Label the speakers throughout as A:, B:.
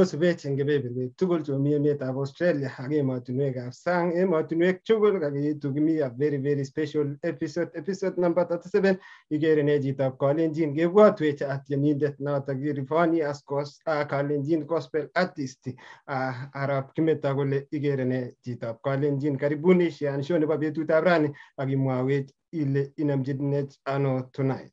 A: Joseph eng kebeberwek tugul chemi emetab Australia ak emotinwekab sang emotinwek tugul kakiitu me a very very special episode episode number 37 ikere ne chitab kolenjin kebwotwech atienindet noto kirifoni kalenjin gospel artist arab kimeto kole ikere ne chitab kolenjin karibuni shian show nebo betutab rani ak imwawech ile inomchinech ano tonight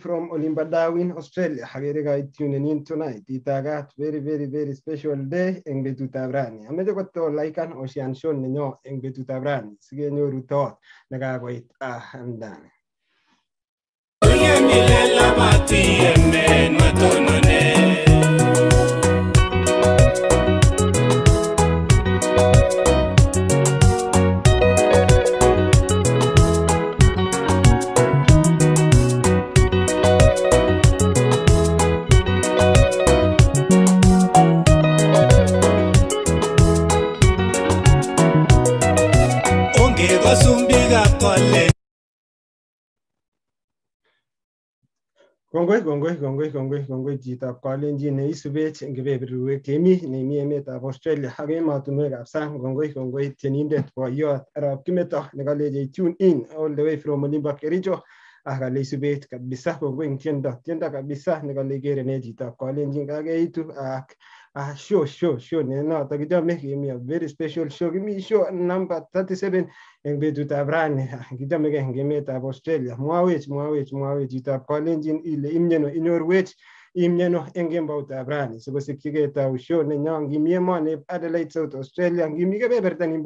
A: from Olimba Darwin, Australia. Habere guys tuning in tonight. Itagat very very very special day eng betut ab rani. Ameche koto laikan Oceanshon ninyo eng betut ab rani. Sige nyoru thought nekakoit ah amdani. Oye milela
B: mati emen matonone.
C: Gongwe,
A: Gongwe, Kongoi, kongoi, kongoi, kongoi, kongoi chitab kalenjin neisubech eng kebeberwek chemi nemi emetab Australia Gongwe, ematunwekab sang. Kongoi, kongoi tienindet boiyot Arap Kimeto nekalechech tune in all the way from Olimbo Kericho akale isubet kabisa kongoi eng tiendo. Tiendo kabisa Jita kerenee chitab kalenjin itu. ak Ah, sure, sure. show, show, ne, da Now, Takija make me a very special show. Give me show number 37 and be to Tabrani. Takija make him give me to Australia. Mwawich, mwawich, mwawich. Ich habe college in ile imnyeno in your wage. Imnyeno engemba utabrani. Sebo sikige ta usho ne nyang. Give me a man Adelaide South Australia. Give me a better than him.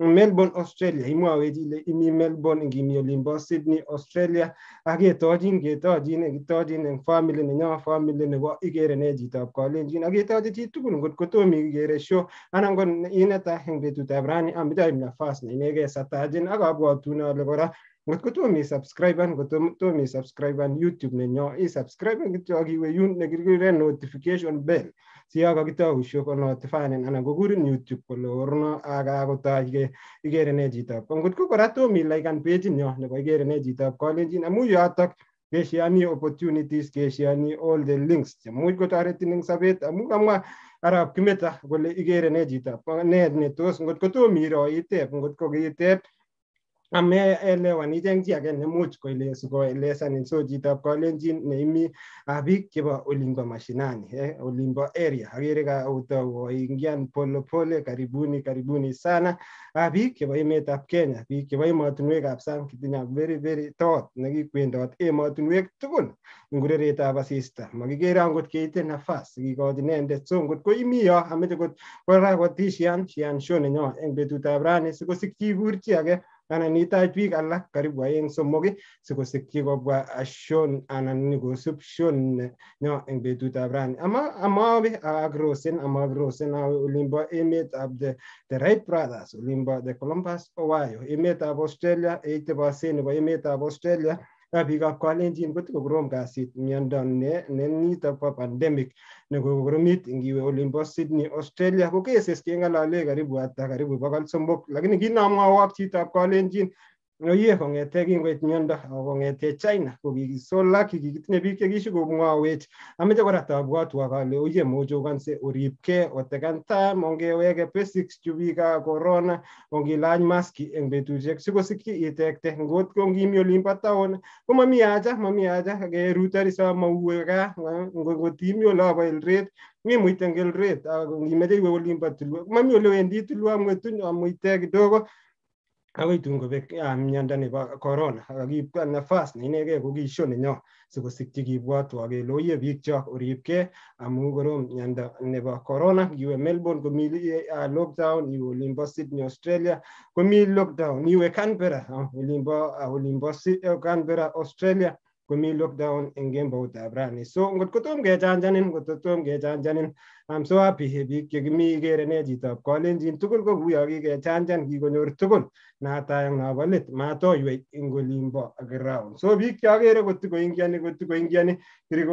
A: Melbourne, Australia, imwoe ile imi Melbourne ngimi olimbo Sydney, Australia, ak ketojin ketojin kitojin eng family nenyo family nebo ikere ne chitab kolenjin ak ketoji chitugul ngot kotom ikere show anan ko ineta eng betutab rani amitoi nafas ne inegei satajin ak abwotun ale kora ngot ko tom isubscriben ngot tom isubscriben youtube nenyo isubscriben kityo ak iwe yun nekikuren notification bell Siya yo kakitou show ko notifanin anan kokurin YouTube kole orno akakotoi ikere ne chitob ko ngot ko kora tom ilaikan pejit nyo nebo ikere ne chitob kolenjin amu kesi ani opportunities kesi ani all the links chemuch kotoretin eng sobet amu kamwa arap kimeta kole ikere ne chitob ne netos ngot kotom iro iteb ngot ko kiiteb ameelewan icheng chi age nemuch sikoelesanin so chitab kalenjin neimi ah, biik chebo olimbo mashinani eh, olimbo area agere kautau koingian polepole karibuni karibuni sana ah, biik chebo emetab kenya biik chebo emotinwekab sang kitinya very very tot nekikwendot emotinwek tugul ngureretab asista makikere angot keite nafas kikochi inendet so ngot ko imi yo ameche kora kotishian shian sho nenyo eng betutab rani sikosikchi ikur chi age anan itaach biik alak karibu aeng somoki sikosikyi kobwa shon anan kosub shon nyo eng betutab rani ama amawe agrosen amagrosen awe olimbo emetab the, the right brothers olimbo the columbus ohio emetab australia 80 nebo emetab australia biikab kalenjin kotiko korom kasit miondo nenito ne bo pandemic nekokoromit ngiwe olinbo Sydney Australia ko cases keng'alale karibu ata karibu bokol somok lakini kinomwowok chitab kalenjin Oye kong'ete kingoit miondo kong'ete China ko kikisolak kikitinye biik chekishu komwowech ameche kora tabwatwa kale oye mochokanse oripkee otekan time ongeweke basics chu corona ongilany maski eng betusiek sikosikyi itekte ngot ko ngimi olimbo town ko mami haja mami risa kerutori sa mauwe gaa ngotimi olabo elret memuite eng elret ngimeche iwe olimbo tulwe mami olewendi tulwe amwetuny amuite kidogo agoi tun kobek um, miondo nebo corona akakiib nafas neinegei ko ki show nenyon sikosikyi kibwotwa kele oye biikchok oribkei amu korom miondo nebo corona iwe melbourne komi uh, lockdown iwe olimbo sydney australia komi lockdown iwe canberra olimbo uh, olimbo uh, canberra australia kumi lockdown engen baut abrani so ngot kotom ge janjanin ngot kotom ge janjanin am so a bihe bik ke mi gere ne jitap kolen jin tukul ko guya gi ge gi gonyor tukul na ta yang na balit ma to ingo limbo ground so bik ya gere got ko ingiani got ko ingiani kiri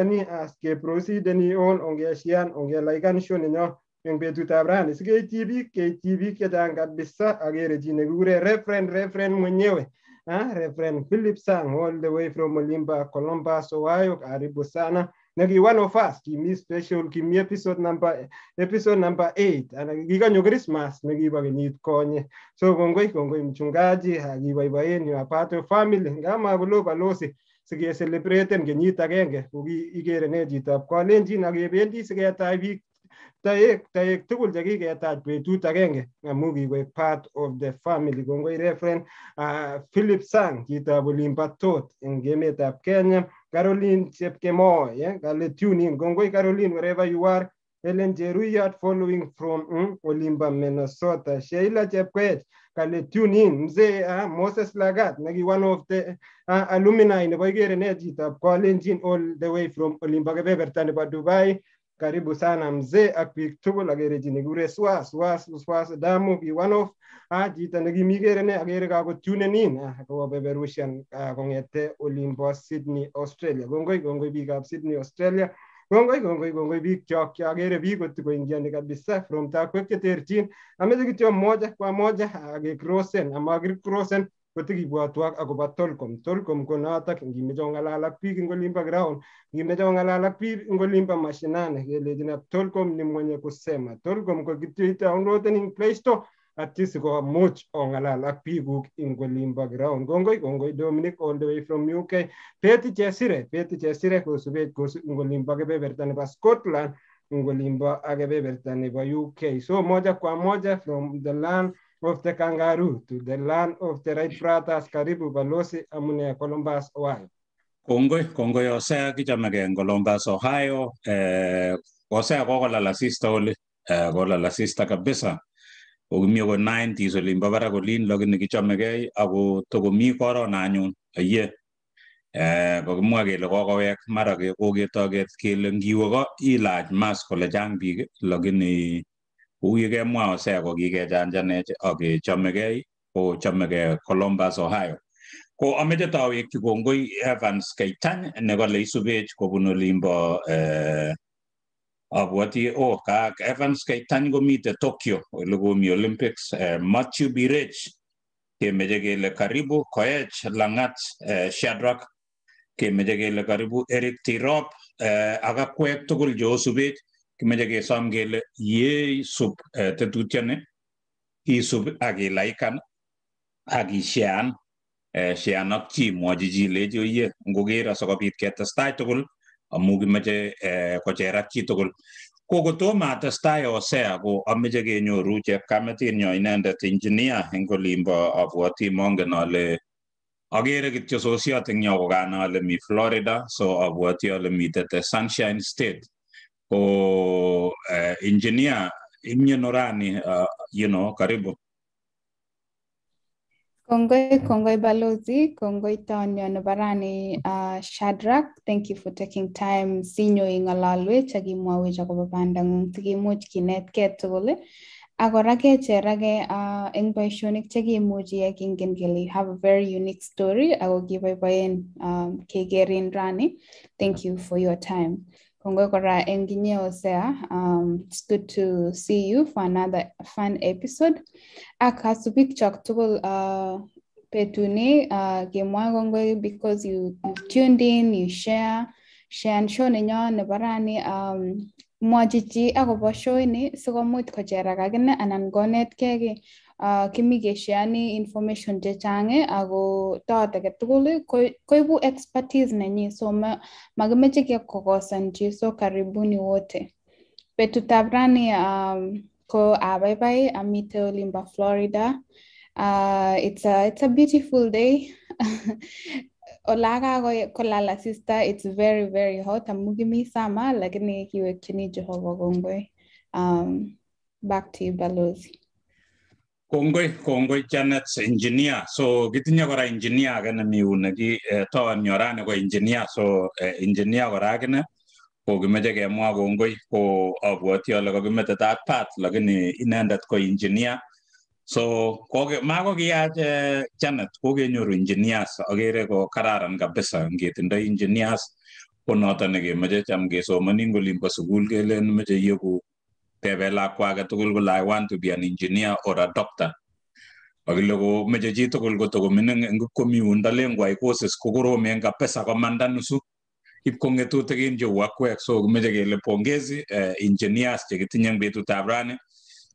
A: ani as ke proceed ni on onge asian onge laikan shone nyo eng betutab rani sikeichi biik keichi biik chechang bisa agere chi refren refren mo nyewe uh, Reverend Philip Sang, all the way from Olimba, Columbus, Ohio. Karibu sana na one of us kimi special kimi episode number episode number 8 ana kikanyo Christmas nekiba kenyit konye so kongoi kongoi mchungaji akibaibaen you are part of family ngama kulo balosi sikecelebraten kenyit agenge ko ikere ne chitoab kolenjin ak kebendi siketach biik Toek toek tugul chekiketach betut agenge amu kiwek part of the family kongoi referent uh, Philip Sang chitab olin bo Tot eng emetab Kenya Caroline Chepkemoi yeah? kale tuning kongoi Caroline wherever you are Helen Cheruyot following from mm, Olimba, Minnesota. Sheila Chepkwech, kale tune in. Mzee uh, Moses Lagat, nagi one of the uh, alumni nebo igerenet calling in all the way from Olimba kebeberta nebo Dubai karibu sana mzee akwik agere chi nekikure swas swas swas damu ki one of ah chito nekimikerene agere kakotunen in kowo beberushan kong'ete olimbo Sydney Australia kongoi kongoi biikab Sydney Australia kongoi kongoi kongoi biik chok agere biik kotukoingiani kabisa from ta takwek cheterchin ameche kityo moja kwa moja akecrossen amakircrossen kotikibwatwak akobo Tolcom. Tolcom ko notok ngimeche kong'alal ak biik eng olimbo ground, ngimeche kong'alal ak biik eng olimbo mashinani kelechin ap Tolcom nimwenye kusema. Tolcom ko kityo itaunloden ing Play Store atyo sikomuch ong'alal ak biikuk eng olimbo ground. Kongoi, kongoi Dominic all the way from UK. Peti Chesire, Peti Chesire kosubet kosu eng olimbo kebeberta nebo Scotland eng olimbo ak kebeberta nebo UK. So moja kwa moja from the land of the kangaroo to the land of the Red Brothers. Karibu balosi amune Columbus, Ohio.
D: Kongoi, kongoi osea kichamege en Columbus, Ohio. Eh, osea lasista oli, eh, lasista kabisa. kokimi ko 90s olin bo barak olin lakini kichomegei ako tokomi corona anyun aye eh kokimwa kele kokowek mara koketoo kele ngiwe ko ilach mask kole chang biik lakini ukikemwaosea ko kikejanjanech aki chamegei ko chamegei Columbus, Ohio. Ko ameche tawekchi kongoi Evans Keitany nekale isubech kobun olimbo eh, abwati o oh, ka Evans Keitany komite Tokyo ole komi Olympics eh, Matthew Birech kemeche kele karibu Koech Langat eh, Shadrack kemeche kele karibu Eric Tirop eh, ak akwek tugul cheosubech mejege sam gele ye sup tetutiane i sup agi laikan agi shean sheanok chi mwochi chi lecho ye ngoker asikobit ketestai tugul amu kimoche kocherak chitugul ko kotomo atestai osea ko amoche kenyoru chepkametinyo inendet engineer eng olimbo abwoti mongen ale agere kityo sosiot eng yo kokan ale mi florida so abwoti ale mitete sunshine state o eh, engineer Mnyenorani, uh, eh, you know, karibu.
E: Kongoi, kongoi balozi, kongoi taonyo nabarani uh, eh, Shadrach. Thank you for taking time sinyo ing'alalwech akimwawech akobo bandangung tikimuch kinetkei tugul ak kora kecherage uh, eh, eng boisionik chekimuchi akingen kele you have a very unique story ako kiboiboen um, kegerin rani. Thank you for your time. Kongwekora Engineer Osea. Um, it's good to see you for another fun episode. Ak hasubik chaktubul uh, petuni kemwa uh, kongoi because you uh, tuned in, you share, share and show ninyo nebarani um mwachi chi akobo show ini sikomuch kocherak akine anan Ah, kimikeshi yani information chechang ako toot agetugul koibu expertise nenyi so makimeche kekokosan chi so karibuni wote betutab rani um, ko abaibai amite olimba Florida uh, it's a it's a beautiful day olaka kolal sister. it's very very hot amu kimi sama lakini kiwekchini Jehova kongoi um, back to you balozi
D: Kongoi, kongoi Janet engineer. So kitinye kora engineer ake nemiun neki eh, town nyorani ko engineer. So eh, engineer kora akine ko kimeche kemwa kongoi ko abwoti ale kakimetotat pat lakini inendet ko engineer. So mako kiyach eh, Janet ko kenyoru engineers akere ko kararan kabisa ngetindoi engineers ko noto nekemoche cham kesomoni ngolimbo sukul kelen meche iyeku tebe kwa tugul kole I want to be an engineer or a doctor akile ko meche chitugul kotogo mining eng komiundo lengwai courses kokoromen kabisa komanda nusu ipkongetutigin cheu akwek so kimeche kele pongezi uh, engineers chekitinye eng betutab rani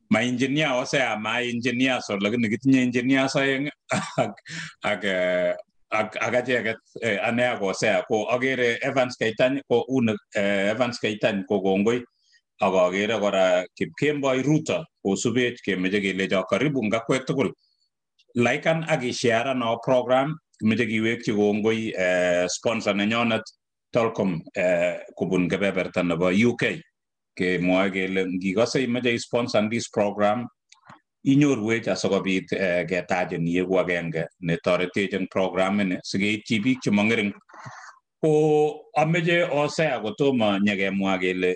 D: ma engineer osea ma engineers or lakini kitinye engineers aeng ak ak eh, ak ak acheket eh, ane akosea ko agere Evans Keitanyi ko une eh, Evans Keitanyi ko kongoi ak agere kora kipkemboi ruto kosubech kemeche kelecho karibu ngakwek tugul laikan ak isharan our program kimeche kiwekchi kongoi uh, sponsor nenyonet Telkom uh, kobun kebeberta nebo UK kemwoe kele ngikose imeche isponsan this program inyorwech asikobit uh, eh, ketachin iegu agenge netoretechin programini sikeityi biik chemong'ering ko ameche osea kotomo nyekemwa kele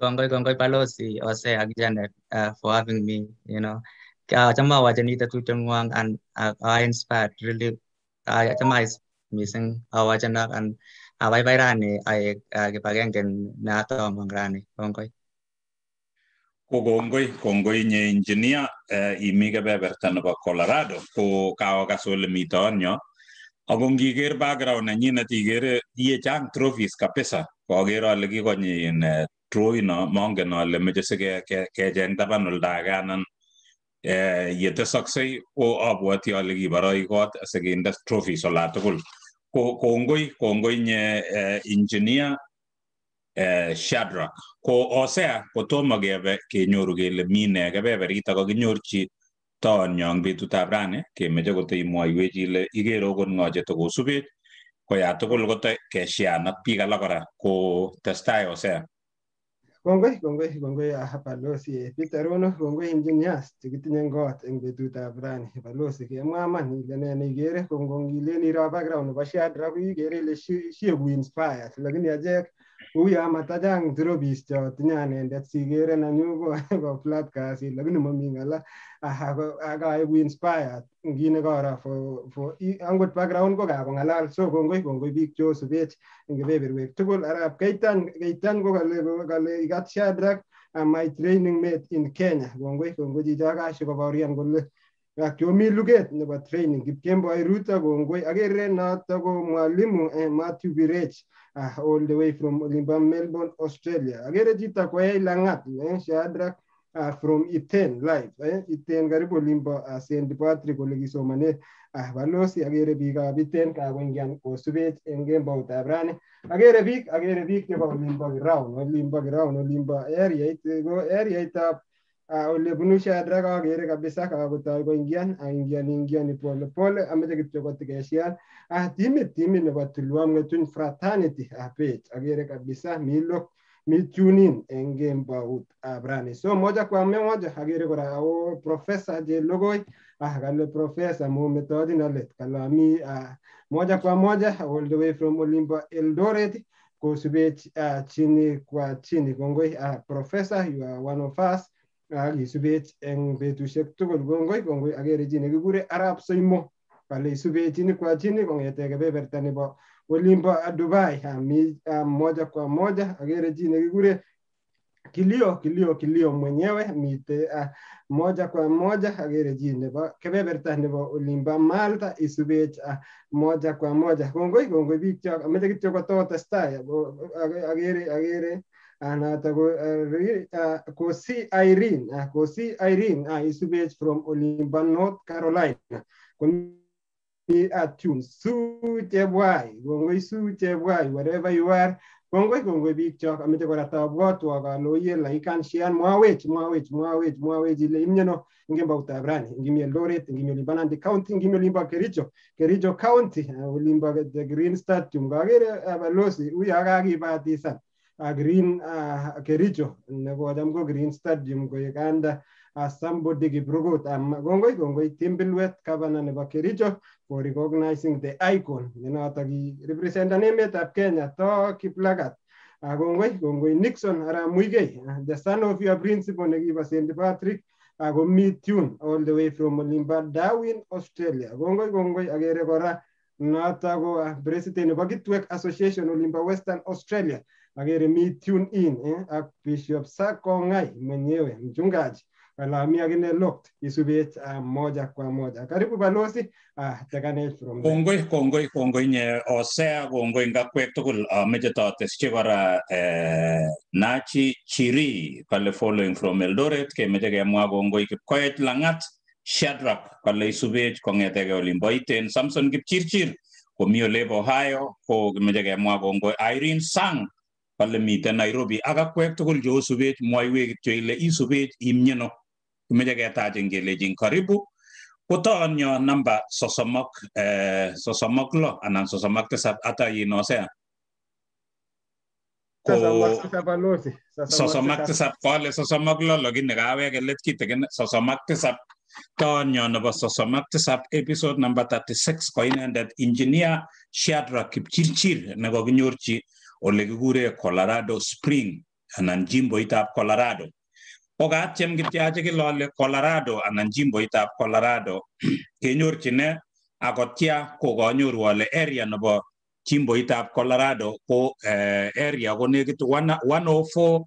F: Kongoi kongoi Palosi Ose Agjanet for having me. You know, uh, chama wajanita tutungwang and uh, I inspired really. Uh, chama is missing awajanak and away uh, by rani uh, ay kipagengen na to ato ang rani. Kongoi.
D: ko kongoi kongoi nye engineer uh, imi kebeberta nebo Colorado ko kawo kasole mitoon nyo ako ngiker background nenyinet ikere iye chang trophies kabisa koker ale kikonyi in uh, troino mongen ale meche sikecheng taban olda age anan yetesoksei ko abwoti ale kiboroi kot asikinde trophies ola tugul kongoi kongoi nye eh, engineer eh, Shadrack ko osea kotomo kebe kenyoru kele mi ne kebeberita kakinyorchi taonyo eng betutab rani kemeche koteimwoiwech ile igere okot ng'o chetokosubech koya tugul koto keshian ak biik alak kora ko testai osea
A: Kongoi, kongoi, kongoi ah ya, balosi Bitarono, kongoi engineers ya, chekitingen kot eng betutab rani. Balosi kemwa mama ile nee neigere kongong ilen iro background nebo Shadra ko igere ile sheku inspired lakini achek uya matachang tropisiot inye anendet sikere nenyu ko flat kasit lakini mami ng'ala akaeku inspired ngit nekara angot background ko kakong'alal so kongoi kongoi biik chosubech eng kebeberwek tugul arap keitan keitan ko kale ikat Shadrack uh, my training mate in Kenya kongoi kongoi chicho kashigobaorian kole akiomi luget nebo training kipkemboi ruto kongoi akere noto ko mwalimu eh, Matthew Birech uh, all the way from Olimba, Melbourne, Australia. Agere jita kwa yai langat, eh, Shadrach ah, uh, from Iten live. Eh, Iten karibu Olimba uh, St. Patrick ole mane uh, ah, balosi. Agere biikab Iten kawengian kosubech engen kemboutab rani. Agere big agere big biik chebo Olimba Kiraun, Olimba eh? Kiraun, Olimba areait, area ita. ulepunisha ah, Draka wakere kabisa kakotoi koingian aingian ingiani pole pole amete kitu ameche kityo timi, ah, timit timit nebo Tulwam Ng'etun Fraternity ah, page akere kabisa milo, mitunin, tunin en kembout ab rani so moja kwa moja akere kora ako profesa Chelogoi ah kale profesa na let, kale ami ah, moja kwa moja all the way from Olimpo, Eldoret kosubech ah, chini kwa chini kongoi ah, profesa you are one of us kakisubech eng betusiek tugul kongoi kongoi akere chi nekikure arap soimo kale isubechini kwachini kong'ete kebeberta nebo olimbo ah, dubai ami ah, ah, moja kwa moja akere chi nekikure kilio kilio kilio mwenyewe mite uh, moja kwa moja akere chi nebo kebeberta nebo olimbo malta isubet uh, moja kwa moja kongoi kongoi bikyok ameche kityo kototestai akere akere and uh, uh, uh, Kosi Irene, Kosi Irene is based from Olimpa, North Carolina. Be attuned. Su Jebwai, Gongwe Su Jebwai, wherever you are, Gongwe Gongwe Big Chok, Amite Gorata, what to our lawyer, Laikan Shian, Mwawich, Mwawich, Mwawich, Mwawich, Imino, Ngimba Utabrani, Ngimia Loret, Ngimio Libanan, the county, Ngimio Limba Kericho, Kericho County, Limba, the Green State, Tumbagere, Avalosi, Uyagagi Batisan a green uh, kericho nekocham ko green stadium koikanda somebody kiprugut um, kongoi kongoi timbilwet gavana nebo kericho for recognizing the icon represent ki representan of kenya to kiplagat a kongoi kongoi nixon ara muigei the son of your principal nekibo st patrick uh, komi tune all the way from Limba darwin australia kongoi kongoi agere kora noto ko uh, president nebo kitwek association olimbo western australia Lakini mi tune in eh, ak Bishop Sako Ngai mwenyewe mchungaji Walami akine locked isubech ah, uh, moja kwa moja. Karibu balozi uh, ah, tekane from Kongoi
D: kongoi kongoi nye osea kongoi ngakwek tugul ameche ah, uh, toteschi kora eh, Nachi Chiri kale following from Eldoret kemeche kemwa kongoi Kipkoech Lang'at Shadrach kale isubech kong'eteke olimbo Iten Samson Kipchirchir komi olep Ohio ko kimeche kemwa kongoi Irene Sang walla miten nairobi aga kwek tugul jo subet moy weg le i subet jage ta jenge le jin karibu kuto onyo namba sosomok eh, sosomok lo anan sosomok sat ata yino sea ko
A: sosomok tesat
D: kole sosomok lo login nekawe kelet kitikin sosomok tesat tonyo nebo sosomak tisap episode number 36 ko that engineer Shadra Kipchirchir ne kokinyorchi olegigure Colorado Spring anan jimboitab Colorado. Ogatiem kityo che kilole Colorado anan jimboitab Colorado chine akotia kokanyoru ale area nebo jimboitab Colorado ko eh, area ko negit 104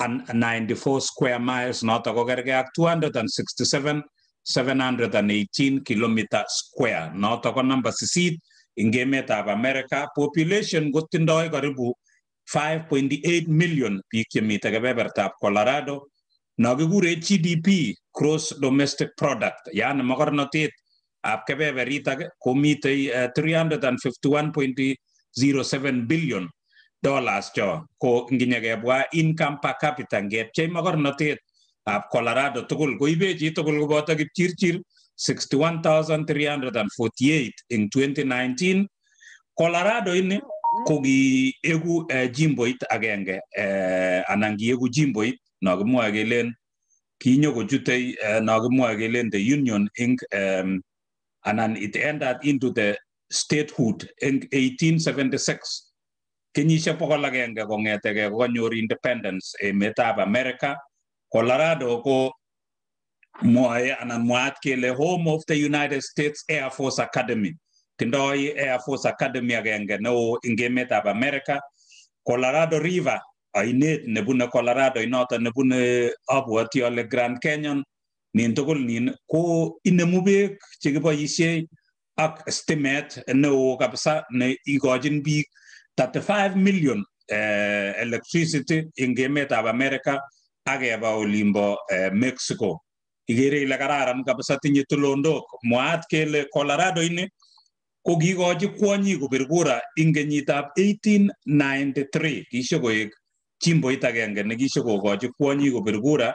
D: and 94 square miles not ko kerge ak 267 718 kilometer square noto ko number sisit eng emetab America population kotindoi karibu 5.8 million biik chemiten kebebertab Colorado no kikure GDP gross domestic product yaani mokornotet ab kebeberitak komitei uh, 351.07 billion dollars cho ko nginye kebwa income per capita ngepchei mokornotet ab Colorado tugul koibe chitugul koboto kipchirchir 61,348 in 2019. Colorado ini kokiegu uh, eh, jimboit agenge eh, anangi anan kiegu jimboit nokimwoe kelen kinyokochutei uh, eh, nokimwoe kelen the union ing um, anan it ended into the statehood in 1876 kenyisiek bogol agenge kong'etegei kokanyor independence emetab america colorado ko moy ana ke le home of the united states air force academy tindoy air force academy agenge no ingemet ab america colorado river ainet nebune colorado inoton nebune abwoti ole grand canyon nin tugul nin ko inemu beek chekiboisie ak stimet neo kabisa ne ikochin biik 35 million eh, electricity ing ab america akeba olimbo eh, mexico igere ile kararan kabisa tinye tulondok. Mwaat kele Colorado ini ko kigochi kwonyik kobir kura ing kenyitab 1893 kishe koek jimboit agenge kisho kogochi kwonyik kobir kura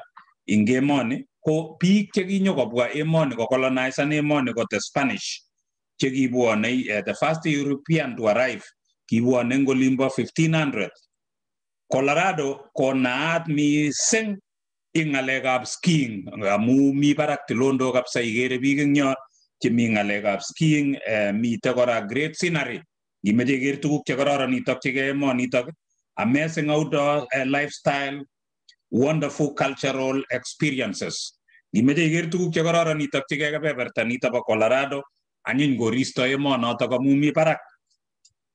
D: ing emoni ko biik kinyo kobwa emoni kokolonisan emoni ko the Spanish chekibwone eh, the first European to arrive kibwone ing olimbo 1500 Colorado ko naat mising ing ngalekab skiing amu mi barak tilondo kabisa ikere biik eng yon chemi ngalekab skiing eh, mitei kora great scenery ngimeche iker tuguk chekororon nitok cheke emonitok amazing outdoor eh, lifestyle wonderful cultural experiences ngimeche iker tuguk chekororon nitok cheke kebeberta nito bo colorado anyiny koristo emonotok amu mi barak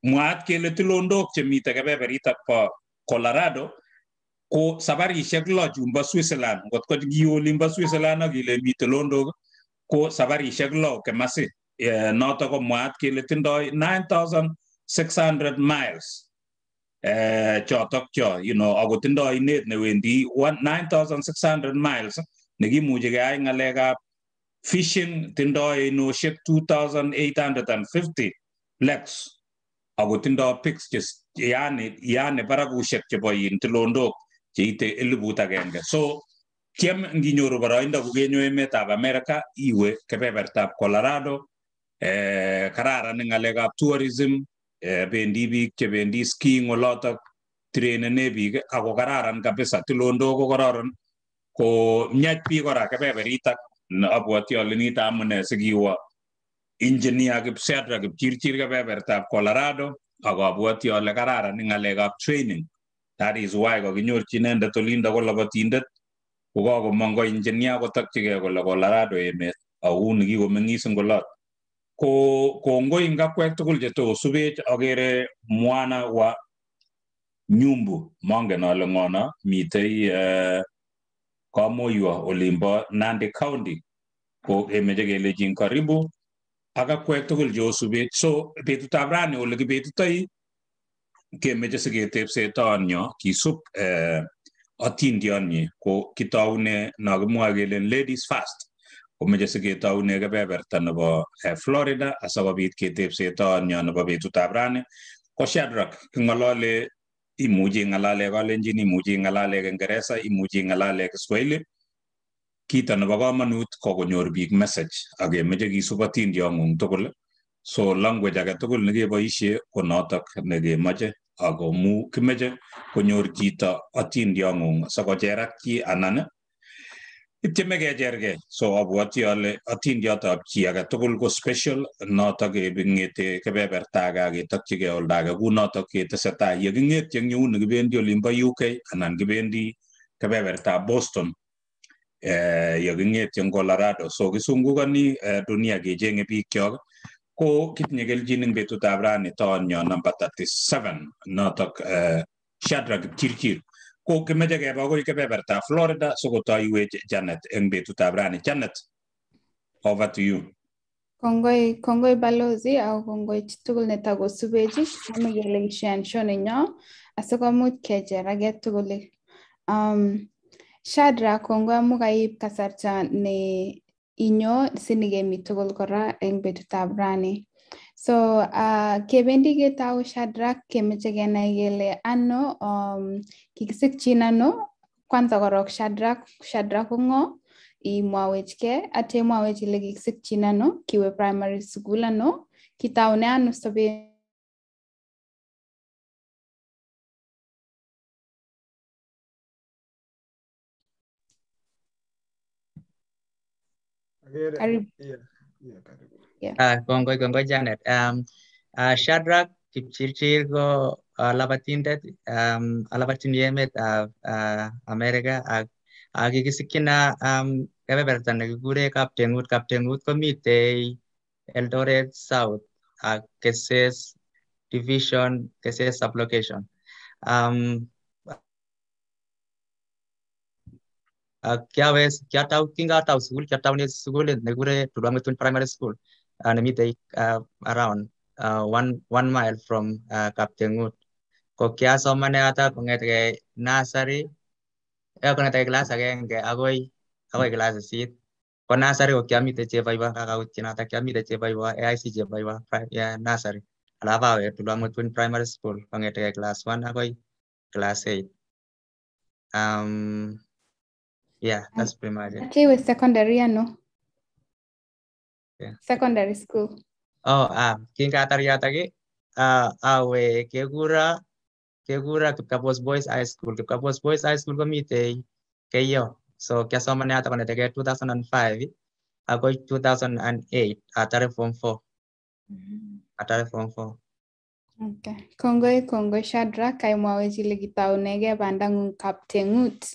D: mwaat kele tilondok chemitei kebeberitok bo colorado ko sabarishek lo chumbo Switzerland ko ngotko kiolimbo Switzerland ak ile mitei London ko sabarishek lo kemasi eh, noto ko mwaat kele tindoi 9600 miles eh, chotok cho you know, ako tindoi inet newendi 9600 miles nekimuchi keyai ng'alekab fishing tindoi ship 2850 lakes ako tindoi pics yani yani ship chebo in tilondok cheite eliput agenge so tiem nginyoru boroindo kokenyo emetab america iwe kebebertab colorado eh, kararan ng'alekab tourism eh, bendi biik chebendi skiing olotok trenene biik ako kararan kabisa tilondok ko kororon ko miach biik kora kebeberitak abwoti ale nito amune sikiwo engineer Kipsedra Kipchirchir kebebertab Colorado ak abwoti ale kararan ng'alekab training That is why kakinyorchi inendet olindo ko labatindet kokakomong ko engineer kotakchigei kole Colorado emet aku nikikomeng'is eng olot ko kongoi eng akwek tugul chetokosubech agere mwana wa nyumbu mongen ale ng'ono mitei uh, eh, kamoywo olimbo Nandi County ko kemeche kelechin karibu ak akwek tugul cheosubech so betutab rani ole kibetitoi kemeche siketepse taanyo kisup eh, atindionyi ko kitoune nokimwoe kelen ladies first komeche siketoune kebeberta nebo eh, Florida asikobit ketepse taanyo nebo betutab rani ko Shadrack king'olole imuchi ing'alale Kalenjin imuchi ing'alale Kingeresa imuchi ing'alale Kiswahili kito nebo komonut ko konyor big message ak kemeche kisub atindiong'ung tugul So language aketukul nekeboishe ko notok nekemoche ako mu kimoche konyor chito otindiong'ung sikocherak chi anan ityeme kechergei so abwoti ale otindiotab chi aketukul ko special notok keng'ete kebeberta age aketokchigei olda age kunotok ketesetai yeking'etye eng' yeuni kibendi olimbo UK anan kibendi kebebertab Boston eh, yeking'etye eng' Colorado so kisungukoni eh, dunia kecheng'e bikyok ko kitnyekelchin eng betutab rani nyo namba 37 notok uh, eh, Shadrack Kipchirchir ko kimeche keba akoi kebebertab Florida sikotoiwech Janet eng betutab rani Janet over to you
E: Kongoi, kongoi balozi au kongoi chitugul netakosubechi ame kele kishiansho nenyo asikomuch kecher age tugul um, Shadra kongoi amu kaib kasarta ne inyo sinikemi tugul kora eng betutab rani so uh, kebendi ketau shadrak kemeche kenai gele ano um, kikisikchin ano kwanza korok shadrak shadrak ko ng'o imwawech ke atemwawech ile kikisikchin ano kiwe primary school ano kitaune ano sobet
A: Carib yeah, yeah, Caribou.
F: Yeah. Uh, ah, Gongo, Gongo, Janet. Um, uh, Shadrach, Kipchirchirgo, alabatindet, ah, um, alabatinyemet ab uh, Amerika ak akikisikyin na um, kebeberta nekikure kaptengut. Kaptengut komitei Eldoret South ak Keses Division, Keses Sublocation. Um, uh, ah, kiawe kiatau kinga tau school kiatau ni school negure Tulwangatun Primary School and ah, nami take uh, around uh, one one mile from uh, Kaptengut ko kya somane ata pangetke nursery eh kongete class agenge agoi agoi class sit ko nursery ko kiamite chebaiwa kya ata kiamite chebaiwa AIC ya yeah, nursery alafu awe Tulwangatun Primary School kongete class 1 agoi class 8 um yeah, that's primary. Okay,
E: with secondary, no. Yeah. Secondary school.
F: Oh, ah, king kataria tagi. Ah, awe ah, kegura kegura kapos boys high school. Kapos boys high school komite keyo. So kiasoma na ata kunete 2005 ako 2008 atare form 4. Mm-hmm. Atare form 4.
E: Okay. Kongoi kongoi Shadrach, kaimwawech ile kitaunegei pandangung kapteng'ut.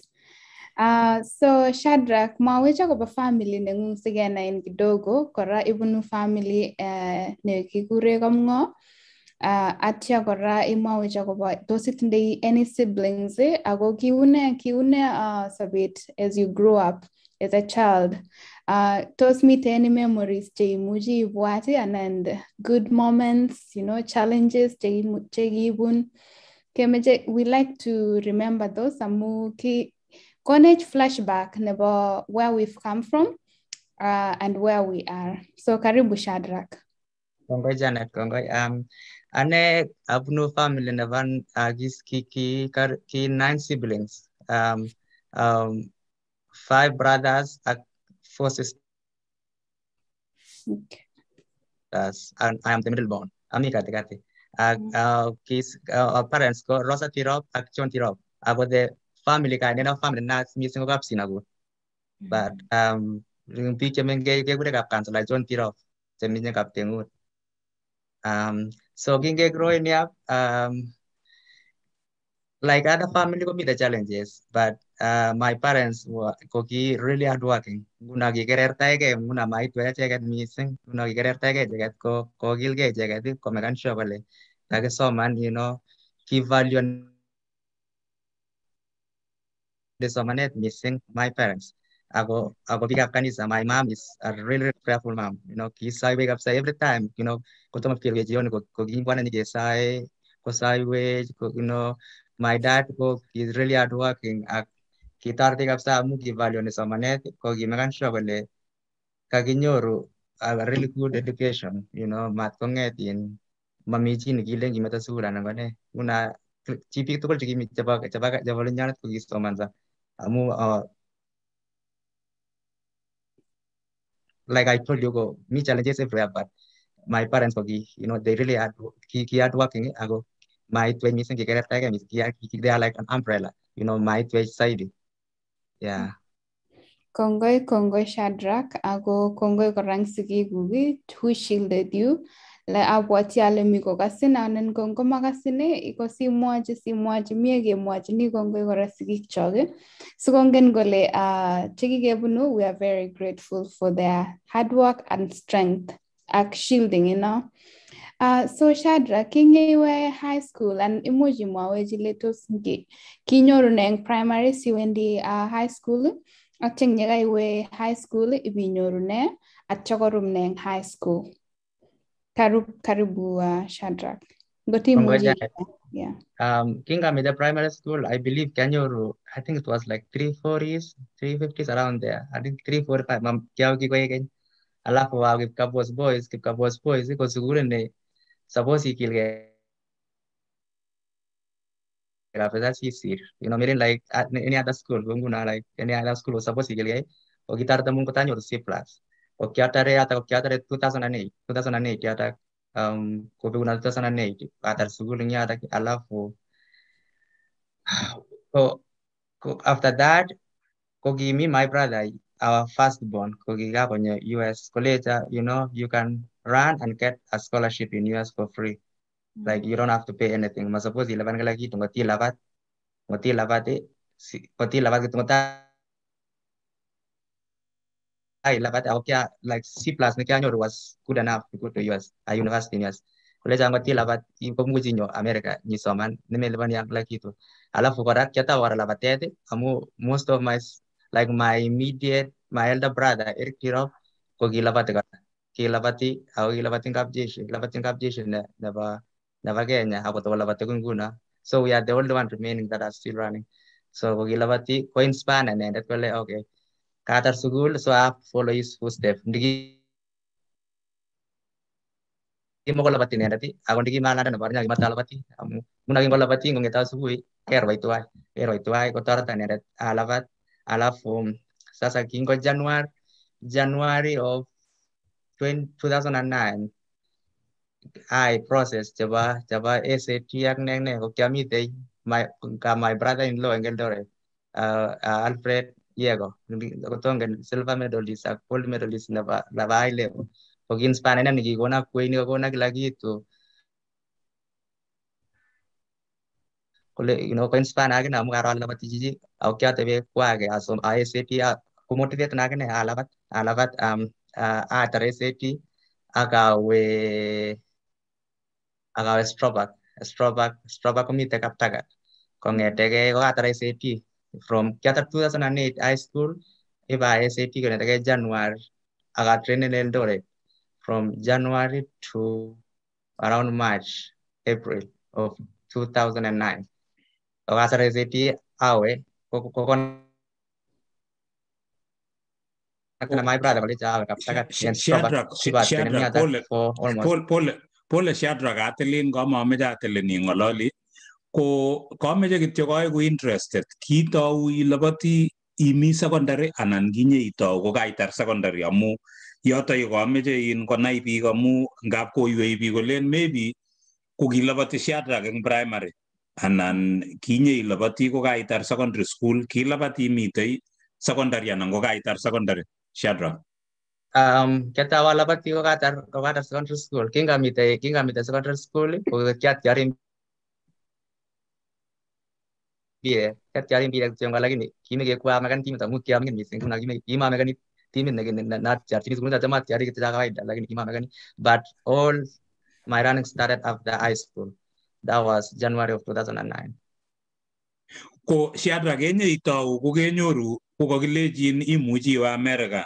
E: Ah, so Shadrach, mwaweza kwamba family na sikenain kidogo kora ibunu family uh, nekikure komng'o uh, ah, atya kora imwawech akobo tos any siblings eh? ako kiune kiune uh, ah, sabit as you grow up as a child uh, tos mite any memories cheimuchi ibwat and good moments you know challenges chekiibun kemeche we like to remember those amu ki Carnage flashback nebo where we've come from uh, and where we are. So karibu Shadrach.
F: Kongoi Janet, kongoi. Um, ane abunu family nevan agis uh, ki ki kar ki nine siblings. Um, um, five brothers, and four sisters. Okay. and I am the middle born. Ami kati kati. Uh, uh, kids, uh, parents go Rosa Tirop, Akchon Tirop. About the family kainetab family nenaat missing ko kapsinagut mm. but um yung biik chemengech kekurekab Councillor John Tirop chemenye kapteng'ut um so kingegrowing up um like other family the challenges but uh, my parents were ko ki really hard working nguno kikerertaegei nguno maitwech icheket missing nguno kikerertaegei icheket ko kokilgei icheket komekan sure kole man, you know value based on missing my parents. Ako, ako big up Kanisa. My mom is a really, really prayerful mom. You know, kisay big up say every time, you know, kuto to mapil ge jion ko ko gimwana ni gesay, ko say wage, ko you know, my dad ko is really hard working. Ak kitar tig sa amu gi value ni sa manet ko gimagan megan sure kole kaginyoru a really good education, you know, mat ko ngetin mamichi ni gilen gi mata sura nang kone. Una chipik tukol chigi mi chaba chaba jabalin janat ko gi somanza. um, uh, like I told you, go me challenges everywhere, but my parents forgive, you know, they really are he, he hard working. I go, my two missing he get attack is they are like an umbrella, you know, my two side. Yeah.
E: Kongoi, Kongoi Shadrach, I go Kongoi Korang Sigi Gugi, who shielded you abwoti ale mi kokasin anan ko ngomakasini ko simwochi simwochi mie kemwochini kongoi kora sigikchok sikongen kole uh, chekikebunu we are very grateful for their hard work and strength ak shielding you know? Uh, so Shadra, kingeiwe high school and imuch imwowechi letos kinyoru ne eng primary siwendi uh, high school atya nyekaiwe high school ibinyoru ne atya korum ne eng high school karub karubua shadrak goti Gotimuji. Yeah.
F: Um, King Amida Primary School, I believe Kanyuru, I think it was like 340s, 350s around there. I think 345. Mam Kiawki kwa yake. Alafu wa kipka kapos boys, kipka kapos boys, iko sigure ne suppose ikilge. Grafesa sisir. You know, meaning like uh, any other school, nguna like any other school suppose ikilge. Okitar temu kutanyo si plus. or Kiatare atau Kiatare 2008 2008 yata um kopi una 2008 atar sugulnya ada so after that kogi me my brother our firstborn kogi gapo US college you know you can run and get a scholarship in US for free hmm. like you don't have to pay anything. Masapos ilaban ka lagi tungati labat, tungati labat Allahabad आओ क्या like C plus में क्या न्यो was good enough to go to US a uh, university in US kule jango ti labat impo muji nyo America ni soman ni me leban yang like itu alafu korat kita war labat tete amu most of my like my immediate my elder brother Eric Kirov ko gi labat ka ki labati au gi labatin kap jeshi labatin kap na na ba na ba ako to labat ko nguna so we are the only one remaining that are still running so ko gi labati ko inspire na ndet ko okay Katar Sugul, so aap follow his footsteps. Digi mo ko labati na dati. Ako digi mana na parang naging matalabati. Muna naging labati ngong itaw subuhi. Pero ito ay, pero ito ay ko tarata na dati. Alabat, sasa kingo January, January of 2009. I process jaba jaba essay tiyak neng neng ko kami day my ka my brother in law Engeldore uh, uh, ah, ah, Alfred Diego, kutonge silver medalist, a gold medalist na bahay leo. Pag inspana na, nagigona kuwi ni ko na kila gitu. Kule, you know, ko inspana akin na mga aral na matijiji, au kya tebe kwa ke asom ISAP kumotivate na akin alabat, alabat um at tar SAP agawe agawe strawback, strawback, strawback kumite kaptagat. Kung etege ko atar SAP, from Qatar 2008 high school eba SAT kena taka January aga train in Eldoret from January to around March April of 2009 aga sara SAT awe kokon kuna my brother wali jawe kaptaka Shadrach
D: Paul Paul Paul Shadrach atelin goma ameja atelin ngololi ko komeche kityo koeku interested kitou ilabati imi secondary anan kinye itou kokaitar secondary amu yoto yu komeche in konai biik amu ngap koywei biik kolen maybe kokilabati Shadrack eng primary anan kinye ilabati kokaitar
F: secondary school kilabati imitei secondary anan kokaitar secondary Shadrack um, kata wala pati ko labati ko kokatar secondary school kinga kinga kingamite secondary school ko kiatyarin 비에 같이 비랑 지원가 라긴 김에게 구하면 김다 무기하면 미생 군나 김에 이마면 간 kimi, nagin na na char timis gunda jama tiari kita jaga ida lagi ima magani but all my running started after high school that was January of 2009
D: ko siadra genye itau ko genyoru ko kogilechin imuchi iwe America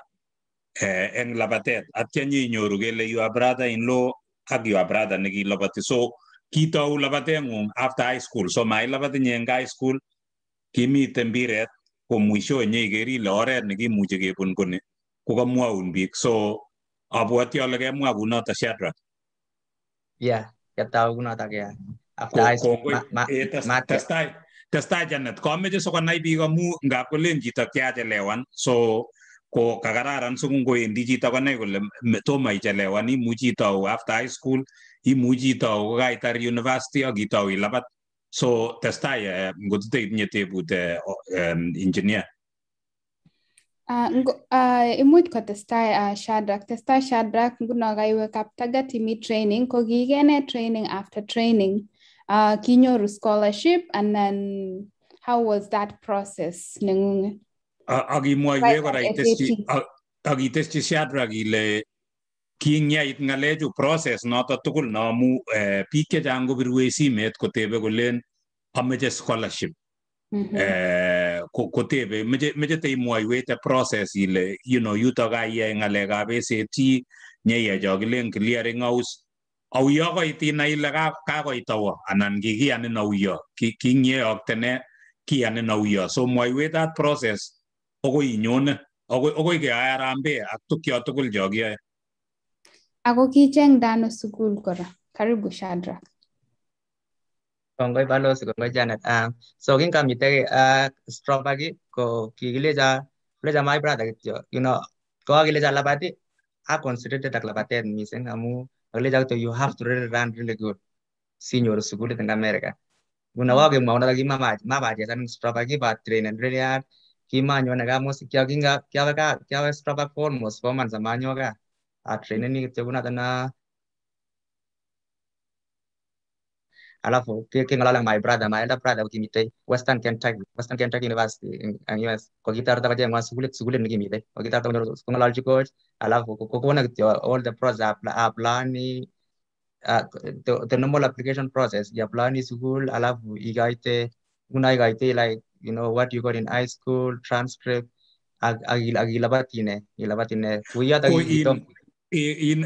D: eh, eng labatet atya nyoru kele you are brother in law ak you are brother nekilabati so Kitau labateng'ung after high school. So mait labatinye eng high school, kimiten mpiret ko mwisho nye iker ile oret nekimuchi kebun koni kokamwaun biik. So abwoti ale kemwa kunoto Shadrach.
F: Yeah, ketou kunoto yeah. After high school. Eh, testai, testai Janet.
D: Komeche sikonai biik amu ngap kolen chito kiachelewan. So ko kakararan sikungoendi chito konai kole tomo ichelewan imuchi itou after high school I imuchi itou kokaitar university ak itou ilapat so testai uh, eh, ngotite itinye tebut uh, eh, um, engineer
E: Uh, uh, imuch kotestai uh, Shadrack. Testai Shadrack nguno kaiwek up target imi training ko kiikene training after training. Uh, kinyoru scholarship and then how was that process neng'ung'e?
D: Uh, akimwoiwech kora iteschi Shadrack ile king'yait ng'alechu process noto tugul no amu eh, biik chechang kopirwech simet kotebe kolen ameche scholarship Mm -hmm. eh, kotebe meche, meche process ile you know, yuto kaiyai ng'alekab ACT nyeiyai cho kilen clearing house au koit inai ile kakoitawo anan kikianin au yo king'yeyoktene kianin au so mwoiwech that process okoi inyone okoi keyae arambe ak
F: tukyo tugul cho kiyoe
E: Ako kicheng dano sukul kora. Karibu Shadrach.
F: Kongoi Balos, kongoi Janet. Um, so kingamite uh, strawberry ko kikilecha lecha my brother kityo. You know, ko kilecha labati a considered ak labatet missing amu kilecha kityo you have to really run really good sinyoru sukulit eng America. Kuna ko kimwaun ta kimamach mapachesan strawberry but train and really hard. Kimanyone kaa musik kyo kinga kyawe kaa kyawe strawberry for almost four months amanyo kaa. ಆ ಟ್ರೈನಿಗೆ ತೆಗುನದನ್ನ alafu pia kingalala my brother my elder brother ukimite Western Kentucky Western Kentucky University in US kwa gitar ta baje mwa sugule sugule nikimite kwa gitar ta baje kingalala chikoch alafu kokona all the process a plan uh, the, the normal application process ya plan is school alafu igaite una like you know what you got in high school transcript agilabatine ilabatine kuyata kitom
D: in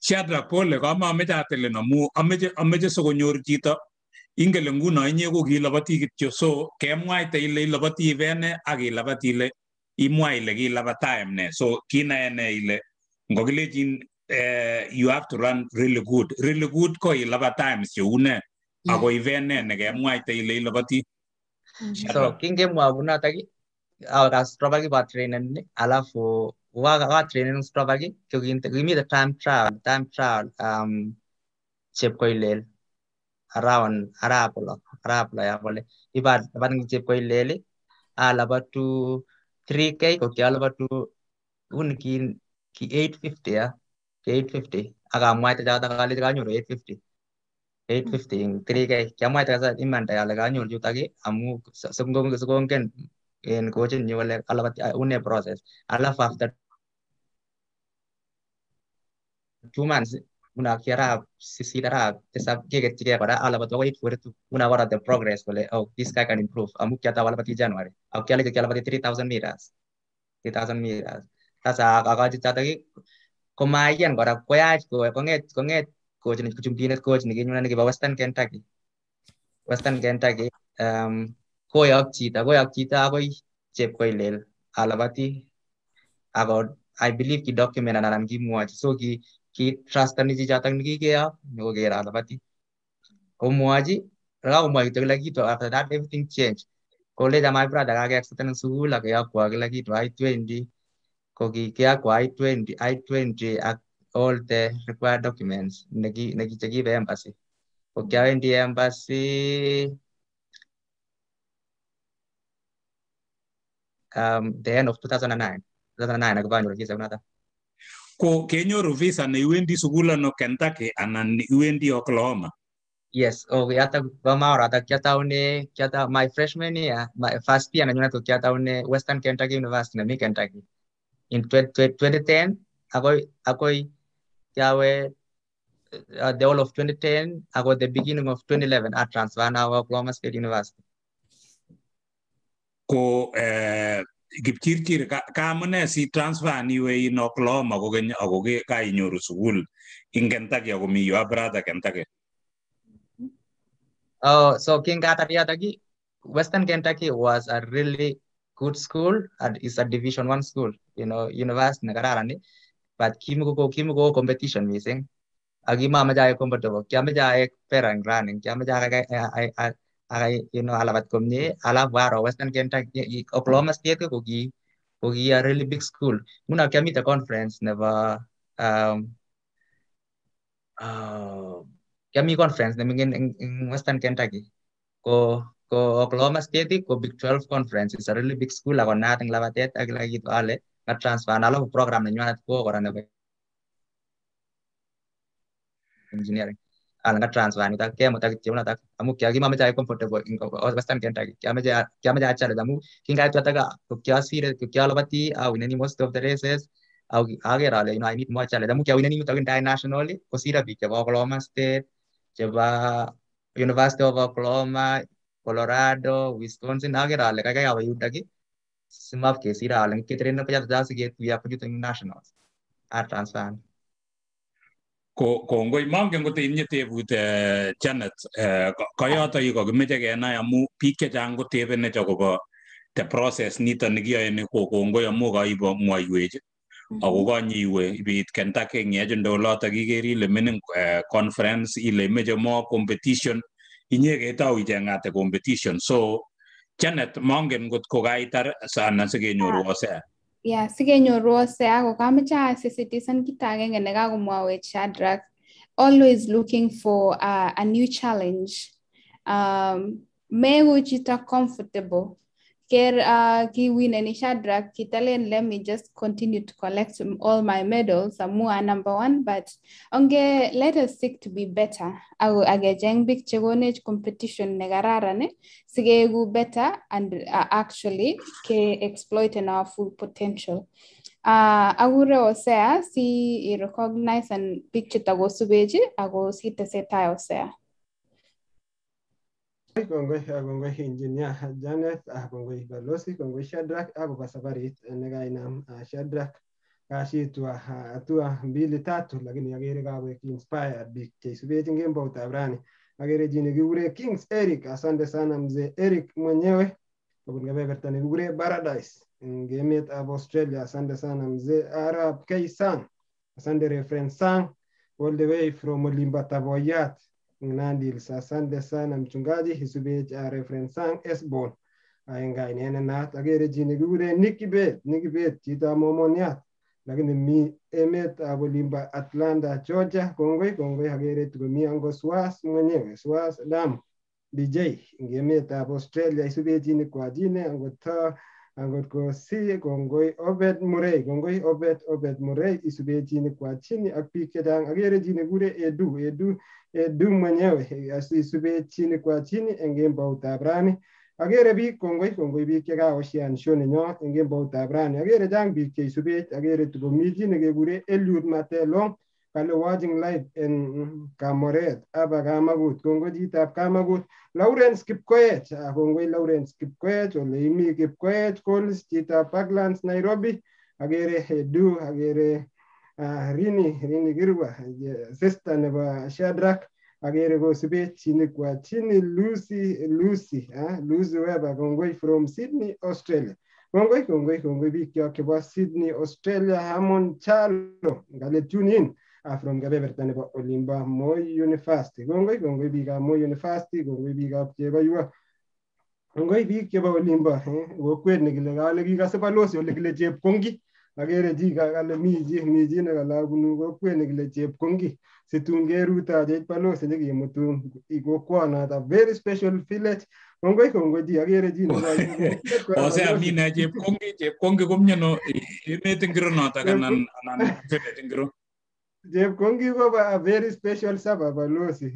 D: siatra pole kamamechatelel ameje ameche ameche sikonyor chito ingele nguno inye ko kilabati kityo so kemwa ite ile ilabati vene ak ilabati le imwa ile kilabatae emne so kina ene ile ngokilechin uh, you have to run really good really good ko une ilabatae vene ne kemwa ite ile ilabati
C: so
F: kinge mwa buna kingemwa kunotok akastropa kipa trainen alafu wagagwatire nä nuspravagi kä ginte gimite time trial time trial um chepkoilel arawan arapolo arapolo yapole ibar ban chepkoileli alaba tu 3k ko kya alaba tu unkin ki 850 ya 850 aga mwaita jada kali kanyoru 850 850 ing 3k kya mwaita sa imanta ya kanyoru jutagi amu sungong sugongen en coaching nyu wala alaba une process alaf after cuman una kiarab sisirab tesab gege tige para ala batwa wait for tu una wara de progress bole oh this guy can improve amu kya ta wala pati january ya, ab kya lege kya pati 3000 miras 3000 miras tasa aga jita tagi komayan koya koyaj ko konget konget ko jeni kuchum dinet ko jeni gina ne western kentucky western kentucky um koyak chita koyak chita agoi chep koi lel alabati ago i believe ki document anaram gi muach so ki transitani jijatangi kia no gera labati. Omuaji rao mai to lagi to after that everything changed. Kole da my brother aga accident su la kia kwa lagi to I twenty kogi kia kwa I twenty I twenty all the required documents nagi nagi chagi be embassy. O kia in the embassy um the end of 2009 2009 aku banyak lagi sebenarnya
D: ko kenyoru visa ne iwendi sukulano Kentucky anan iwendi Oklahoma?
F: Yes, o oh, yata hata kama ora hata kiataune kiata my freshman year, my first year nanyona to kiataune Western Kentucky University na mi Kentucky. In 2010 akoi akoi kiawe uh, the whole of 2010 ago the beginning of 2011 at transfer Oklahoma State University. Ko eh, chir ka amune si transfer aniwe in
D: Oklahoma ako kenya ako ge ka inyoru sukul in Kentucky ako mi your brother Kentucky.
F: Oh, so King Katariatagi, Western Kentucky was a really good school and is a Division One school, you know, university nekararan But kimuko ko competition missing. Agi mama jaya kya kiamaja ek perang running, kiamaja ek eh, eh, eh, aga you know ala komne ala waro western kentucky oklahoma state ko gi ko gi a really big school muna kami ta conference neva um uh, kami conference nemi in western kentucky ko ko oklahoma state ko big 12 conference is a really big school ako na tang labatet ag lagi to gitu ale na transfer na program na nyana ko ora neva engineering alang transwani tak kaya mutaki tiwala tak amu kya ki mama chai comfortable inko os bastan kenta kya me kya me acha da amu kinga tu taka to kya sphere to kya lobati au in most of the races au age rale you know i need more challenge amu kya in mutaki internationally ko sira bi kya Oklahoma State jaba University of Oklahoma Colorado Wisconsin age rale kaya kaya au utaki सिम आप कैसी रहा लेकिन कितने ना पचास हजार से गेट भी आप जो तो नेशनल आर transfer
D: Kōngō i mōngi ngōt i nye te wī te Janet, eh, kayaata i kōki mēteke ānā ya mō pīke ta āngō te wēne ta kōka te process nita ni kia ya nē kōkō ngō ya mō gā i bō mō ā i wējit. A kō ka nye i wē i bīt kentake i ngi agi ndō ta ki kērī i lē conference i lē mēte mō competition i nye ta wī te ngā competition. So Janet mōngi ngōt kō gā i tāra sa nā seke i nō rō wā ah.
E: yeah, sikenyoru osea ko kamoche asisitisan kit agenge nekakomwawech Shadrack always looking for uh, a new challenge um, meeku chito comfortable Ker uh, kiwin any Shadrach, Kitalen, let me just continue to collect all my medals. Amua number one, but onge, let us seek to be better. Au agejeng big chegonech competition negararane, sigegu better and uh, actually ke exploit in our full potential. Uh, agure osea, si recognize and picture tagosubeji, agos hitasetai osea.
A: kongoi ah, kongoi engineer ah, Janet ah, kongoi balozi kongoi Shadrack akobo safarit nekainam Shadrack kashitwa hatua mbili tatu lakini agere kawek inspired bik cheisubechin kemboutab rani agere chi nekikure kings eric asante sana mzee eric mwenyewe kobun kebeberta nekikure paradise eng emetab australia asante sana mzee arab k asante reference sang all the way from olimbo taboyat n g n d i l a s a n d e sana mchungaji hisubech reference esbon ngainene naat agere c i nekikure Nicky b e t Nicky b e t c h i t a momoniat l a g i n mi emetab o l i m b a Atlanta Georgia kongoi kongoi agere tukomi ango Swas mwenyewe Swas l a m b DJ eng emetab Australia h i s u b e c h i n the k w a c i n e angot angot ko siye kongoi obet murray kongoi obet obet murray isube chi nekwa chini ak biik agere chi nekure edu edu edu mwenyewe isube chi nekwa chini eng kemboutab rani agere biik kongoi kongoi biik chekaoshian show nenyo eng kemboutab rani agere chang biik cheisubech agere tukomi chi nekekure eliud matelong Kaliwajin light en Kamoret aba Kamagut. Kongoi tap Kamagut. Lawrence Kipkoech. Ah, kongoi Lawrence Kipkoech. Ole imi Kipkoech. Coles chitab Parklands Nairobi. Agere Hedu. Agere uh, Rini. Rini Kirwa. Sister nebo Shadrach. Agere kosube chini kwa chini Lucy Lucy uh, Lucy Weber kongoi from Sydney, Australia. Kongoi kongoi kongoi bikyok chebo Sydney, Australia. Hamon Charlo Ngale tune in. afromgabe verdane ba olimba moy unifasti gongoi gongoi biga moy unifasti gongoi biga cheba yuwa gongoi biik chebo olimba kokwet eh, nekile kale kikase balosi ole kile chepkongi agere chi kale mi chi mi chi nekale abunu kokwet nekile chepkongi situn kerutachech balosi chekimutu kokwonoto very special fillet village kongoi kongoi chi agere chi ose amina
D: chepkongi chepkongi komiano emet ingiro notok non anan village ingiro
A: chepkongi ko a very special sabab brand, masih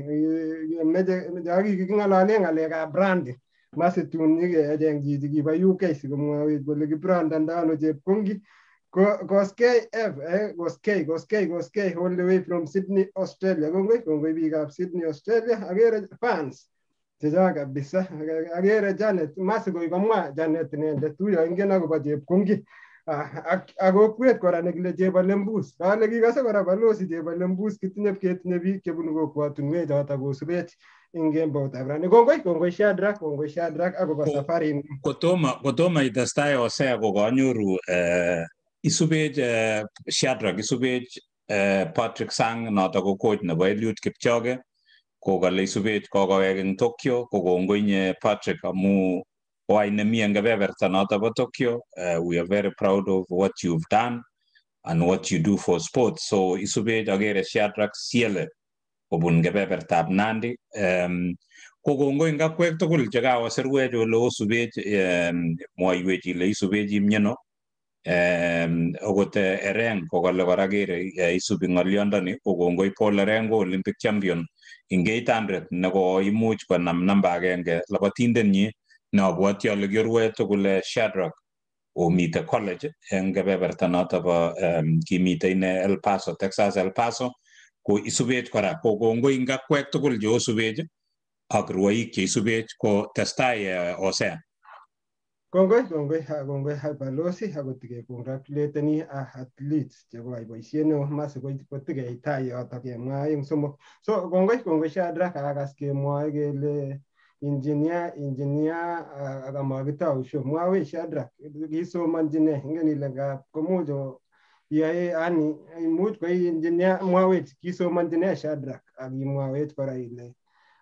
A: kiking'olole ng'alekab branding masitun nyikecheng chichi kibo uk sikomwowech kole kibrandando ano chepkongi koskei f koskei eh, koskei koskei all the way from sydney australia kongoi kongoi biikab sydney australia agere fans chechok bisa, agere janet masih masikoikomwa janet inendet uyo ingen akobo chepkongi Ah, ak kokwet kora nekile chebolembus kale ah, kikose kora balosi chebolembus kitinye ketinye biik chebunu kokwotunwek choto kosubech eng kemboutab rani kongoi kongoi shadrak kongoi shadrak akobo safarini
D: kotomo kotomo itestai osea kokanyoru uh, isubech uh, eh, shadrak isubech uh, patrick sang noto ko coach nebo eliud kipchoge kokale isubech kokowek eng tokyo kokongoinye patrick amu Why Namianga Beverton out of Tokyo. Uh, we are very proud of what you've done and what you do for sports. So isube agere Shadrach Siele kobun kebebertab Nandi. Um, kokongoi ngapkwek tugul chekawo serwech ole osubech um, mwoiwech ile isubech imyeno um, okot uh, Ereng kokole kora kere uh, isubi ng'olyondoni kokongoi Paul Ereng ko Olympic champion in 800 nekoimuch konam namba agenge labatindenyi neobwoti ole kiorue tugul eh, Shadrack omite college eng kebeberta noto bo um, kimite ine El Paso Texas El Paso ko isubech kora ko kongoi ngakwek tugul che osubech ak rwoik che isubech ko testai uh, eh, osea
A: kongoi kongoi kongoi balosi akot kekongratulatenii ah, athletes chekoai boisiet neo masi kotikei tai yotok kemwa eng somok so kongoi kongoi Shadrack akakas kemwoe kele engineer engineer agamabita usho mwawe shadrak giso manjine ngani lenga komojo yae ani much eh, ko engineer mwawe giso manjine shadrak agi mwawe kora ile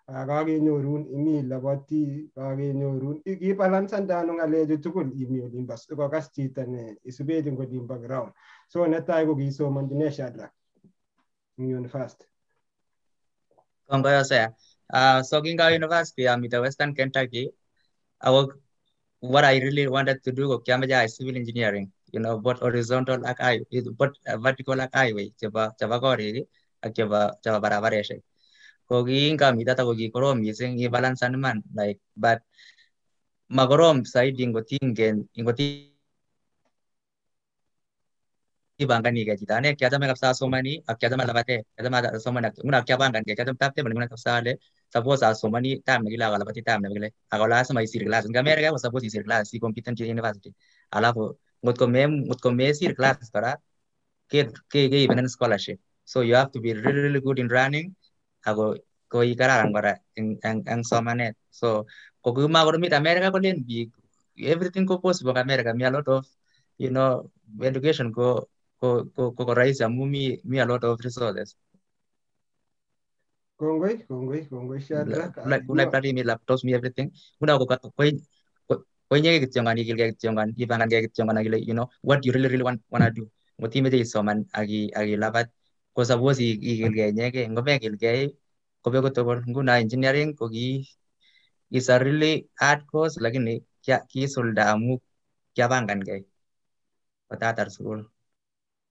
A: kakenyorun ah, imi laboti kakenyorun kibalansandaano eh, ngalechu tugul imi olimbo kokas chito ne isubeti ngot eh, imbo background so netai ko manjine shadrak in
F: fast kongoi saya Uh, Soginga University, I'm in the Western Kentucky. I uh, work, what I really wanted to do, uh, Kiamaja is civil engineering, you know, but horizontal, like I, but vertical, like I. highway, Chava, Chava Gori, Akiva, Chava Baravareshe. Kogi income, Ida Kogi Korom, using a balance and man, like, but Magorom side Ingoting and Ingoting. ibangani ka jita ne kya jama kapsa somani ak kya jama labate kya jama somani ak muna kya bangan kya jama tapte muna kapsa le Suppose as asomani time nekila kalapati time nekile akalasima isir class nga America ko suppose isir class ikompiten si university alafu ngotko me ngotko mesir class kora ke ke keibenin scholarship so you have to be really really good in running ako ko ikararan kora eng eng eng somanet so ko kumakoromit America kolen biik everything ko possible America mi a lot of you know education ko ko ko ko rahisi amu mi mi a lot of resources
A: Conway, Conway, Conway Sharla. Library
F: mi laptop, mi everything. Una ko koi koi nyege kityongan gitu, igil ge kityongan ibangan ge kityongan agile you know what you really really want wanna do. Moti meje isoman agi agi labat ko suppose igil ge nyege ngobe igil ge kobe ko tobor nguna engineering ko gi is a really hard course lakini kya ki soldamu kya bangan gay. Patatar school.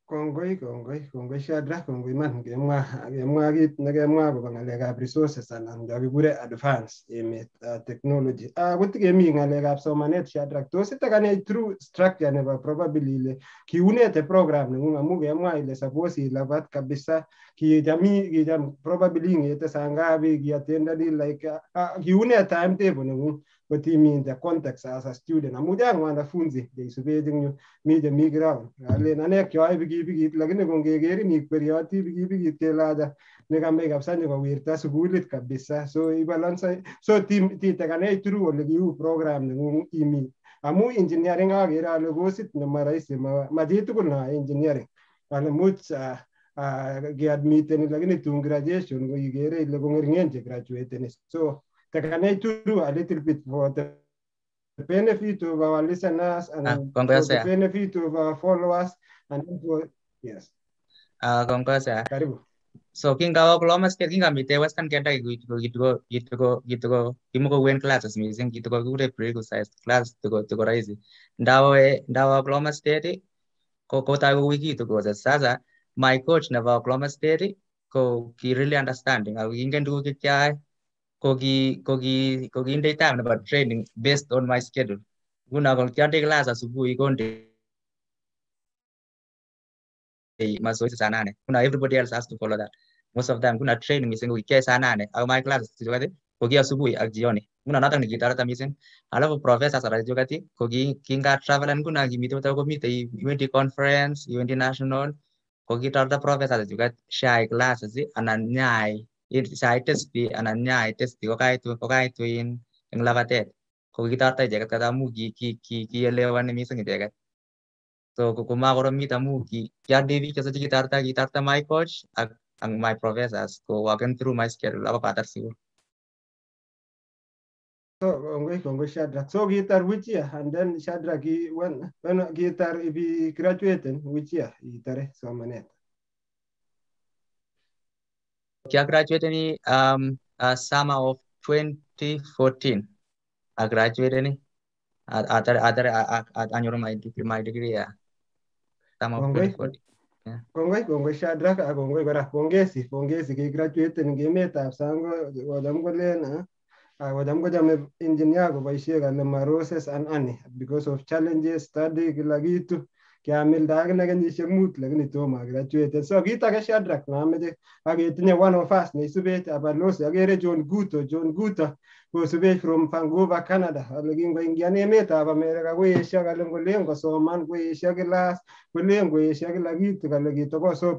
A: Congo, kongoi kongoi Shadrach kongoi man kemwa kemwa kit nekemwa kobo ng'alekab advance anan technology. Ah, what emet uh, technology uh, ah, so ng'alekab somanet Shadrach tos itakane through structure nebo probably ile kiunete program neng'ung amu kemwa ile suppose ilabat kabisa kichami kicham probably ing'ete sangapi kiatendani like uh, uh, timetable neng'ung what you mean the context as a student I'm amujang wanafunzi jeisubejing nyu mi che mi ground alen ane kyoai pikipikit lakini kongekerin ikwerioti pikipikit kelaja nekamei kabisa nyikowirta sukulit kabisa so ibalansa so true, turu ole kiu program neng'ung imi amu engineering akere ale kosit nemaraisi ma chitugul na engineering ale much uh, uh, keadmiteni lakini tun graduation ko ikere ile kong'ering'en graduate. so Takane to do a little bit for the benefit of our listeners and uh, for the benefit of our followers and for, yes.
F: Ah, congrats ya. Karibu. So king kalau kalau mas king kami tewas kan kita gitu gitu gitu gitu gitu kamu ke wen kelas misalnya gitu kau udah beri size kelas tuh kau tuh Dawa dawa mas tadi kok kau tahu wiki gitu-gitu sasa ah. my coach nawa kalau mas tadi eh, kok really understanding aku ingin tuh kita Kogi Kogi Kogi in daytime about training based on my schedule. Guna kalau tiada kelas asubuhi konde masuk sana ne. Guna everybody else has to follow that. Most of them guna training missing kogi kaya sana ne. Aku my class juga tu kogi asubuhi agjioni. Guna natang ni kita rata missing. Alah professor sarah juga tu kogi kingka travelan guna gimi tu tahu komi tu event conference event national kogi tarata professor juga share class sih ananya Irisaitespi ananya aitespi kokaitu kokaitu eng ya. kita Ko kitorto ya, kata mugi ki ki ki kielewani missing gitu ya, kan. icheket. So komakoromit amu ki kiade biik chesoche kita kitorto my coach ang ak my professors ko walking through my schedule abapatar sukul.
A: So kongoi kongoi shadra So gitar which year and then Shadrach when when gitar ibi graduating which gitar itare eh, manet
F: Kya graduate in um, uh, summer of 2014. I ah, graduate in uh, other other at uh, annual my degree my degree ya. Summer of 2014.
A: Kongoi, kongoi ya. Shadraka, ah, kongoi kora. kongoi pongezi ki graduate ni gemetab ah, sango wadam kolena. Wadam ko jame engineer ko boishe kale maroses an ani because of challenges study kila itu. kiamilda akine kenyisiek mut lakini tomo agraduated so kit ake Shadrack nameche aketinye one of us neisubech abalosi akere John Guto John Guto kosubech from Vancouver Canada ale kingoingian emetab America koesio kale ngolen kosoman koesio kilas kolen koesio kila kitu kale kitoko so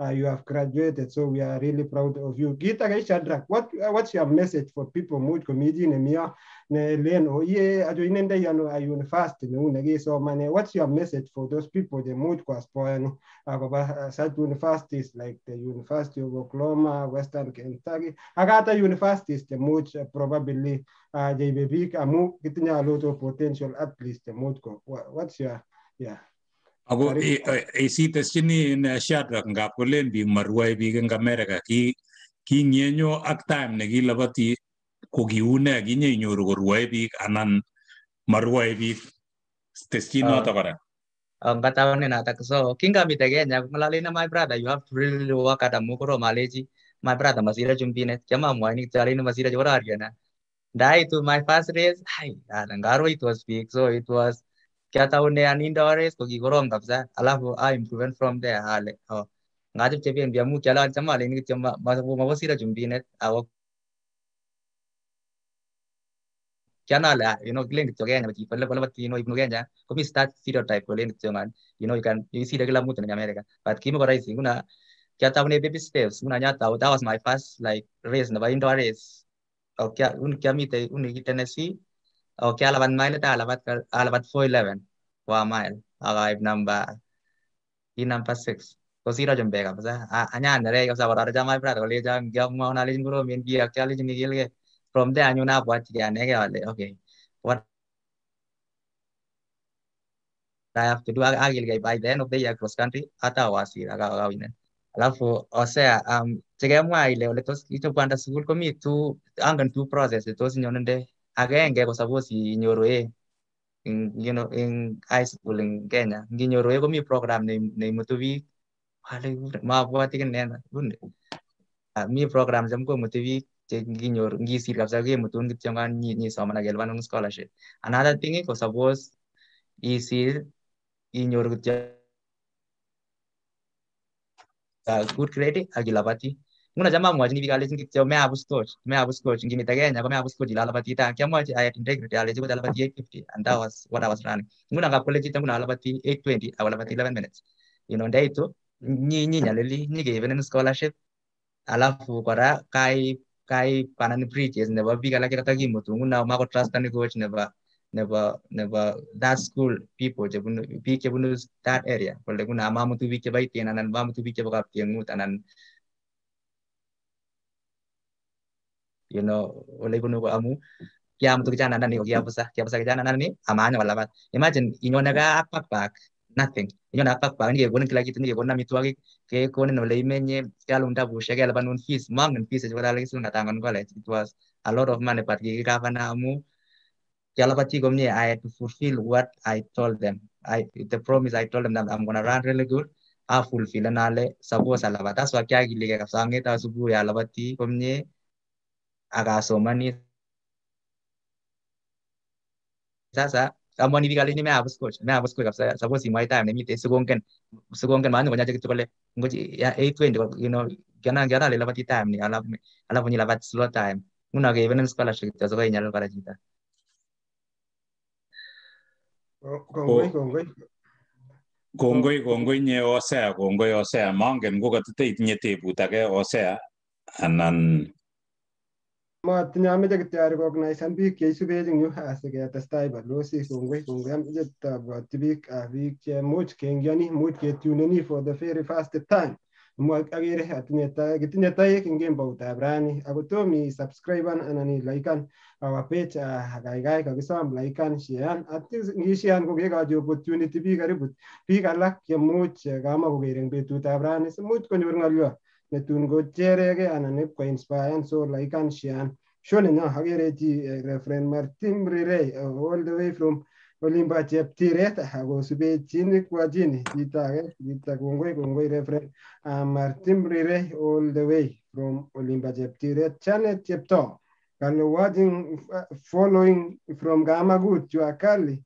A: uh, you have graduated. So we are really proud of you. Gitare what, uh, what's your message for people mood comedian and mia uh, ne leno oh, ye yano a uh, university ne unagi so mane what's your message for those people the mood kwasporan agoba such universities like the University of Oklahoma, Western Kentucky, agata universities the mood probably uh, they be big amu kitinya a lot of potential at least the mood what's your yeah
D: Ako eh, isita sini in shot rak ngap ko len bi marwai bi kan kamera ki ki nyenyo ak time ne ki labati ko ki une ki nyenyo ro ruai bi anan marwai bi testino ah. ta para
F: ang ah, tahu nih, nata so kinga mi tege nya malali na my brother you have really work at amukro maleji my brother masira jumpine kama mwani masih na masira jora ariana dai to my first race hai ngaro itu was big so it was I indoors ko kikorom kabisa alafu a improven from there oh ngachop chepembi amu kialany cham aleni kityo mabosiro chumbinet awo kianale ah, you know kilen kityo Kenya but pole pole you know ibnu Kenya komi start stereotype kolen kityo you know you can you see kila mtu in America but kimo ko rahisi kuna baby steps that was my first like race nebo indoor race okay un kiamite un Tennessee Okay, kaya laban mile ta alamat kar 411 wa mile Arrive number in namba 6 kosira jembe ka pasa ah, anya ndare ka sabar ara jama pra ko le jam gya ma na lin guro min gi akya lin gi le from there anyu na bwa ti ane ga le okay what I have to do agil guy by the end of the year cross country hata wasira aga gawinen alafu o oh, sea um chegemwa ile ole tos ito kwanda school komi tu angan tu process nyonya deh agenge ko suppose inyoru e in you know in high school in Kenya. Ngi Nyorue ko mi program ni ni mutubi pale mabwati ken nena. Ah, mi program jam ko mutubi che nginyor ngisir kabisa ni ni kan nyisoman gelwan ng scholarship. Another thing ko suppose isir inyoru kityo uh, ah, good credit akilapati ah, una jamaa jini bikale jini tyo me abu coach me abu coach ngi mitage nya me abus coach ilala batita kya mwa i had integrity ale jibo dalabati 850 and that was what i was running nguna ngap college tangu nalabati 820 awalabati 11 minutes you know ndaito nyi nyi nyaleli nyi given in scholarship alafu kora kai kai panan preaches nebo bik alak katakimutu nguna mako trustani coach nebo never never that school people chebunu bik chebunu that area kole kuna mamutu bik cheboitien anan mamutu bik chebo kaptiengut anan you know oleh kuno kamu kiamu tu kejana nani ogia busa kia busa kejana nani amanya wala bat imagine inyo naga apa pak nothing inyo na apa pak ni gonen kila kitu ni gonen mitu agi ke konen oleh menye kalau unda busha ke laban un fees mang un fees juga lagi sun katangan kau it was a lot of money but gigi kavana amu kia laban ti gomni I had to fulfill what I told them I the promise I told them that I'm gonna run really good a fulfill nale sabu salabata so kya gili ka sange ta subu ya labati komnye sa? acaso manizasa amuani bik alini mea abuskuch mea abuskuch kabisa suppose imwaitae nemite sikongen sikongen maani konyache kityo kole ngochi ya 820 you know kianan kianan ile labati time ni alap alap nyi labat slow time nguno keibenin scholarship kityo sikoi inyalil kora chito
D: kongoi kongoi kongoi kongoi nye osea kongoi osea mongen ngo kotite itinye tebut age osea anan
A: ma tinya me de gte arig ogna isan bi ke su be jing yu ha se ge ta stai ba lo si sung we sung gam je ta ba ti bi ka bi ke mo ch ke ngi ani mo ch ke tu ne ni for the very fast time mo ka ge re ha tinya ta ge tinya ta ye ngi ba to mi subscribe an anani like an a wa pe cha ka sa like an she an at ti ngi she an ko ge ga jo opportunity bi ga re bu bi ga la ke mo ch ga ma ko ge tu ta bra ni se mo ch ne tun go chere ge anani ko inspire so like an shian shone na hagere ti eh, reference mar tim re eh, all the way from olimpa chep ti re ta ha go sube chin ni kwa jin ni ta ge ni ta re all the way from olimpa chep ti re chane chep to kan eh, following from gama gu chu akali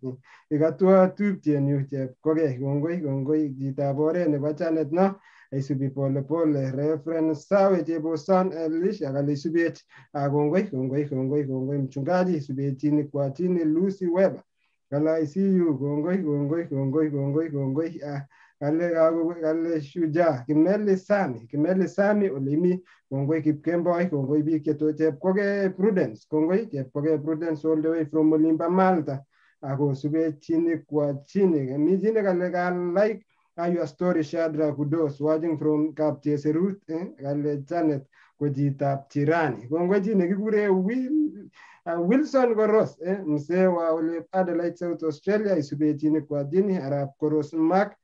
A: ni ga tu tu ti ni chep ko ge go go go go ji ta ne ba no? isubi polepole reference sawe chebosan elish akale isubet kongoi kongoi kongoi kongoi mchungaji isubetini kwa chini Lucy Weber kala ICU kongoi kongoi kongoi kongoi kongoi kale ah, kale shuja kimeli sami kimeli sami olimi kongoi kipkemboi kongoi biik cheto chepkoge prudence kongoi chepkoge prudence all the way from olimba malta akosube chini kwa chini mi chini kale kalai kayu astori shadra kudos waajin from kaab eh, tap kalechanet gojiitab chirani kon goji wil eh, wilson koros eh, mse wa olep adelaide south australia isubechini kwadini arab koros mak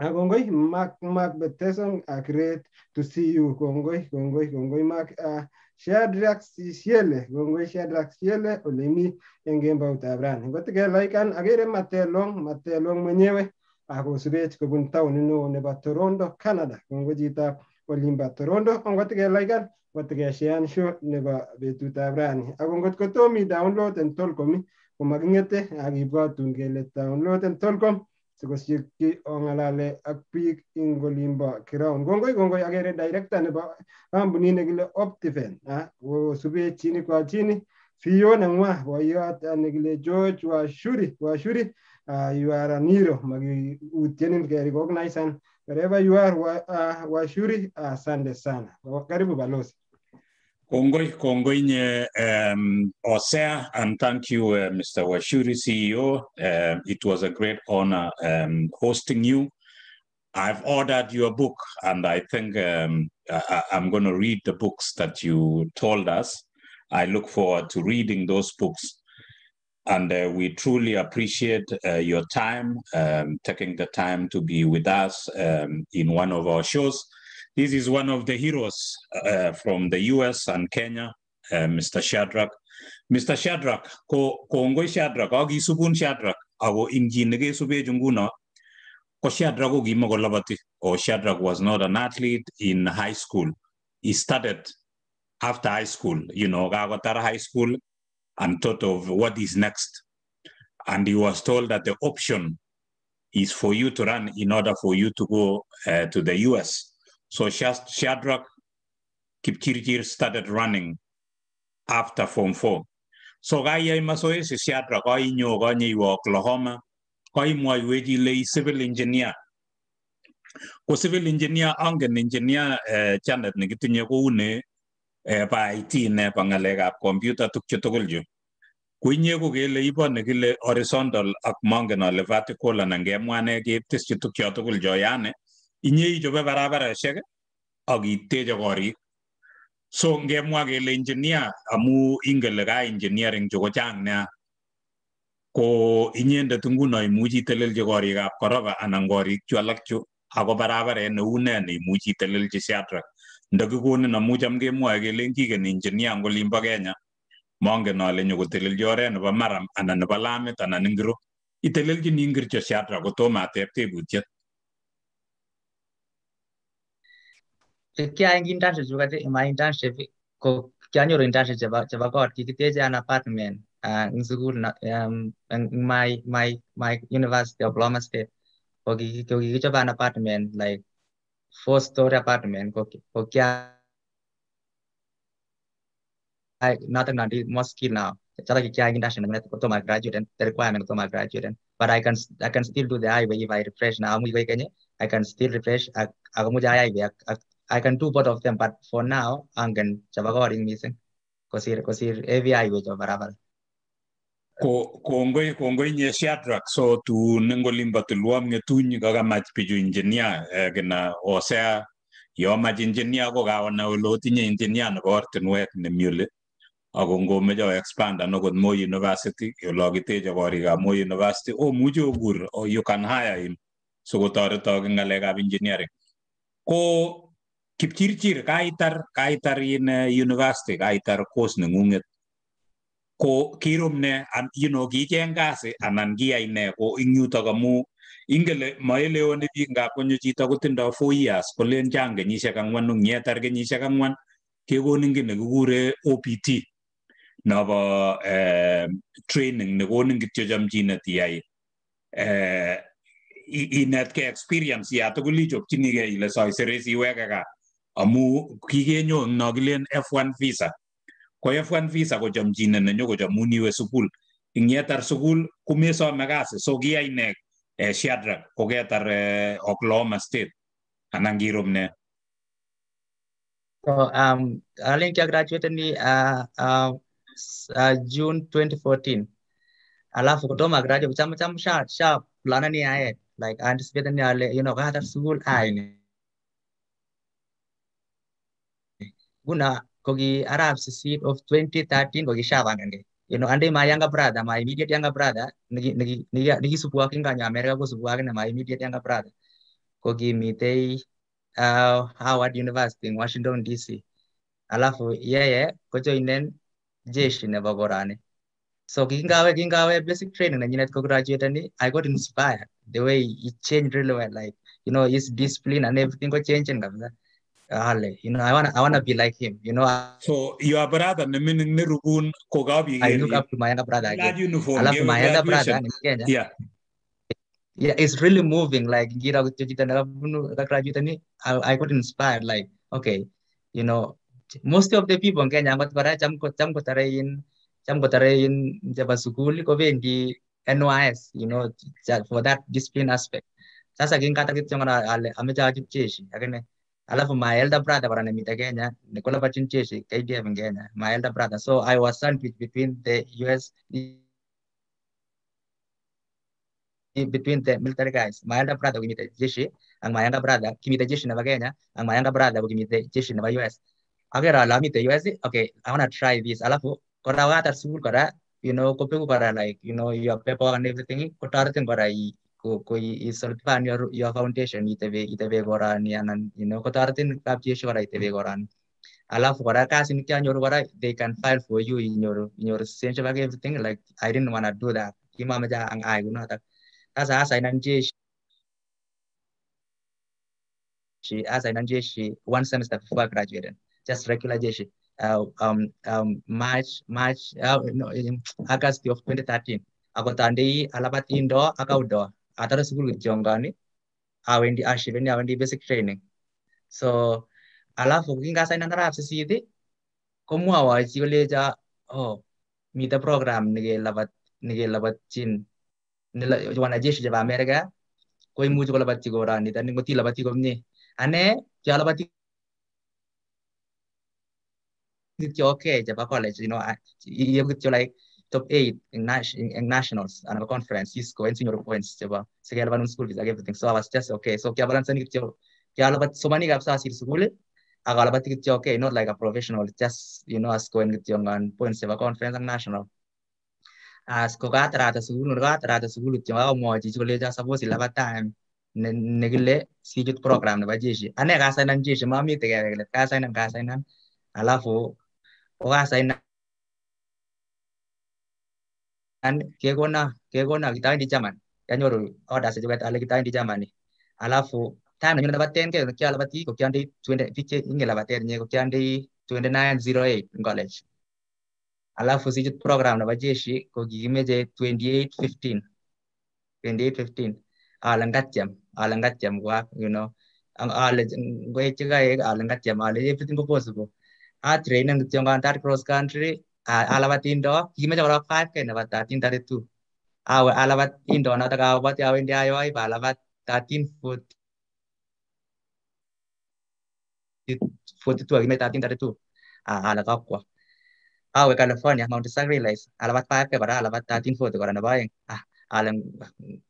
A: ah, kongoi mak mak beteson a great to see you kongoi kongoi kongoi mark uh, Shadrach siele kongoi Shadrach siele olemi like kemboutab rani laikan, akere matelong matelong mwenyewe akosubeech kobun taunit neo nebo Toronto, Canada. Kongojitab olinbo Toronto, angotikeloikan kotikeshean show nebo betutab rani. Ako ngot kotomi download and tolcom komaking'ete akibwatun kele download and tolcom sikosikyi ong'alale ak biik ing olimbo Kiraun. Kongoi kongoi agere director nebo kampunit nekile Optiven ah, kosubech chini kwa chini. Fiyo neng'wa boiyot nekile George Washuri. Washuri uh, you are a hero magi didn't recognize and wherever you are wa, uh, washuri asante uh, sana karibu balozi
D: Kongoi, kongoi nye um, Osea, and thank you, uh, Mr. Washuri, CEO. Uh, it was a great honor um, hosting you. I've ordered your book, and I think um, I- am going to read the books that you told us. I look forward to reading those books. And uh, we truly appreciate uh, your time, um, taking the time to be with us um, in one of our shows. This is one of the heroes uh, from the US and Kenya, uh, Mr. Shadrach. Mr. Shadrach, ko kongoi Shadrach, ako kisubun Shadrach, ako injin nekesubech nguno, ko Shadrach ko kimakoloboti, or oh, Shadrach was not an athlete in high school. He started after high school, you know, kakotar high school, and thought of what is next. And he was told that the option is for you to run in order for you to go uh, to the US. So Shadrach Kipchirchir started running after Form 4. So kayai masoesi Shadrach koinyo konyeiwo Oklahoma koimwoiwechi le civil engineer ko civil engineer angen engineer uh, Janet nekitinye koune pa IT nepa ng'alekab computer tukchu tugul chu ko inye ko kele ibo nekile horizontal ak mongen ale vertical anan kemwa ne keteschi tukcho tugul cho yani inye ichobe barabareshek ak iteche korik so ngemwa kele engineer amu ingele ka engineering chu kochang nea ko inyendet nguno imuchi itelelchi korikab koroba anan korik chu alak chu ako barabaret neu nee neimuchi itelelchi Shadrack ndakikonin amu cham kemwoe kelen kikeni engineer ng' olimbo Kenya mongen ale nyokotelelchi oret nebo Maram anan nebo Lamet anan ingiro iteleljini ngircho Shadra kotomo ateb tebutiet
F: kikiyaen internship chukat ma internship ko kianyoru internship chebo chebo kot kikiteche an apartment eng sukul eng my my my university of Loma State ko kikichobe an apartment like four story apartment okay. को क्या nothing not more skill now चला कि क्या industry में तो तो मार graduate the requirement तो मार graduate but I can I can still do the I if I refresh now मुझे कहीं I can still refresh अगर मुझे आया भी I can do both of them but for now I'm angin coba kau ring missing kosir kosir AVI wajah barabar
D: ko kongoi kongoi nye Shadrack so tu nengolimba tu luam nge tu nyi kaga mach piju engineer eh, gina osea yo mach engineer ko kawa na ulo tinye engineer na ortinwek ne miule ako meja o expand no kod mo University yo logiteche korik ab University o muche o you can hire him so kotoretok eng ng'alek ab engineering ko kipchirchir kaitar kaitar in eh, university kaitar kos neng'ung'et ko kirum ne an, you know, kicheng kasi anan kiyai ne ko ing yutok mu ingele maelewani biik ngap konyo chito kotindoi four years kolen chang kenyisiek ang'wanu ng'etar kenyisiek ang'wan kekonin ki nekikure OPT nobo eh, training nekonin kityo chomchinet iyai eh, inetkei experience ya tugul ichopchinikei ile soiseresi iweke kaa amu kikenyo nyo kilen F1 visa ko F1 visa ko jam jam muni we sukul ingyetar sukul komesome kasi so gi kiyai ne eh, ko getar eh, Oklahoma State anan kirum ne
F: So um, Alin kya graduate ni uh, uh, uh, June 2014. Alafu kutoka graduate chama chama sha sha plana ni aye like I anticipate ni the you know hata school aye. guna Kogi Arab seat of 2013 kogi shawangange. You know, and my younger brother, my immediate younger brother, ah. nigi nigi nigi nigi supuakin kanya Amerika ko supuakin my immediate younger brother. Kogi mitei uh, Howard University in Washington DC. Alafu yeye kojoinen jeshi nebo Korani. So kingawe kingawe basic training na nyinet ko graduate ni I got inspired the way it changed really well like you know his discipline and everything ko changing kabisa. Ale, You know, I wanna I wanna be like him. You know. so your brother, Nemin Nerubun Kogabi. I eh, look up to my younger brother. Again. Uniform, I love my younger brother eh, in eh. Yeah. Yeah, it's really moving. Like I, I got inspired. Like okay, you know, most of the people in Kenya, ang para jam to jam ko tarayin jam ko tarayin jaba school in the NYS. You know, for that discipline aspect. Sasa ginga takit yung ana ame jaga jeshi. Agane. Alafu my elder brother wananimita Kenya, nikula pachin cheshi KGM Kenya, my elder brother. So I was sandwiched between the US between the military guys. My elder brother wakimita jeshi, ang my younger brother kimita jeshi na Kenya, ang my younger brother wakimita jeshi na US. Agora allow me the US, okay, I want to try this. Alafu kora wata school kora, you know, kopeku kora like, you know, your paper and everything, kotaratin kora こうこういうそれファンやる your your foundation いてべいてべごらんやなん you know ala alafu wara kasin kia nyuruh wara they can file for you in your in your sense of everything like I didn't wanna do that Ima aja ang ai guna tak asa asa nan je she asa nan je she one semester before graduating just regular je she uh, um um March March uh, no August of 2013 aku tandai alamat indo aku udah අතර සුකුරු ජොංගානි ආවෙන්ඩි ආශිවෙන්ඩි අවන්ඩි බෙසික් training so అలా ఫోకింగ్ cos అయినంత ఆఫ్సీది కొమ్ము అవ జీవలేజా ఓ మిత programme నిగేలబత్ నిగేలబచ్చిన్ నిల వన జేష్ జబా America कोई मुझ को लबत्ती को रानी तने मुती लबत्ती को ने अने क्या लबत्ती दिक्कत ओके जब आप कॉलेज यू नो ये कुछ like top eight in, in, in nationals and a conference, Cisco and senior points, diba? Sa kaya laban school visa, everything. So I was just okay. So kaya balansan kitiyo, kaya labat so many sa asil school, I got labat kitiyo, okay, not like a professional, just, you know, as going kitiyo ng points, of a Conference and national. As ko ka tarata school, nur ka tarata school, you ako mo, chichi ko leja sabo sila ba time, negile sijut program na ba jeshi. Ane kasay ng jeshi, mami tiga, kasay ng kasay ng, alafu, kasay ng yani kegona kegona kitani dijamani yanyoro order se jogata ale kitani dijamani alafu time nyona baten ke kya labati ko kya ndi 20 piche inge labaten nye twenty nine zero eight college alafu à, sije program na bajeshi ko gimeje 2815 2815 alangatyam alangatyam kwa you know ang ale ngwe chiga ye alangatyam ale everything possible a à, training tyongan that cross country alabat indo hima jawara five ke nabat tatin tari tu awe alabat indo na tak awe awe india ayo iba alabat tatin foot foot tu hima tatin tari tu ala kau kuah awe California Mount Sacrifice alabat five ke bara alabat tatin foot korang nabayang ah alang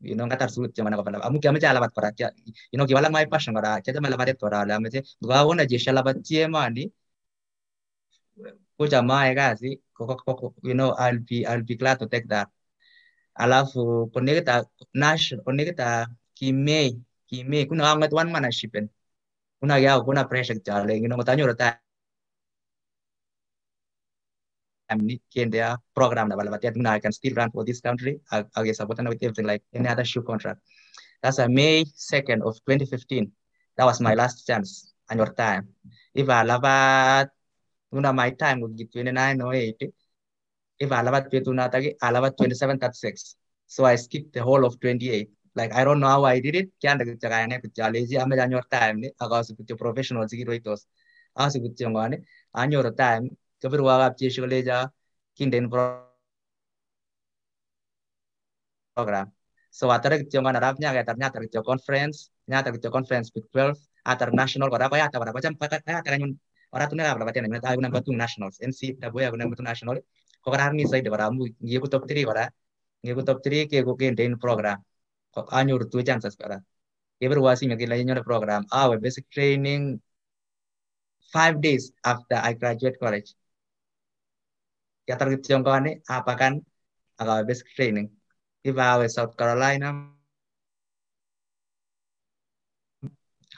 F: you know ngatar sulut jaman apa amu kya meja alabat kora kya you know kiwala mai passion kora kya jaman et kora ala meje buka wona je shalabat je mani ko jama e kasi you know, I'll be I'll be glad to take that. Alafu uh, connecta uh, nash connecta uh, kime kime kuna angat one man management kuna yao kuna pressure jale you know I'm not in their program na balabati at I can still run for this country I I support with everything like any other shoe contract that's a May 2nd of 2015 that was my last chance and your time if I love Tuna might time would 29 or 80. If Alavat Tuna Tagi, 27 cut 6. So I skipped the whole of 28. Like I don't know how I did it. can the guy with Jalazi, I'm at your time. I was with your professional secretaries. I was with your money. I time. program. So atar kerja mana rap nya atar nya conference, nya atar conference 12, atar national pada apa Orang tuh nela berapa tiap aku nambah tuh nationals, NC tabu ya aku nambah tuh national. Kau army side bara ambu, gue ku top three orang, gue aku top three kayak gue kain program. Kau urut tuh chances bara. Gue berwasi mungkin lagi nyuruh program. Ah, basic training five days after I graduate college. Ya target jangkauannya apa kan? Agak basic training. awe South Carolina,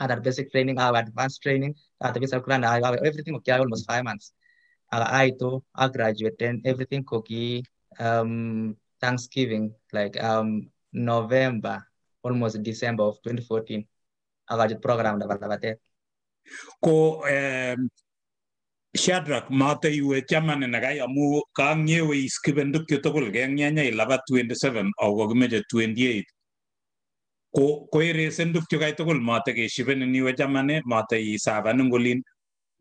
F: Ada basic training, ada advanced training, at the visa plan, I everything okay, almost five months. Uh, I to I graduate and everything okay. Um, Thanksgiving, like um November, almost December of 2014. I graduate program dapat
D: Ko um, Shadrach mate iwe chaman nagai amu kang yewe iskibenduk yotokul geng nyanya ilaba 27 au kokimeche 28 ko ko mate ke shiben ni koiresen tukchu kaitugul motegeshipenin iwe chamanet ni kolin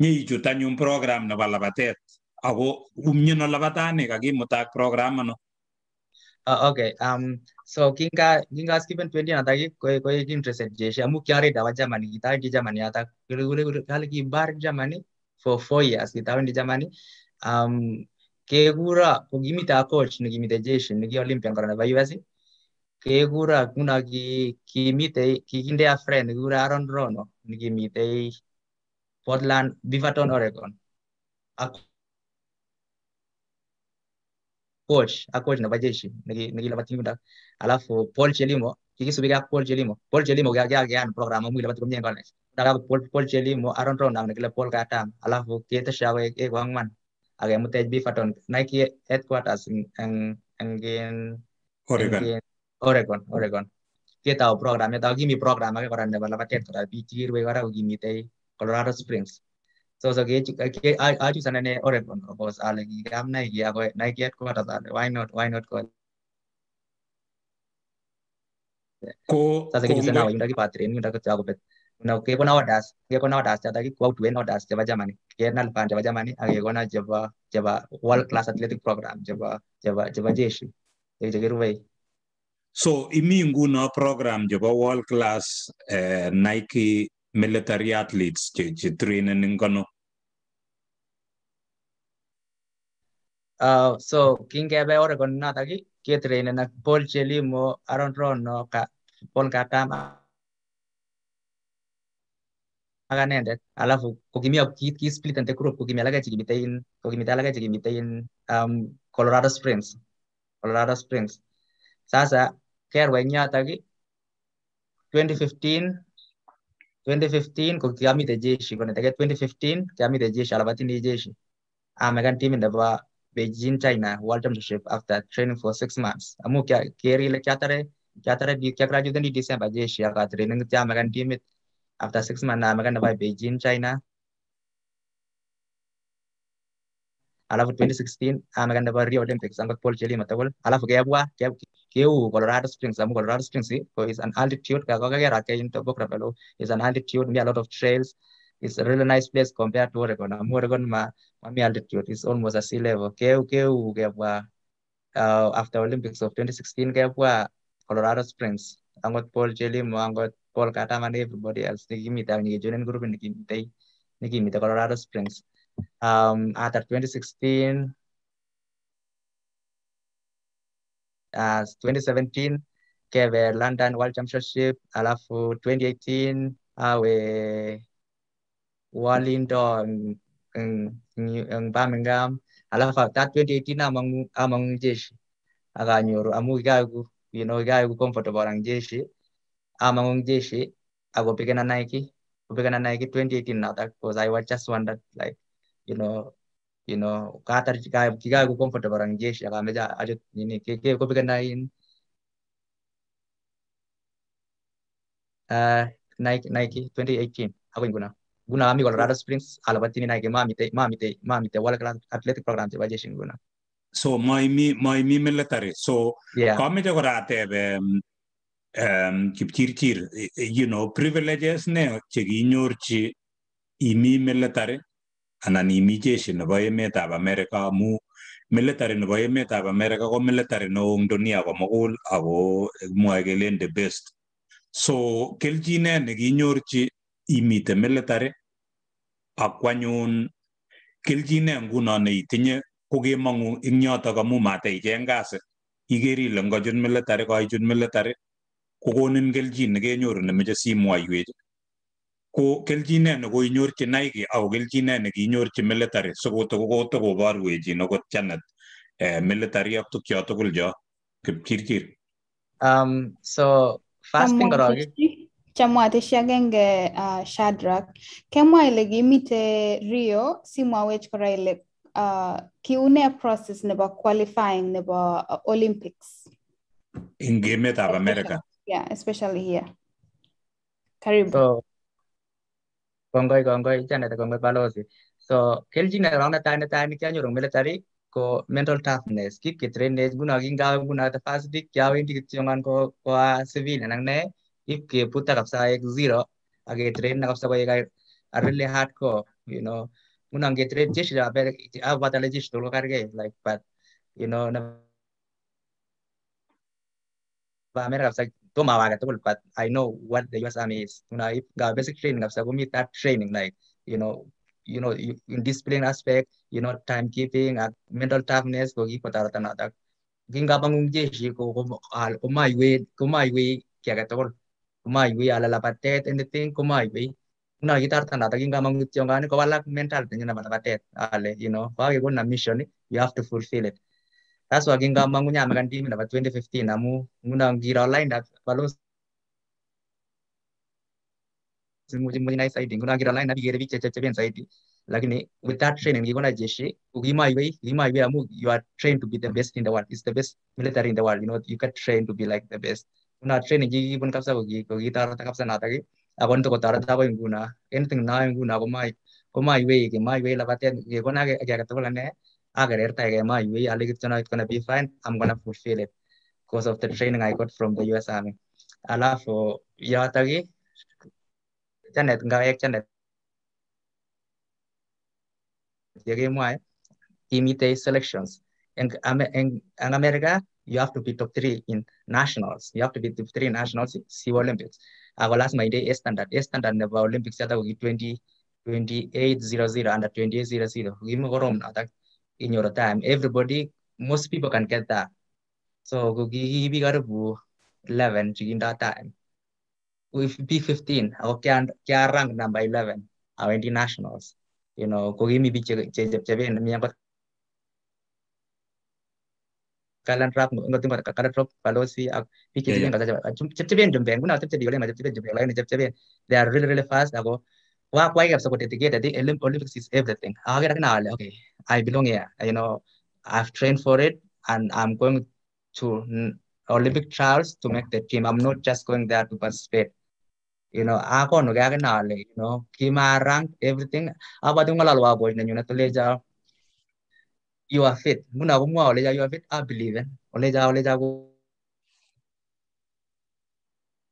D: nyeichut anyun program na bala batet
F: um nebo la batane ka gi kakimutak program no uh, okay um so kinga kinga skipen 20 na taki koi koi interested jeshi amu kyare dawa jamani ta gi jamani ata gure gure kal ki bar jamani for 4 years kita di jamani um ke gura kegura kogimita coach ni nigimita ni gi olympian karana bayuasi kekuro nguno ki kimitei kikinde a friend kikure Aaron Rono nikimitei Portland Beaverton Oregon ak coach ak coach nebo jeshi nekilabati yundo alafu Paul Chelimo kikisubi ak Paul Chelimo Paul Chelimo kiakean program amu kilabati komie en college ndakabu Paul, Paul Chelimo Aaron Rono nekile Paul Katam alafu ketesha koek eku ang'wan akemutech Beaverton Nike headquarters en en en Oregon
C: Oregon, Oregon.
F: Kita tahu program, kita tahu gini program agak orang dapat lah paket kita biji ruwe orang gini teh Colorado Springs. So so kita kita aju sana ni Oregon, bos alagi kam naik ya, kau naik ya kau ada why not, why not kau. Ko, sasa kita sana awak kita patrin, kita kerja aku bet. Nah, kita pun awak das, kita pun awak das, jadi kau tuan awak das, coba zaman ni. Kita nak pan, coba zaman ni, agak kau nak coba coba world class athletic program, coba coba coba jeshi, jadi jadi ruwe. So imi nguno program chebo world class eh, Nike
D: military athletes che, che trainen ing kono.
F: Uh, ah, so kon Oregon ki ke trainen na Paul mo Aaron Ron no ka Paul Aga nende alafu ko kit ki split ante group kokimia laga chikimitei kokimia laga chikimitei um Colorado Springs Colorado Springs sasa खैर वही आता कि 2015 2015 ko kiamite jeshi ko netake 2015 kiamite jeshi alabatini jeshi amekan ah, team ndaba Beijing China World Championship after training for six months amu kya kerile kya tare kya tare di December jeshi aka training kya amekan after six months amekan ndaba Beijing China alafu 2016 amekan ah, ndaba Rio Olympics anga Paul Chelimo tawol alafu kebwa kebwa Kew, Colorado Springs, I'm Colorado Springs, eh? so it's an altitude, it's an altitude, me a lot of trails. It's a really nice place compared to Oregon. I'm Oregon, my, altitude is almost a sea level. Kew, Kew, uh, after Olympics of 2016, Kew, Colorado Springs. I'm with Paul Jelly, I'm with Paul Kataman, everybody else. Nikimita, Nikijunin group, Nikimita, Nikimita, Colorado Springs. Um, after 2016, As 2017 keve London World Championship alafu 2018 awe in Birmingham alafu that 2018 among among jeshi akanyoru amu igagu you know igagu comfortable ang jeshi Among jeshi akopigana Nike kupigana Nike 2018 natak because I was just wondered like you know you know kata kaya kaya aku comfort barang jesh ya kami aja ini kaya aku bikin naik uh, naik naik 2018 aku yang guna guna kami Colorado Springs alabat ini naik mami te mami te mami te wala kelas athletic program te jesh guna
D: so my me my me military so yeah. kami jago rate um, um, kipchirchir you know privileges ne chekinyorchi imi military anan imijeshi nebo emetab America amu military nebo emetab America ko military neo eng dunia komugul ako mwae kelen the best so kelchinet nekinyorchi imite military ako anyun kelchinet nguno neitinye ko kemong'u ing yotok amu mateicheng kasi iker ile ngachut military kaichut military kokonin kelchin nekenyoru nemeche simwoiwech ko military eh, military
F: um, so fasting korok
E: chamwa teshi agenge uh, kemwa ile mite Rio wech kora ile uh, process nebo qualifying nebo uh, Olympics
D: In emetab America
E: yeah especially here Caribbean.
F: so, kongoi kongoi inendet kongoi balozi so kelji na rona ta kelchin korong netai netai nekianyoru military ko mental toughness kip ga nguno ta nguno the kya week kiawendi chongan ko ko civil nang ne ip keputa sa ek zero age train na ak sa ba ek a really ko you know ge train ba nguno ngetrain jeshi abwat ale jeshi tugul ge like but you know na nebo Amerika sa don't at but I know what the US Army is. You know, if the basic training of Sagumi, that training, like, you know, you know, you, in discipline aspect, you know, timekeeping, uh, mental toughness, go give patar tana tak. Ginga bangung jeshi ko al kumaiwe kumaiwe kya katol kumaiwe ala lapatet anything kumaiwe na gitar tana tak ginga bangung tiong ani ko walak mental tanya na patet ale you know wag ko na mission you have to fulfill it that's why ginga mangu nya makan team number 2015 namu nguna gira line that balos muji muji nice idea nguna gira line na gere biche che che ben saidi lakini with that training ngikona jeshi ugima iwe ugima iwe amu you are trained to be the best in the world it's the best military in the world you know you can train to be like the best una training gi bun kapsa gi gi tar ta kapsa na ta gi agon to ko tar ta anything na nguna ko mai ko mai we gi Emma, you are it's gonna be fine. I'm gonna fulfill it because of the training I got from the US Army. Alafu yatagi chanet ngawek chanet yekimwae kimitei selections eng, eng, eng America you have to be top three in nationals. You have to be top three in nationals in SEA Olympics. I Ako my day A standard. A standard the Olympics yata koki 20 2800 under 2800 kokimokorom notok in your time. Everybody, most people can get that. So we got to 11 during that time. With B15, I can rank number 11, our internationals. You know, J bi cejep me menyangkut kalian rap nggak tempat kalian rap kalau si pikir cebe nggak cebe cebe yang jempeng pun aku cebe oleh macam cebe jempeng lain cebe cebe they are really really fast aku well, why I've supported the Olympics is everything. Ah, okay, I belong here. You know, I've trained for it and I'm going to Olympic trials to make the team. I'm not just going there to participate. You know, I ah, no gaga you know, kima rank everything. Aba ah, tunga lalwa boy you know, to leja. You are fit. you are fit. I believe in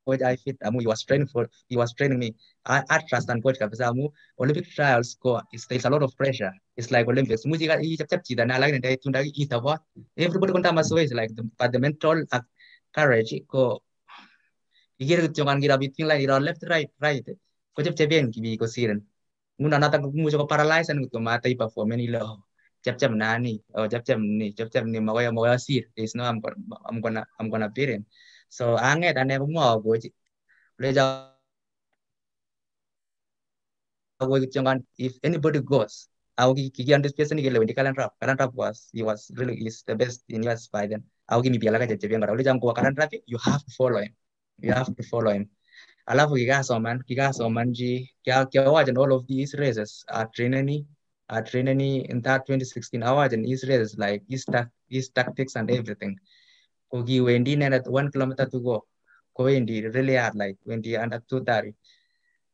F: coach Aifit Amu, he was training for, he was training me. I, I trust and coach kabisa Amu. Olympic trials go, it's, there's a lot of pressure. It's like Olympics. Everybody ka ichap chap chida na lagi like, the, but the mental uh, courage ko. Igir kutyongan gira between line, gira left right right. Ko chap chapian kibi ko siren. Nguna nata kumujo ko paralyzed and ko matay perform any law. Chap chap nani, oh chap chap ni, chap chap ni magaya magaya sir. There's no I'm gonna I'm gonna I'm gonna beat him so I ấy anh em cũng ở buổi bây giờ awagi jangan if anybody goes I awagi kiki under space ni kele wendi kalan rap kalan rap was he was really is the best in US by then awagi mi biala kaje jebe ngara ule jangu kalan rap you have to follow him you have to follow him alafu kika soman kika soman ji kya kya wajan all of these races are training, are training. in that 2016 awajan these races like his, his tactics and everything Kogi Wendy and at one kilometer to go. Koendi really hard like Wendy and at two two thirty.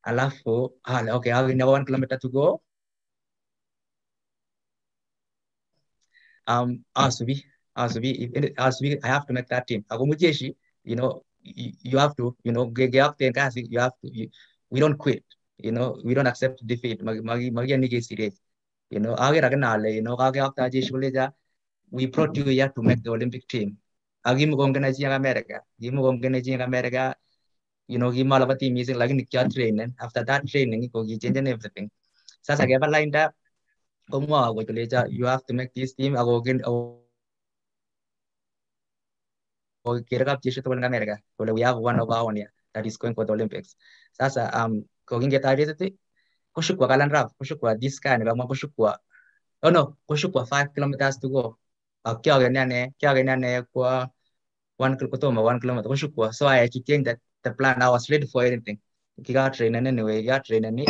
F: Alafu, ah, okay, I'll in one kilometer to go. Um, Asubi, Asubi, Asubi, I have to make that team. Agomujeshi, you know, you, have to, you know, get up there kasi, you have to, you, we don't quit, you know, we don't accept defeat. Magi, magi, magi, nige serious. You know, age raganale, you know, age after jeshi we brought you here to make the Olympic team uh, gimgonganaching America. Gimgonganaching America, you know, gimalapat missing like kya training. After that training, ko change everything. Sasa kaya lined up, kumwa ako tuloy you have to make this team ako gin ako kirakap tisyo tuwal ng Amerika. Tuloy we have one of our own yeah, that is going for the Olympics. Sasa um ko gin kita dito ti kushukwa kalan rap kushukwa this kind of mga kushukwa oh no kushukwa five kilometers to go uh, kyo cái này nè kyo cái này nè qua one to mà one kilo mà tôi chụp qua so I actually think that the plan I was ready for anything kika trainer nè anyway kika trainer I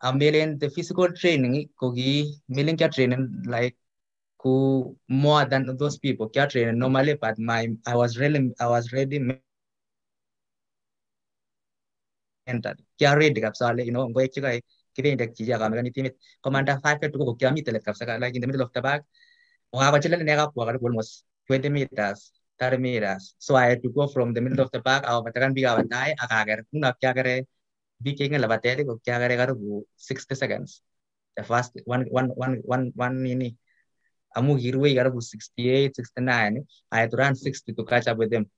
F: a million the physical training ko gi million kya training like who more than those people kya training normally but my I was really I was ready mentally kya ready kabisa you know ngoye chika kipindi kijia kama ni timit commander 5 tu ko kya mitel kabisa like in the middle of the back Mukha sila in Iraq war almost 20 meters, 30 meters. So I had to go from the middle of the park, Aku batakan biga agar akager, una kya kare, bike nga labate, ko kya kare garu 60 seconds. The first one one one one one ini. Amu Hirway garu 68, 69. I had to run 60 to catch up with them.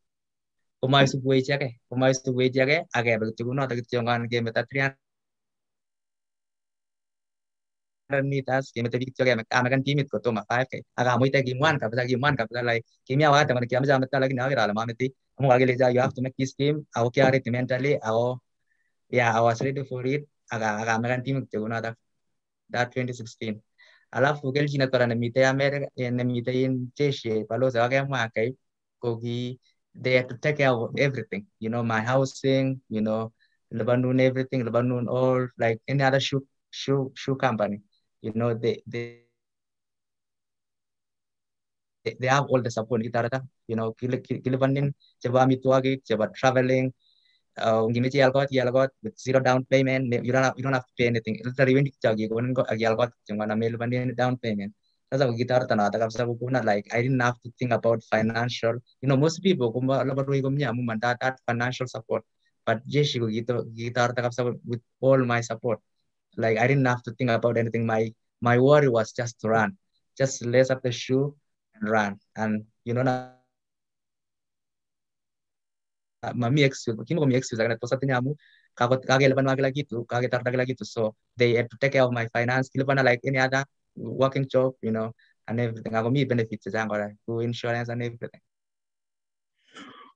F: Kumai su buai jage, kumai su buai jage, agay begitu guna, aku itu jangan game beta nitas kimi tadi kiri ame ah, ame kan kimi kotu ma fai kai aga ah, mui tadi kimuan kapa tadi kimuan kapa tadi kimi awa tama kiam jama tala kina wira lama meti mu wagi leja yu aftu me kis kim au kiari ti mentali au ya au asri tu furit aga aga ame kan kimi tugu nada da 2016 ala fugel jina tora nemi te ame ya eh, nemi te in cheshi eh, palo se wagi ama kai kogi they have to take care everything you know my housing you know Lebanon everything Lebanon all like any other shoe shoe shoe company you know, they they they have all the support kita ada you know kila kila banding coba mituagi coba traveling uh ngini ci algot algot with zero down payment you don't have, you don't have to pay anything itu even cagi ko nko agi algot cuma na melu banding down payment that's how kita ada na taka sa ko na like i didn't have to think about financial you know most people kumba labar ko mnya mu man that, that financial support but jeshi ko kita kita ada taka with all my support like I didn't have to think about anything. My my worry was just to run, just lace up the shoe and run. And you know, na uh, mami excuse, kimo kami excuse, kaya nagposa tinya mo, kagot kagilaban magila gitu, kagitar nagila So they had to take care of my finance. Kilo pa like any other working job, you know, and everything. Ako mi benefits sa ngora, to insurance and everything.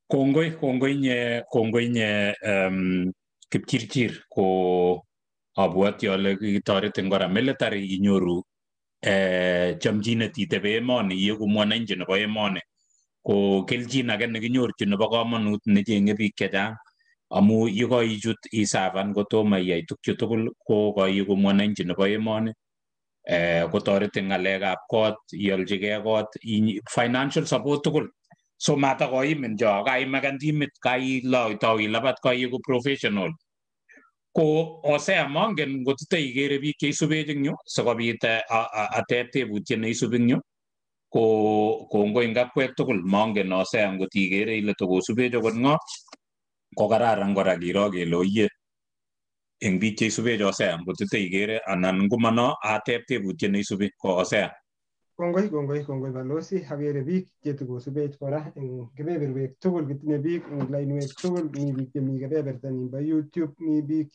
D: Kongoi, kongoi nye, kongoi nye um, kiptirtir ko abwoti ale kitoretin kora military inyoru eh, chamchinet itebe emoni ieku mwananchi nebo emoni ko kelchin age nekinyorchin nebo komonut necheng'e biik chechang amu yekoichut isavan kotomo iyai tukchu tugul ko koieku mwananchi nebo emoni eh, kotoretin ng'alekab kot iolchigei kot financial support tugul so mata koimin cho kaimakan timit kailoitau ilabat koieku professional ko osema a ngen n g o t i t e i g e r e biik cheisubech n g yu s o k o b i t atep a t e b u t i e neisub e n y o ko kongoi n g a k w e t u k u l mongen osea ngot i g e r e ile tokosubech okot ng'o ko kararan kora kiro g e l oye eng biik cheisubech osea n g o t i t e i g e r e anan n g u m a n o atep t e b u t i e neisubi ko osea
A: kongoi kongoi kongoi balosi agere biik chetukosubech kora en kebeberwek tugul kitinye biik en lainwek tugul mi biik chemi kebeberta nimbo youtube mi biik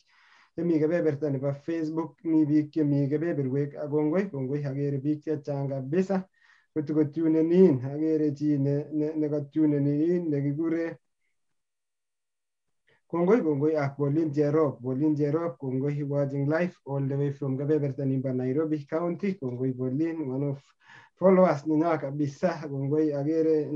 A: chemi kebeberta nebo facebook mi biik chemi kebeberwek ak kongoi kongoi agere biik chechang kabisa kotukotuneni in agere chi ne ne ne nekotuneni in nekikure Kongoi kongoi ah Bolin jerop Bolin jerop kongoi he watching live all the way from Gabeberta Nimba Nairobi County. Kongoi Bolin, one of followers ninga bisa Kongoi agere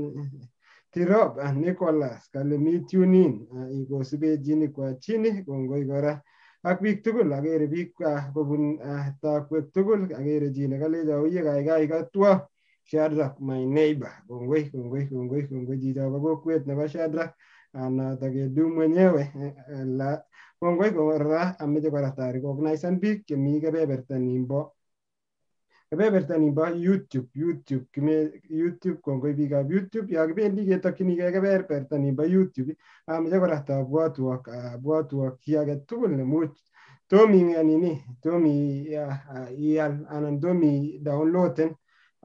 A: Tirob ah Nicholas. Kale mi tune in. Ah, iko sibe jini kwa chini. Kongoi gora Ak biik tugul agere biik ah, kobun ah, takwek tugul agere chi nekalejo gai kaikai katwo Shadrach my neighbor. Kongoi kongoi kongoi kongoi chicho bo kokwet nebo Shadrach. an adak e eo dum e nev la c'hoñ goa e-goñ ar-ra hamet eo c'hoazh da rekognaizhant bit kem e-geberta n'eo e-ba e-geberta n'eo e-ba Youtube, Youtube, Youtube, c'hoñ goa e Youtube, ya hañ e-begat da ket n'eo e-geberta n'eo e-ba Youtube hamet eo c'hoazh da boazh d'uoc'h, boazh d'uoc'h eo e-gat toul e-mout t'om e-an e-ne, t'om e-eo an an t'om e download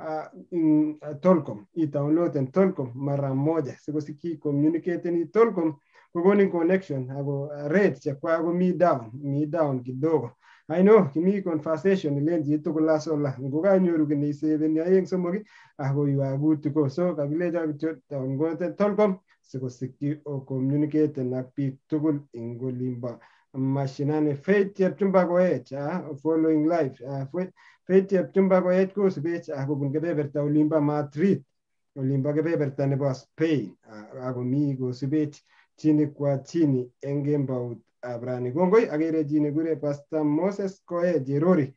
A: a, in, a Tolkom i download en Tolkom mara moja siko siki communicate ni Tolkom in pues connection ago red, ya kwa ago me down me down kidogo I know mi conversation ilen jitu kula sola nguga nyoru kini sebe ni ayeng somoki ago you are good to go so kabile ja kityo download en Tolkom siko siki o communicate nak pik togol in Golimba. mashinani faith chepchumba koech ah, following life ah, faith chepchumba koech kosibech ah, kobun berta olimbo madrid berta ne nebo spain akomi kosibech chini kwa chini eng ut abrani rani kongoi agere chi nekure pastor moses koech jerori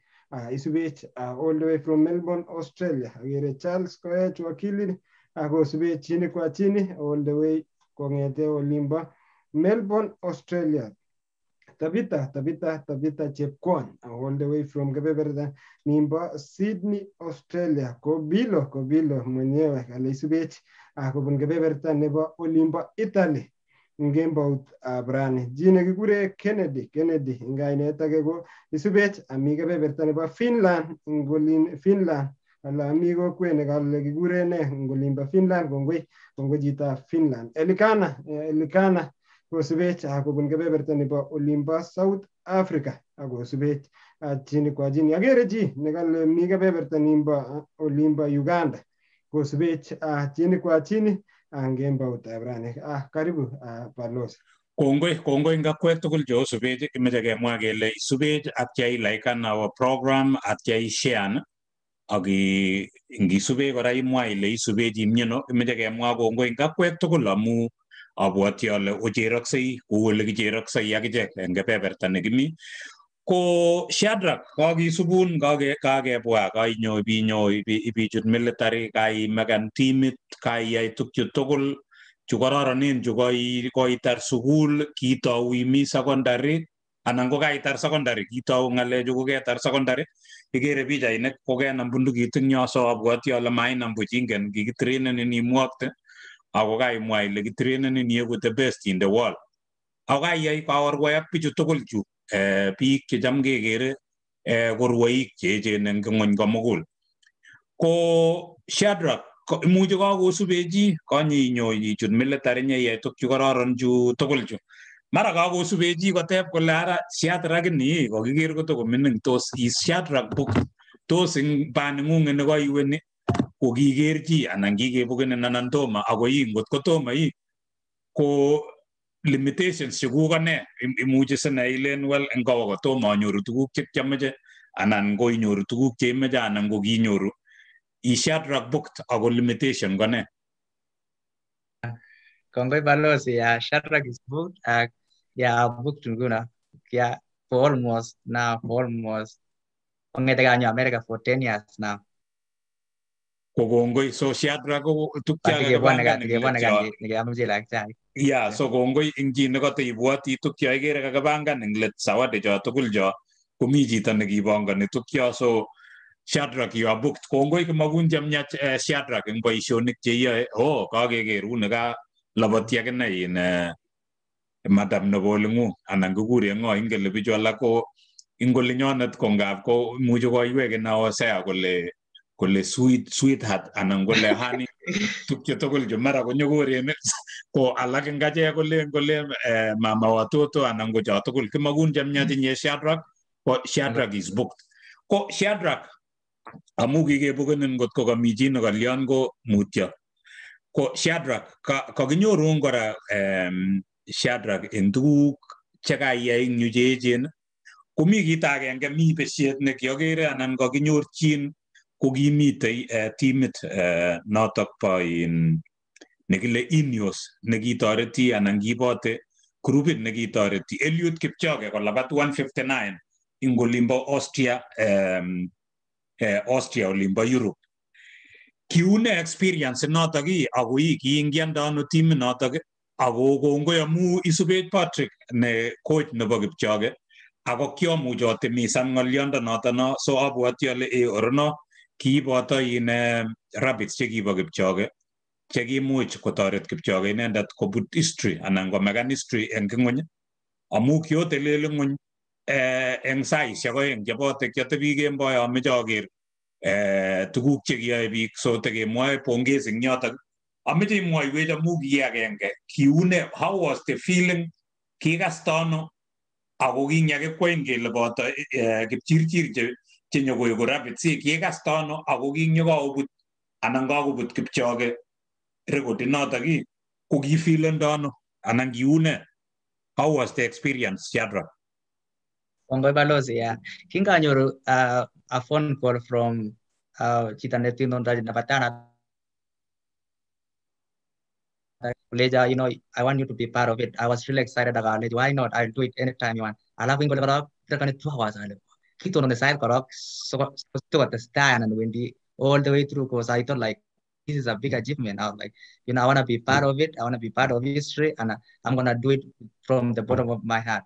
A: isubech all the way from melbourne australia agere charles koech wakili akosubech chini kwa chini all the way kong'ete olimba melbourne australia Tabita, Tabita, Tabita Chepkwon, all the way from Gabeberda, Nimba, Sydney, Australia, Kobilo, Kobilo, mwenyewe, Alisubet, ah, kobun Gabeberta, nebo Olimba, Italy, ngembout abrani. Ah, Ji nekikure Kennedy, Kennedy, ing kainet ake ko Isubet, ami kebeberta Finland, ing Finland, ala ami kokwet nekale kikure ne, ing olimbo Finland, kongoi, kongoi chitoab Finland. Elikana, eh, Elikana, gosubeech akobun kebeberta nebo olinbo South Africa akosubeech chini kwa chini agere chi nekale mi kebeberta nimbo olinbo Uganda kosubeech chini kwa chini angemboutab ranik ah, karibu balozi ah,
D: Kongoi, kongoi nga kwek tugul che osubech kimeche kemwa kele isubech atya ilaikan our program atya ishean ak ngisubech kora imwa ile isubech imyeno kimeche kemwa kongoi nga kwek tugul amu abwoti ale ocheroksei kou ole kicheroksei akichek eng kebeberta nekimi ko Shadrach kakisubun kakebwa kainyo ibinyo ibichut military magan timit kaiyai tukchu tugul chu kororonen chu koitar sukul kitou imi secondary anan ko kaitar secondary kitou ng'alechu koketar secondary ikere pichainik kokenam bundukit ing yo so abwoti ale mainam buch ingen ini muakte akokai mwai ile kitrenenin ieku the best in the world akokai yai kaorwayat bichu tugul chu biik eh, checham kekere eh, ko rwoik cheechen eng ng'ony komugul ko shadrak Shadrach imuchi kakosubechi konyi inyo ichut military inyeyai tukchu kororon chu tugul chu mara kakosubechi koteb kole ara ko ini kokiker kotokomining tos is Shadrach book tos ing baning'ung ni koiwe ni ko kiker chi anan kikebukenin anan tomo ako ii ngot ko tomo ii ko limitations chekuk ane imuchi sinai ilen well eng kawa ko kotomo anyoru tukuk che chekiamoche anan ko inyoru tukuk che cheimoche anan ko kinyoru rak booked ako limitation ko kone
F: kongoi balozi ya Shadrach is booked ak ya booked nguno ya for almost now for almost kong'etekee anyo America for 10 years now
D: Kogongoy. So siyatra ko tukya ka ba na nagagawa? Nagagawa siya lang siya. Yeah, so kogongoy ing jino ko to ibuat i tukya ay gira kagabangan ng let sawat jo tukul jo kumijita nagibangan ni tukya so siyatra ki abuk kogongoy ko magunjam niya siyatra king boy shonik jiya ho kagegero naga labatya ka na in madam na bolungu anang guguri ngo ingel bijo lako ingol nyonet kongap ko mujo ko iwege na osea kole kole sweet sweet hat anan kole hani tukyo tokol jomara mara konyo kore ko alak ngaje kole kole eh, mama watoto anan go jato kol kemagun jamnya tinye shadrak ko Shadrach is booked ko Shadrach amu kikebukenin ngot ko kami chi nekalyon ko mutyo ko Shadrach kakinyorun kora shadrak eng tuguk chekaiyai eng yu cheechen komi kito agenge mi besiet anang anan kakinyorchin kokimiten eh, timit eh, notok bo in nekile inios nekitoreti anan kiibote grupit nekitoreti Eliud Kipchoge kolabat 159 ing olimbo Austria um, Austria olimbo Europe kiune experience notok i ako i kiingiande ano timit notok ako kongoi amu isubech Patrick ne coach nebo Kipchoge ako jote otimisan ng'oliondo notano so abwoti ale e orno kiboto in um, rabbits chekibo Kipchoge chekimuch kotoret Kipchoge inendet kobut history anan komekan history eng ng'weny amu kiotelel ng'weny eh, eng saisiek oeng chebote kiotebi kemboi amoche aker eh, tuguk chekiyoe biik so tekemwoe pongezi eng yotok amoche imwoiwech amu ki agenge kiune how was the feeling kikastono ako kinyaki kwain kele boto eh, kipchirchir ako anan kakobut Kipchoge rekodit notok ko kifilendo ano anan kiune how was the experience Shadrach?
F: Kongoi balozi ya. Kinganyoru uh, a phone call from uh, chita neti netindondochi nebo Tana kuleja you know I want you to be part of it. I was really excited about it. Why not? I'll do it anytime you want. Alafu ingole korok takane two hours ale he on the side correct. so, so at the stand and windy all the way through because I thought like this is a big achievement. I was like, you know, I want to be part of it. I want to be part of history, and I'm gonna do it from the bottom of my heart.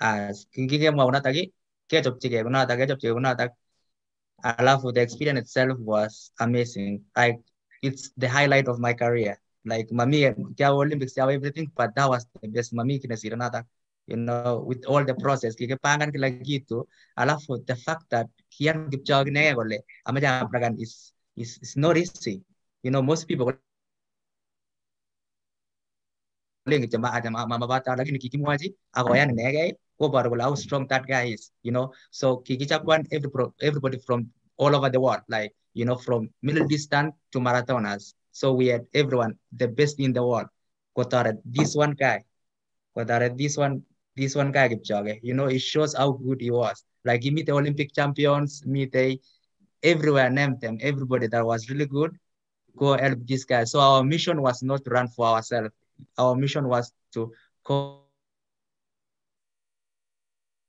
F: As I love the experience itself was amazing. Like it's the highlight of my career. Like mami, Olympics, everything, but that was the best mami see. Another you know, with all the process. Kikepangan kila gitu. for the fact that kian Kipchoge na kole, amaja abragan is, is, is not easy. You know, most people lengi jama ada mama bata lagi niki kimwa ji agoya ne ko bar ko how strong that guy is you know so kiki chapwan every everybody from all over the world like you know from middle distance to marathoners so we had everyone the best in the world kotare this one guy kotare this one this one guy Kipchoge. You know, it shows how good he was. Like he meet the Olympic champions, meet they everywhere, name them, everybody that was really good, go help this guy. So our mission was not to run for ourselves. Our mission was to go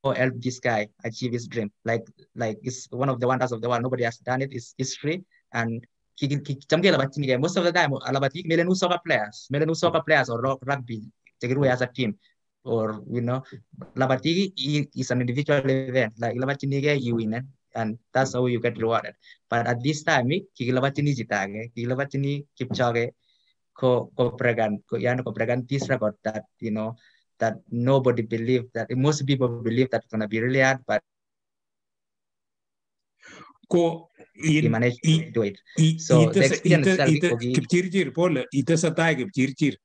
F: help this guy achieve his dream. Like like it's one of the wonders of the world. Nobody has done it. It's history and most of the time, Alabatik, Melanu soccer players, Melanu soccer hmm. players or rugby, they grew as a team or you know Labatigi is an individual event like Labatiniga you win it and that's how you get rewarded but at this time Kigilabatini jitage Kigilabatini Kipchoge ko kopregan ko yan kopregan this record that you know that nobody believed that most people believe that it's gonna be really hard but ko he managed to do it so the
D: experience It's a pole itesetai kipchirchir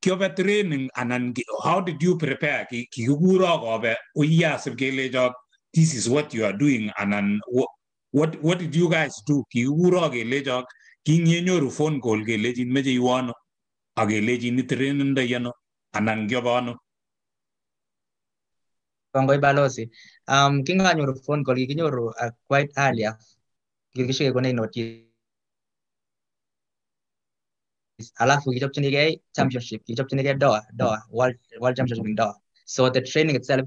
D: kiobe training anan how did you prepare ki kikikuro kobe uyasib kelecho this is what you are doing anan what what did you guys do kikikuro kelecho kingenyoru phone call kelechin meche iwe ano akelechin itrainindoi ano anan kiobe ano
F: kongoi balozi um kinganyoru phone call kikinyoru uh, quite earlier kikishike konai notice alafu kichapchinigai eh. hmm. championship kichapchinigai eh, door hmm. door world, world championship door. so the training itself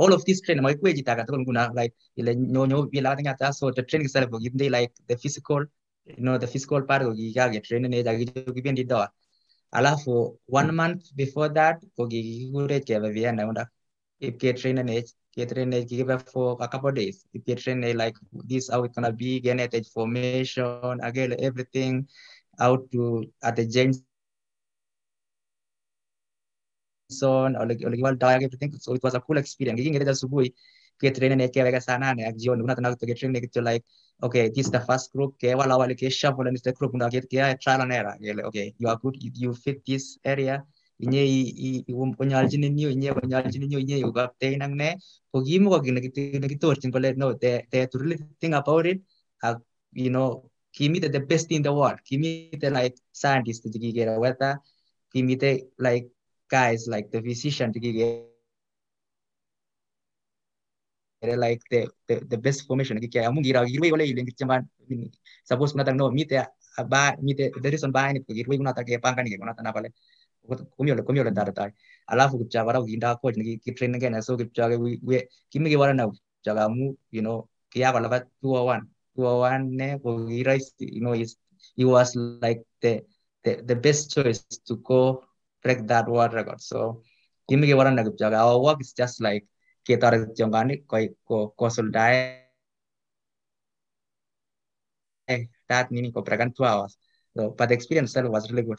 F: all of this training maikweji taka tukul nguna like ile nyonyo bila tanga so the training itself kidai like the physical you know the physical part of the training ne jagi door. doa alafu one hmm. month before that ko gigikure get viena unda ipke training age catering it, give it for a couple of days. training like this, how it's gonna be, Get formation, again, everything out to at a James son, or like or like Waldai everything. So it was a cool experience. Lakini ngereza asubuhi kwa train na kwa vega sana na jioni una tunataka kwa train like like okay this is the first group ke wala wale ke shuffle and the group na get ke trial and error ngele okay you are good you fit this area inye i onyaljini niyo inye onyaljini niyo inye you got nang ne ko gimo ko gine kitu ne kitu no they they to really think about it uh, you know Give me the best in the world. Give me the like scientists to give get away. the like guys like the physician to get like the, the, the best formation kaya mung gira girwe uh, wala ilang kitchaman suppose kuna tang no mite uh, ba mite the reason ba ni girwe kuna ta kaya pangkan ni kuna ta na pale kumyo le kumyo le dar ta alafu kitcha wala ginda ko ni ki train nge na so kitcha we kimi ke wala na jaga mu you know kaya wala ba 201 Ioanne Vogira is, you know, is, he was like the, the, the best choice to go break that world record. So dimige waran one jaga. Our work is just like ketar jongani koi ko kosul dai that nini ko break two hours. So but the experience itself was really good.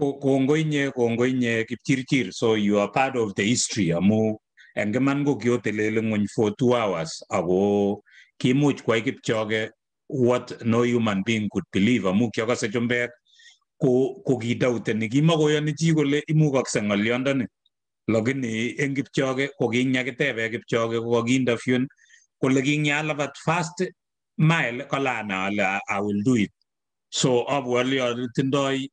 F: Kongoinye
D: kongoinye kipchirchir. So you are part of the history amu engeman go kyotelele ngony for two hours ago kimuch kwai Kipchoge what no human being could believe amu kiakase chumbek ko ko ni kidoubteni kimokoyoni chi kole imukokse ng'olyondoni lakini eng Kipchoge ko kinyakitebe Kipchoge ko kakiinterviewen nyala kinyalabat fast mile kolane ale I will do it so abwoli ale tindoi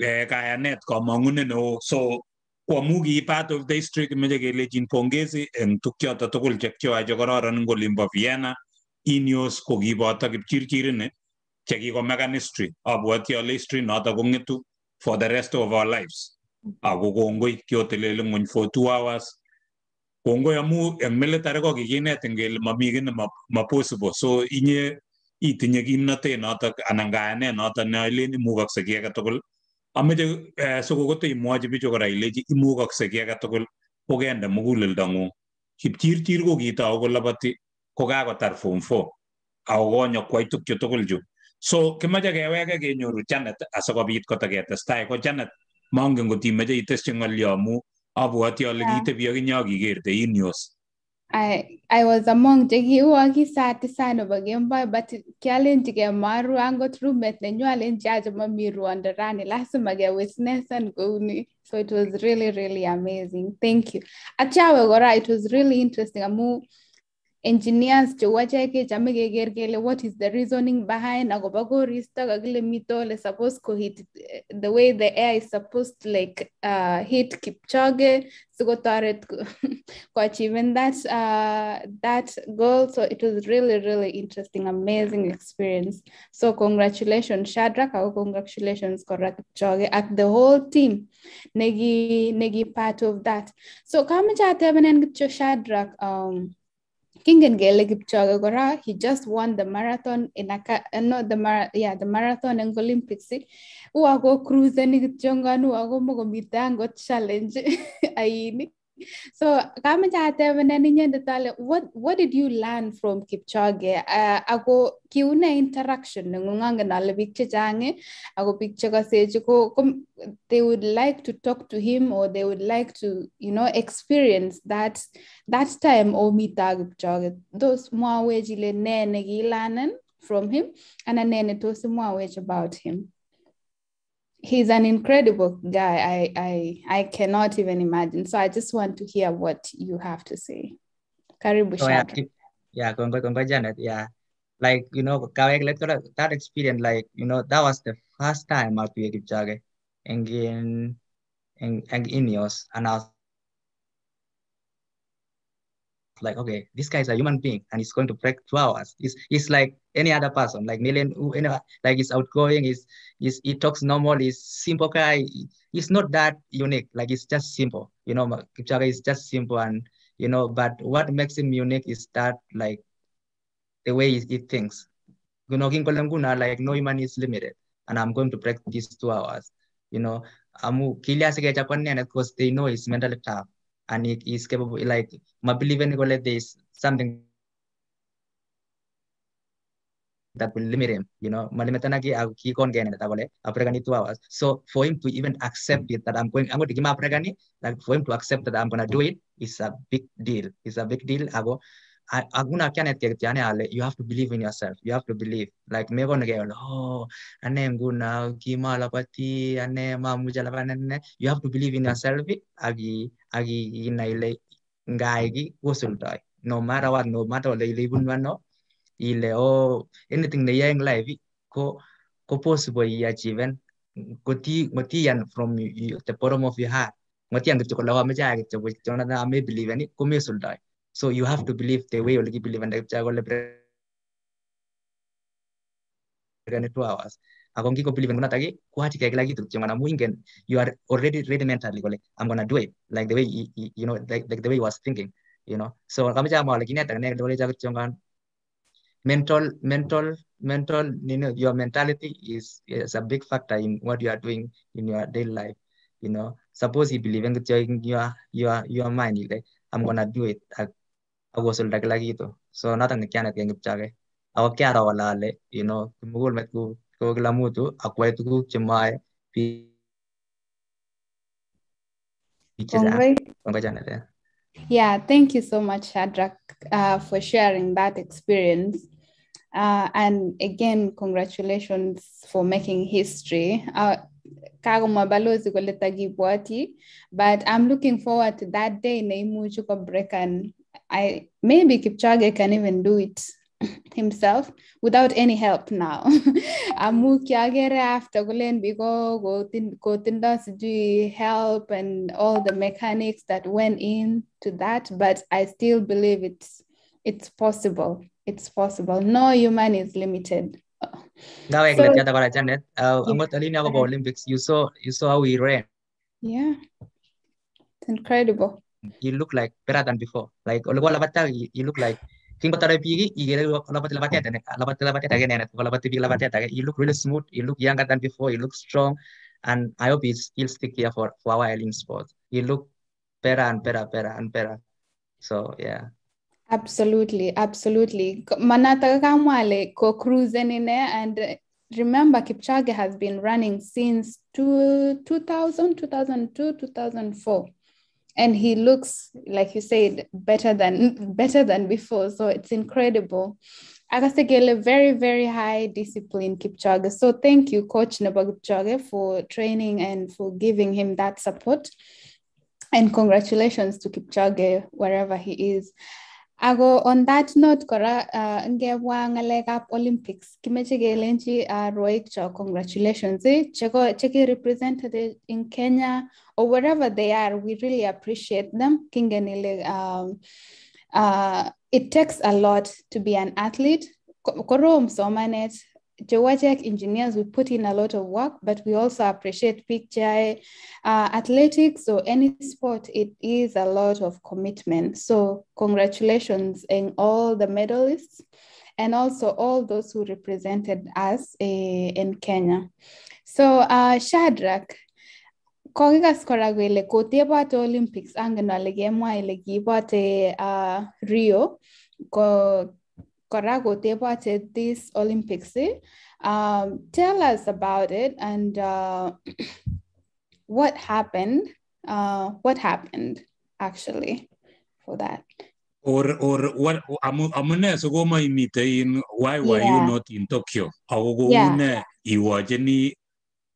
D: eh, kayanet komong'unet neo so ko mugi ki part of the history kimeche kelechin pongezi eng tukchoto tugul chekyoa che kororon eng olimbo Vienna inios ko gi ba ta ki chir chir ne che gi ko mechanistry a history na ta for the rest of our lives a gongoi gong go te le le for 2 hours gong go amu e mele ta re ko ma mi gen ma ma possible so inye i ti ne gi na te na ni mu ga se ki ga to gol a me je so go go te mo ji bi jo ga ra ile chir chir go gi ta kokakotar form four akokonyok kwai tukchu tugul chu so kimoche keweke kenyoru Janet asikobit kotaketestai ko Janet mongen ngot imoche itesyi ng'olyo amu abwoti ole kitebi
E: I, I was among chekiwoki saa tisa nebo kemboi but kialenji kemaru angot roommate nenyu alenji acha mami ruondo rani and kewitnessen so it was really really amazing thank you atyawe gora it was really interesting amu engineers cheu achek kechome keker kele what is the reasoning behind akobo koristo kakile mito ole suppose ko hit the way the air is supposed to like uh, hit Kipchoge sikotoret koachieving that uh, that goal so it was really really interesting amazing experience so congratulations Shadrach ako congratulations kora Kipchoge at the whole team negi negi part of that so kamache atebenen kityo Shadrach um, Kingengele Kipchoge Gora, he just won the marathon in aca. uh, no, the mar yeah, the marathon and Olympics. Uago cruise and Kipchonga, Uago go challenge. Aini. So what what did you learn from Kipchoge? Eh, ako Kiuna interaction ako they would like to talk to him or they would like to you know experience that that time omita Kipchoge. Those ne from him and ne netos mwawech about him he's an incredible guy. I, I I cannot even imagine. So I just want to hear what you have to say. Karibu oh, Shaka.
F: Yeah, Janet. yeah. Like, you know, that experience, like, you know, that was the first time I played Kipchoge and in and, and Ineos. And I was like okay this guy is a human being and he's going to break two hours he's, he's like any other person like million you know like he's outgoing he's, he's he talks normal he's simple guy he's not that unique like it's just simple you know Kipchoge is just simple and you know but what makes him unique is that like the way he, he thinks you know like no human is limited and i'm going to break these two hours you know amu because they know he's mentally tough and it is capable like in God, there is something that will limit him, you know. that ah, ah, So for him to even accept it that I'm going, I'm going to give my like for him to accept that I'm gonna do it is a big deal. It's a big deal. aguna kyanet ke tyane ale you have to believe in yourself you have to believe like me gonna get oh ane nguna kima la pati ane ma muja la banane you have to believe in yourself agi agi ina ile ngai gi kusul toy no matter what no matter what ile bun wano ile oh anything ne yang life ko ko possible i achieve ngoti ngoti yan from you, the bottom of your heart ngoti yan gitu kolawa meja gitu kuchona na me believe ani kumi sul toy So you have to believe the way you believe. And ganun two hours. Ako ang keep believing. I'm gonna chika lagi tu. Cuma you are already ready mentally. I'm gonna do it. Like the way you, you know, like, like the way you was thinking. You know. So kami cakap mau lagi ni, tapi ni boleh cakap cuma mental mental mental you know your mentality is is a big factor in what you are doing in your daily life you know suppose you believe in your your your mind you like i'm gonna do it ako sulda kila kitu. So notok nekianet eng Kipchoge. Ako kiaro wala ale, you know, kimugulmet ko ko kila mutu akwai tuguk chemoe biik chechang. Kongoi.
E: Yeah, thank you so much, Shadrach, uh, for sharing that experience. Uh, and again, congratulations for making history. Uh, but I'm looking forward to that day neimuchi kobrekan I maybe Kipchoge can even do it himself without any help now amu kiagere after kulen biko kotindo help and all the mechanics that went into that but i still believe it's it's possible it's possible no human is limited
F: now so, uh, yeah. i'm telling you about olympics you saw you saw how we ran
E: yeah it's incredible
F: he look like better than before. Like Olawata, he, he look like King Batarapiri, oh. ah, he look really smooth, he look younger than before, he look strong. And I hope he's, he stick here for, for our Alien sport. He look better and better, better and better. So, yeah.
E: Absolutely, absolutely. Manatakamwale ko cruising and remember Kipchoge has been running since two, 2000, 2002, 2004 and he looks like you said better than better than before so it's incredible Agasekele, very, very high discipline Kipchoge. So thank you, Coach Naba for training and for giving him that support. And congratulations to Kipchoge, wherever he is ago on that note kora uh, ngebwa ng'alekab Olympics kimeche kelenji uh, roik cho congratulations eh? cheko cheki represented in Kenya or wherever they are we really appreciate them kingenile um, uh, it takes a lot to be an athlete koro somanet geotech engineers, we put in a lot of work, but we also appreciate picture, uh, athletics or any sport. It is a lot of commitment. So congratulations and all the medalists and also all those who represented us uh, in Kenya. So uh, Shadrach, kokikaskora kele kotepote Olympics angen ale kemwa ile kiipote uh, Rio ko Korago Gotepache this Olympics. Um, tell us about it and uh, what happened. Uh, what happened actually for that?
A: Or
D: or what? I'm gonna so go my in why were yeah. you not in Tokyo? Awogo yeah. iwajeni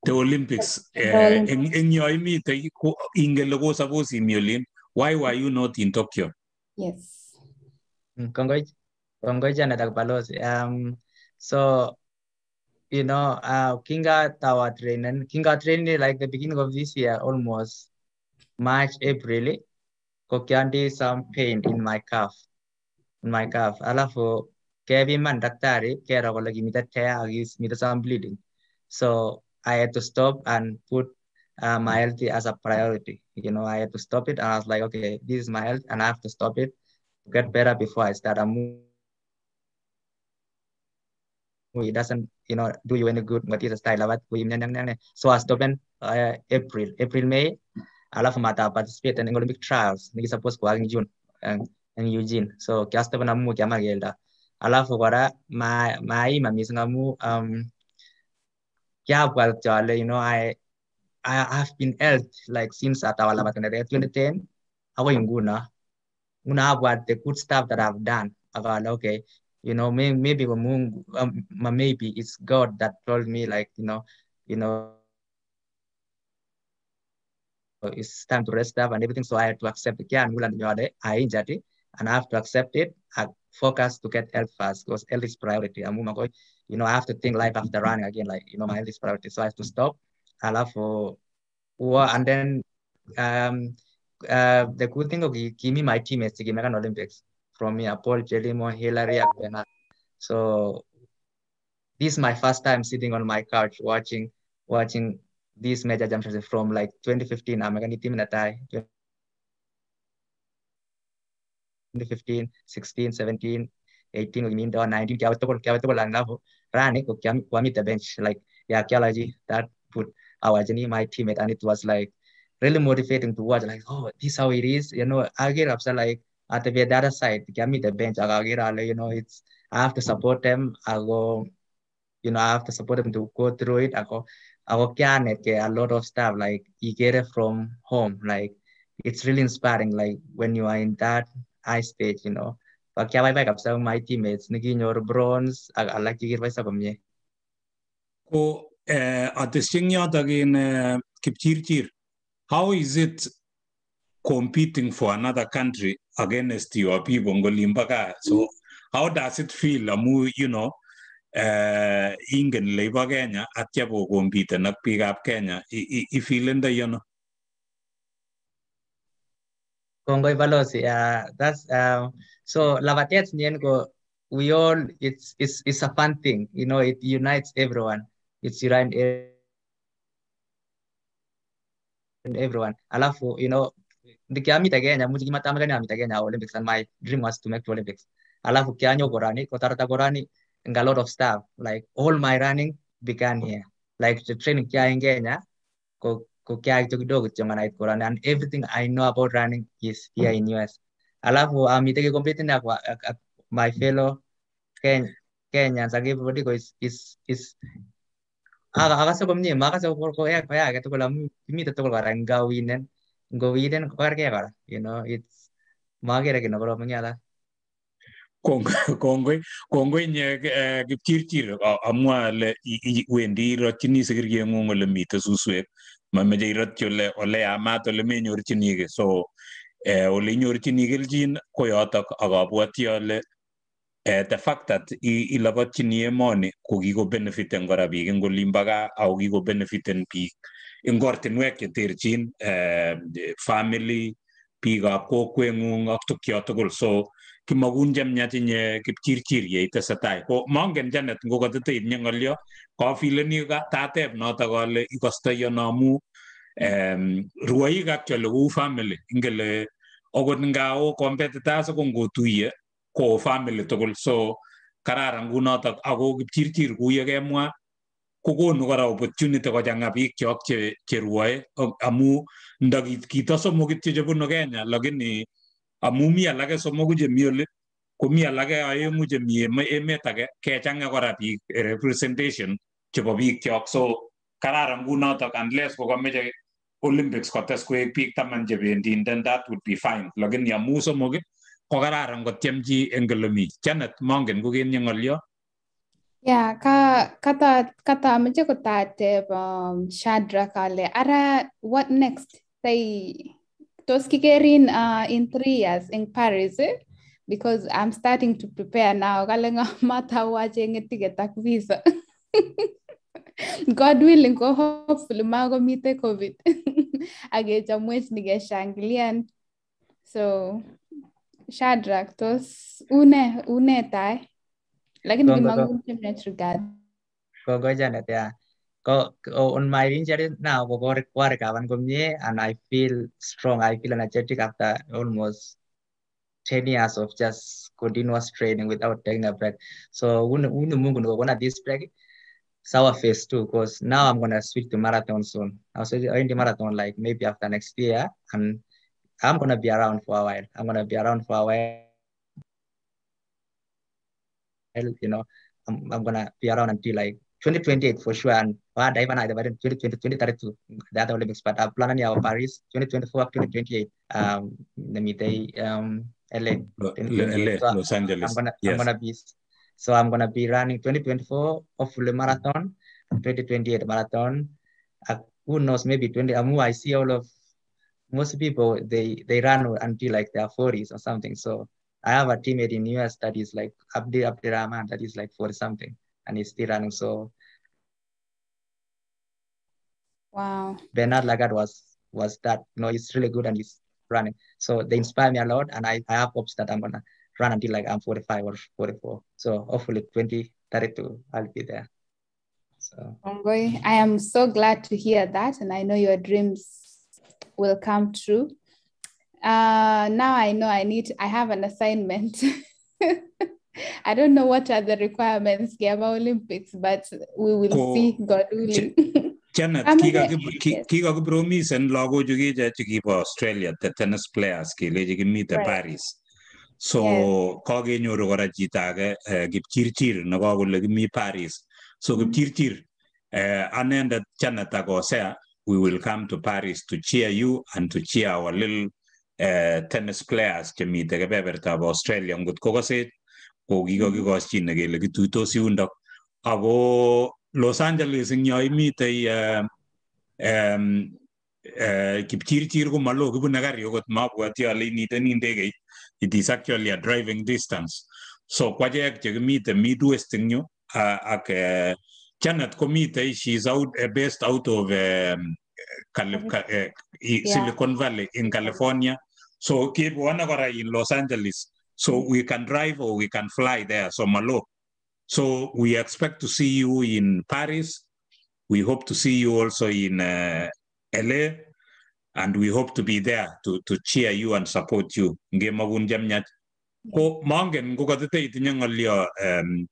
D: the eh, Olympics. Eng eng yoy mi te ingelogo sabos imiolin. Why were you not in Tokyo?
C: Yes.
F: Mm, Congratulations. Kongoja nataka balozi. Um, so you know, uh, Kinga Tower train and Kinga train like the beginning of this year, almost March, April, kokiandi some pain in my calf, in my calf. Alafu Kevin man daktari kera wala gimita tear agis mita some bleeding. So I had to stop and put uh, my health as a priority. You know, I had to stop it and I was like, okay, this is my health and I have to stop it, get better before I start a move. We doesn't you know do you any good mà tí style là bắt so as doctor uh, April April May A lot of mata participate in Olympic trials ni suppose in June and Eugene so kiasi tena mu kiama gelda lot of ma mai ma misinga mu um kiabwa chale you know I I have been helped like since atawala matendere 2010 awo inguna guna. abwa the good stuff that I've done akala okay you know may, maybe um, maybe it's god that told me like you know you know it's time to rest up and everything so i had to accept it yeah i injured it and i have to accept it i focus to get health first because health is priority i'm going you know i have to think life after running again like you know my health is priority so i have to stop i love for and then um uh, the good thing of give me my teammates to give me an olympics from Apol Jelimo, Hilary Akbena. So this is my first time sitting on my couch watching watching these major championships from like 2015. I'm going to team Natai. 2015, 16, 17, 18 wiminde wa 19 kya tokol 19, tokol anlavo rane ko kya on the bench like yeah kya laji that put our journey my teammate and it was like really motivating to watch like oh this how it is you know get after like at the other side, get me the bench. You know, it's I have to support them. I go, you know, I have to support them to go through it. I go, I go a lot of stuff. Like you get it from home. Like it's really inspiring. Like when you are in that high stage, you know. I bay kap sa my teammates, your bronze, ag alak yigirpay sa pamye.
D: Ko atesing keep cheer, cheer. How is it competing for another country against your people ngolimbo kaa so mm. how does it feel amu you know uh, ingen leibo Kenya atya kokompiten ak biikab Kenya ifilinde yono
F: Kongoi Balosi, uh, that's um, so Lavatet Nyengo. We all, it's it's it's a fun thing, you know. It unites everyone. It's unite everyone. Alafu, you know, the Nikiamini tegenya muziki matamgani amitegemea Olympics and my dream was to make the Olympics. I love kianyo Gorani, kotarata Gorani, and a lot of stuff. Like all my running began here. Like the training kia in Kenya, ko ko kia kitu kidogo chonganait Gorani and everything I know about running is here in US. I love Alafu amitege complete na kwa my fellow Ken Kenyans and everybody ko is is is aga aga sa komnye maka sa ko ko ya eh, ko ya kitu ko lamu kimita to ko karangawinen. go eat and forget about it. You know, it's magere kino bro mengala. kongoi kongoi
D: nye eh, kipchirchir amwa le wendi irotchini sikirieng'ung ole mitei suswek mameche irotchi ole ole yamat ole menyorchinigei so eh, ole inyorchini kelchin ko yotok ak eh, the fact that ilopotchini emoni ko kikobenefiten kora biik eng olimbo gaa ako kikobenefiten biik ingorte nue ke terjin eh, family piga kokwe ngung aktuk yatogol so ki magun jam nyati nye ki chir chir ye ta satai ko mangen janet ngo ga te nyang alyo coffee leni ga ta te no ta ga le ikosta yo namu em ruai ga ke lu family ingele ogot nga o competita so kon go tuye ko family to gol so kararanguna ta ago chir chir guye ge mwa kokonu kora opportunity kochanga biik chok che cherwoe amu nda kita somok kityo chebunu Kenya lakini amu mi alake somoku chemi oli komi alake aeng'u chemi emet age kechanga kora biik eh, representation chebo biik chok so kararan kunotok unless kokameche Olympics kotes koek biik taman chebendi then that would be fine lakini amu somok ko kararan kotyem chi eng' olemi Janet mongen kokenye ng'olyo
E: Yeah, ka kata kata mje kuta te um, shadra kale. Ara what next? Say tos kikerin uh, in three years in Paris. Eh? Because I'm starting to prepare now. Kale nga mata waje ngeti getak visa. God willing, ko hopefully mago mite COVID. Age jamwes nige shanglian. So Shadrach, tos une, une tae. Eh? لكن كما قلت من
F: kok gue janet ya kok on my wing jadi now nah, gogo require kawan gomye and i feel strong i feel energetic after almost 10 years of just continuous training without taking a break so unu unu mungu no gonna this break sour face too because now i'm gonna switch to marathon soon i'll switch in the marathon like maybe after next year and i'm gonna be around for a while i'm gonna be around for a while hell, you know, I'm, I'm gonna be around until like 2028 for sure. And ah, I and I dive in 2020, 2032, the other Olympics. But I'm planning our Paris 2024, 2028. Um, let me say, um, LA, L- LA so Los Angeles. I'm gonna, yes. I'm gonna be, so I'm gonna be running 2024 of the marathon, 2028 marathon. Uh, who knows? Maybe 20. Um, I see all of most people they they run until like their 40s or something. So I have a teammate in US that is like Abdi Abdirahman that is like for something and he's still running. So wow. Bernard Lagat was was that you know he's really good and he's running. So they inspire me a lot and I, I have hopes that I'm gonna run until like I'm 45 or 44. So hopefully 2032 I'll be there.
E: So going. I am so glad to hear that and I know your dreams will come true uh, now I know I need, I have an assignment. I don't know what are the requirements Gaba Olympics, but we will oh, see, God willing.
D: Janet, kika ko promise and logo jugi ja jugi Australia, the tennis players ki le meet the Paris. So kagenyoru kora chito age eh, kipchirchir nekakole kimi Paris. So kipchirchir eh, anendet Janet akosea, we will come to Paris to cheer you and to cheer our little Eh, tennis players chemiten kebebertab Australia ngot kokosech mm. ko kikokikoshine kele kituitos yundok ako Los Angeles ing yo imitei kipchirchir komalo kibune kari okot mabwoti ale initeni ndegeit it is actually a driving distance so kwachek chekimite midwest ing yu ak janet komitei sheis out, eh, based out of um, Calif- mm-hmm. yeah. Silicon Valley in California so keep one hour in Los Angeles. So mm. we can drive or we can fly there. So Malo. So we expect to see you in Paris. We hope to see you also in uh, LA. And we hope to be there to, to cheer you and support you. Ko mongen ko katete itinye ngolyo um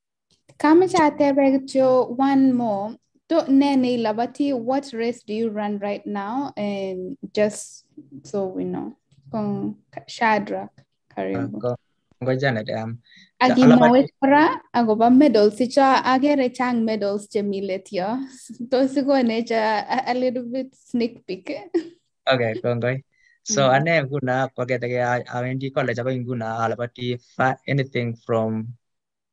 E: Kamacha atebregcho one more to Nene Labati what race do you run right now and just so we know con Shadrach,
F: karibu. Ngoja na um,
E: ago akobo medals icho agere chang medals chemi let yo. Tos ikonech a, a little bit sneak peek.
F: okay, kongoi. Vâng,
E: so mm. Ừ. ane
F: nguna kogetege awendi college guna, à, nguna alabati anything from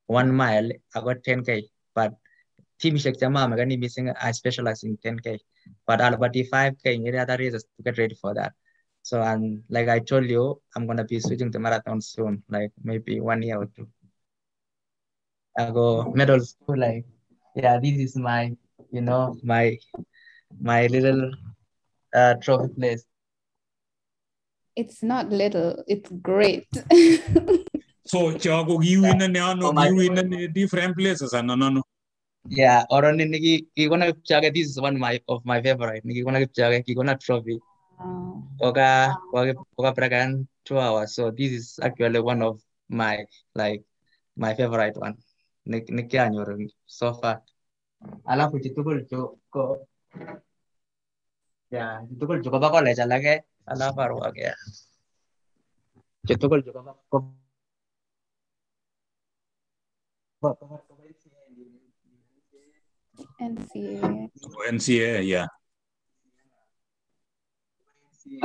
F: one mile ago à, 10k but teamishek chama magani missing I à, specialize in 10k but alabati 5k ngire that is to get ready for that. So and like I told you, I'm gonna be switching to marathon soon, like maybe one year or two. I go middle school, like yeah, this is my you know my my little uh, trophy place.
E: It's not little, it's great.
F: so Chago you in and no you in a different places and ah, no no no. Yeah, or on this is one of my of my favorite. Niki gonna trophy. Oka, Oka, Oka dua So this is actually one of my like my favorite one. Nik nikianyo ya so far. Alafu chitukul chuko. Yeah, chitukul chuko ba college alage ala paru agya.
C: Chitukul chuko ba
F: ko
E: NCA.
D: NCA, yeah.
E: Uh,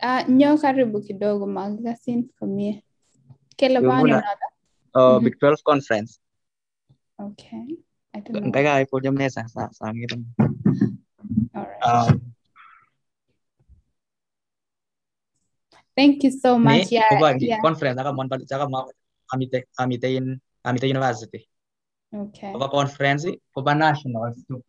E: ah, njoo karibu kidogo magazine tukomie. Kile bwana
F: uh, oh, Big 12 conference.
E: Okay. I don't know.
F: Ntaka ipo jamne sa sa sa All right. Um, ah.
E: Thank you so much. Ni, ya, yeah. Ni, yeah.
F: conference aka mon pada aka mau Amite, Amite, Amite University. Okay. Of a conference, Cuba nationals too.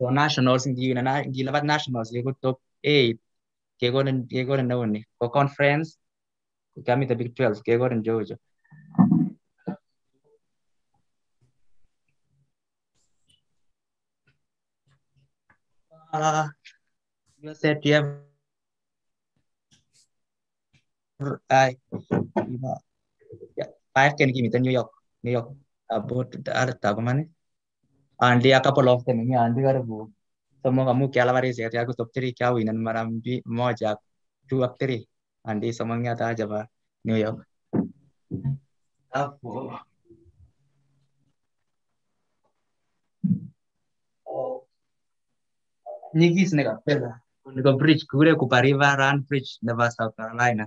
F: So nationals, hindi na hindi labat nationals, yung top 8. Kaya ko rin, kaya ko rin For conference, kami the Big 12, kaya ko rin Jojo. Uh, you said you have I, yeah, five can give me the New York, New York about the a couple of them, yeah, and the other book. Some of Amu Calavaris, Yagus Nikis nega pela. Nego bridge kure kupariva run bridge Neva South Carolina.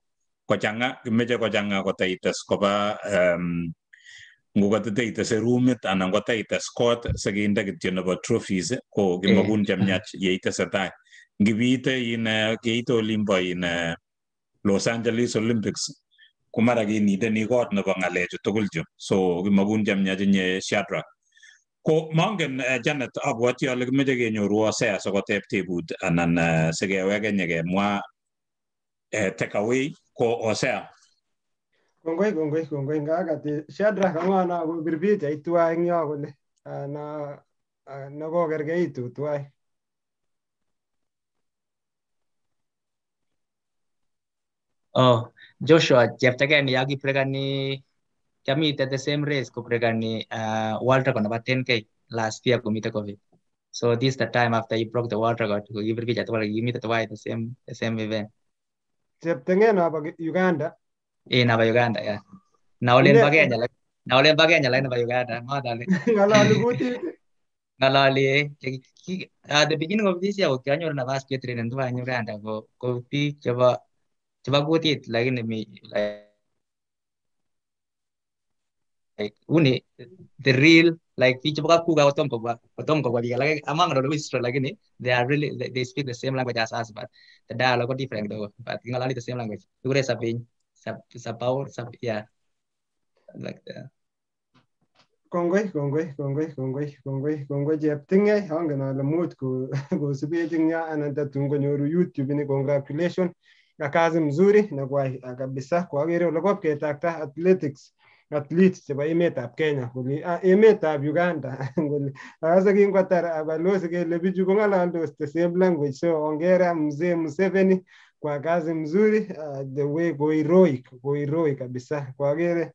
D: kocanga kimeche kochanga kotaites koba um, ngokatiteites rumit anan kotaites kot sikinde kityo nebo trophies ko kimakun eh. chemyach yeitesetai ngibiite in eh, keite olimbo in eh, Los Angeles Olympics komara kinideni kot nebo ng'alechu tugul chu so kimakun chemyach inye Shadrach ko mongen uh, Janet abwoti ale kimoche kenyoru osea sikoteb tebut anan uh, sikewege nyekemwa uh, takeaway ko osea
A: kongoi kongoi kongoi ngakati shadrack angwana kopirpichait tuwai eng yo le na na nakokergeitu tuwai
F: Oh, Joshua, ni yagi ni kami kiamite the same race ko kopregani uh, world record ba 10k last year ko komite covid so this is the time after you broke the world record kokipirbich tugul kikimite tuwai the same the same event
A: Cheptengeno apa Uganda?
F: Iya, napa Uganda ya. Naolin pagi aja lagi. Naulin pagi aja lagi napa Uganda. Mau tadi. Ngalali buti. Ngalali. Jadi at the beginning of this year, oke hanya na bahas Catherine itu hanya Uganda. Kau pi coba coba buti lagi nih like uni the real like feature buka kuga otom ko ba otom ko ba diga like amang ro which like ni they are really they, they speak the same language as us but the dialogue different though but tinggal the same language dure sabin sa power sa yeah like that ya. kongoi
A: kongoi kongoi kongoi kongoi kongoi cheptingai angen ale muut kosubech eng yo anandat tun konyoru youtube ni congratulation na kazi mzuri na kwa kabisa kwa agere ole kwa atletics. at athletes chebo emetab Kenya kole ah, emetab Uganda kole akase kingotar balozi kele bichu kong'ololdos the same language so ongera mzee Museveni kwa kazi mzuri uh, the way go heroic go heroic kabisa kwagere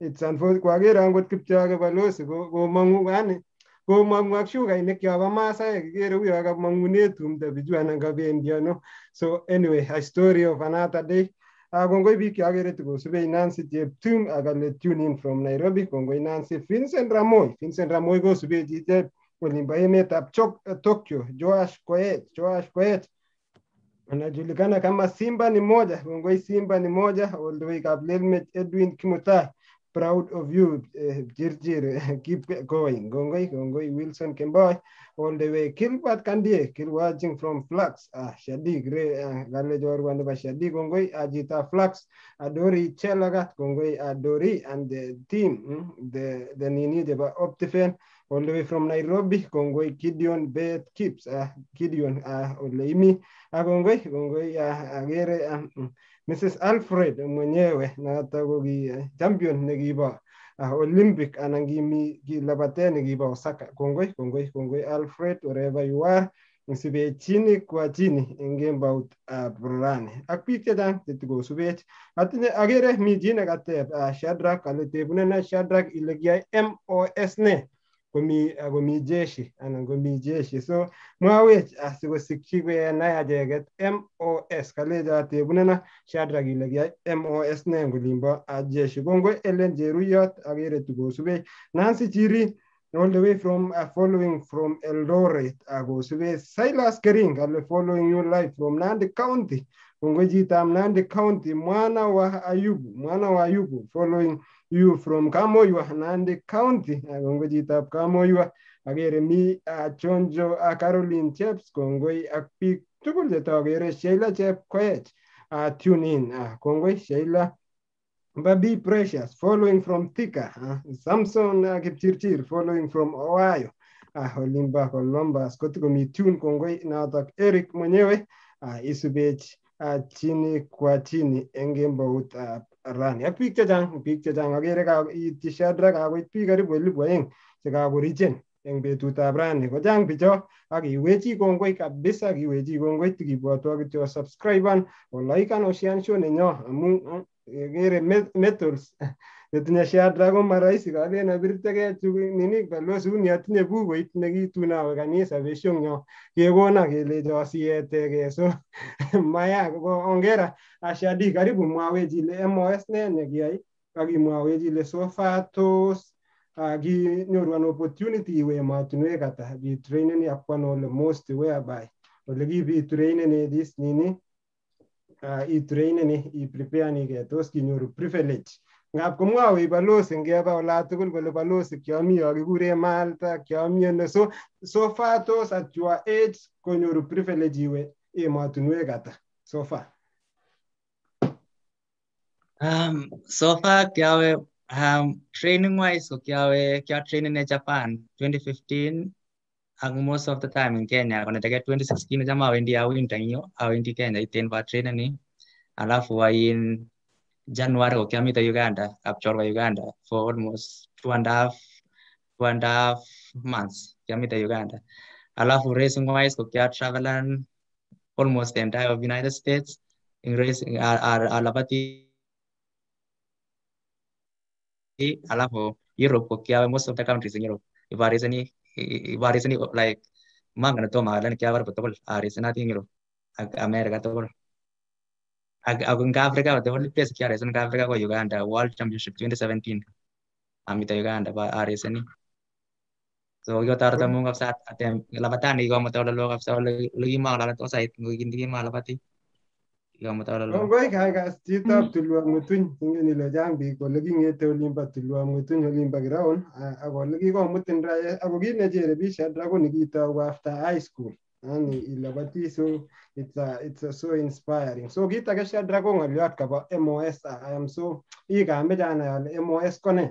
A: it's unfortunate kwagere angot Kipchoge balozi komong'u yani komong'u ak shugainik chobo masaek kikere uyo kamong'une tumdo bichu anan kabendi ano so anyway a story of another day Ah, kongoi biik che agere tikosubei nancy cheptum akale ah, tune in from nairobi kongoi nancy vincent ramoi vincent ramoi kosubei chiche olimbo emetab eh, tokyo joash koech joash koech anajulikana kama simba ni moja kongoi simba ni moja oldowei kaplelmech edwin kimutai proud of you, uh, eh, Jirjir. Eh, keep going. Gongoi, Gongoi, Wilson, Kemboy, all the way. Kilbat Kandie, watching from Flux, ah, Shadi, Gre, ah, Gale Jorwanda Shadi, Gongoi, Ajita Flux, Adori, Chelagat, Gongoi, Adori, and the team, hmm, the, the Nini, the Optifen, all the way from Nairobi, Gongoi, Kidion, Bet, Kips, ah, Kidion, ah, Oleimi, ah, Gongoi, Gongoi, ah, Agere, ah, hmm, Mrs. Alfred mwenyewe noto ko ki eh, champion nekibo ah, Olympic anan kimi kilabatet nekibo Osaka. Kongoi, kongoi, kongoi Alfred wherever you are. Isubech chini kwa chini eng kembout uh, ah, rani ak biik chechang chetikosubech atinye agere mi chi nekateb ah, Shadrack ale tebunena Shadrack ile kiyai MOS ne akomii eh, jeshi anan komii jeshi so mwawech asikosikyi kenai acheket mos kalecho atebunena shadrak ile kiyai mos ne ngolimbo jeshi kongoi ellen cheruyot akere tukosubech nansi chiri all the way from uh, following from eldoret akosubech silas kering ale following you live from nandi county kongoi chitab nandi county mwana wa ayubu mwana wa ayubu following you from Kamoywa Nandi County of Kamoywa agere mi Chonjo Caroline Chaps, kongoi ak biik tugul chetogere Sheila Chepkoech tune in kongoi Sheila Babi Precious following from Thika Samson Kipchirchir following from Ohio olimba Columbus kotikomii tune kongoi notok Eric mwenyewe isubech chini kwa chini Engembo Utap. rani ak biik chechang biik chechang agere ka itchi shadrak akoit biik karibu elibu aeng chekakorijen eng betutab rani kochang bicho ak iwechi kongoi kabisa kiwechi kongoi tikibwotwo kityo subscriban olaikan oshian show nenyo amu mm, kegere metals netinye share dragon maraisi kabe na birte ke chugi nini kalo suni atinye bu wait ne ki tuna we kanisa be shong yo ke go na ke le jo si ete ke so maya go ongera ashadi karibu mwawe ji le mos ne ne ki ai kagi mwawe ji le so fa tos a gi nyoru an opportunity we ma tunwe kata bi training ya kwa no le most whereby o le gi bi training ne this nini a ah, i training ni i prepare ni ke tos ki nyoru privilege ngap komwowech balozi ngebe olatugul kole balozi kiomi yo kikure malta kiomi ano so so far tos at your age konyoru privilege iwe emotunwek ata so far
F: um, so far kiawe um, training wise so kiawe kia training ne japan 2015 ang most of the time in Kenya koneteke 2016 chama awendi awinter inyo Kenya iten pa training ni alafu ain January ukiamita Uganda, apcholwa Uganda for almost two and a half, two and a half months ukiamita Uganda. Alafu racing wise ukia travelan almost the entire of United States in racing alabati alafu Europe ukia most of the countries in Europe. If there is any, if there is any like mangana toma alan kia var potol, there is nothing Europe, America Akunga Africa, the only place kia nggak Africa ko Uganda World Championship 2017. Amita Uganda ba aresani. So yo tar tamu ngap saat atem lapatan ni ko mo tawla lo ngap sa lagi lalu lalat ko sait ngin di mang lapati. Ko mo tawla lo. Ngoi
A: kai ga stita tulwa mutun ngini le jang bi ko lagi nge te limba tulwa mutun limba ground. Aku lagi ko mutun raya, aku gini aja jere bi aku dragon ni kita after high school. and ilabatiso it's a it's a so inspiring so kita ke sha dragon aliat kaba mos i am so igambe jana mos kone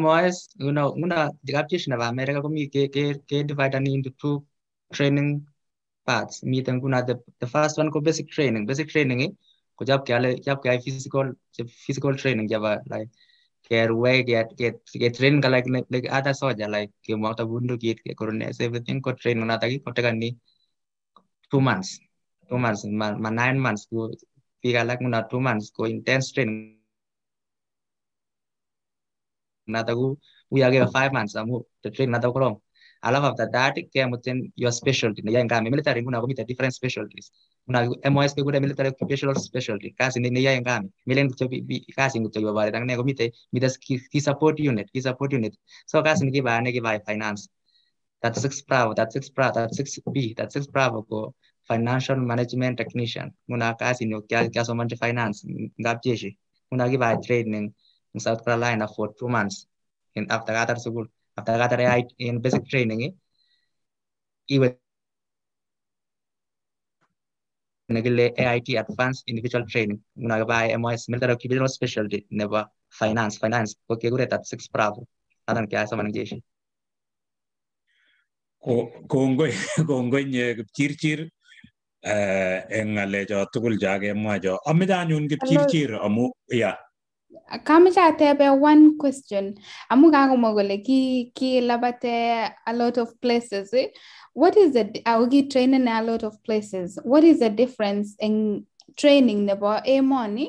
F: mos you know una digaptition of america komi ke ke ke divided into two training parts meeting kuna the, the first one ko basic training basic training eh ko jab kya le jab kya physical physical training jab like get away, get get get train ka like like other soldier like ke mau ta bundu git ke corona everything ko train na tagi ko tekan ni two months two months ma, ma nine months ko piga like na two months ko intense train na tagu we are give five months amu the train na tagu long all of that that ke mutin your specialty na yang kami military guna kami different specialties kuna MOS kekure military occupational specialty kasi ni neyoe milen melen kityo kasi kityo kibo boret ak ne komite mite ki support unit ki support unit so kasi ni kiba ne kiba finance that six bravo that six bravo that six b that six bravo ko financial management technician kuna kasi ni kya kya so manche finance ngap jeshi kuna kiba training in South Carolina for two months in after that school after katar in basic training eh, iwe نقول AIT Advanced individual training ونقبع ام اس ملتر كبير سبيشالتي نبا فاينانس فاينانس 6 برافو هذا كي اسا من جيش
D: kongoi kongoi tugul chakemwa cho ameche anyun amu ya
E: kamoche atebe one question amu kakomwa kole ki labate a lot of places eh? what is the au training a lot of places what is the difference in training nebo emoni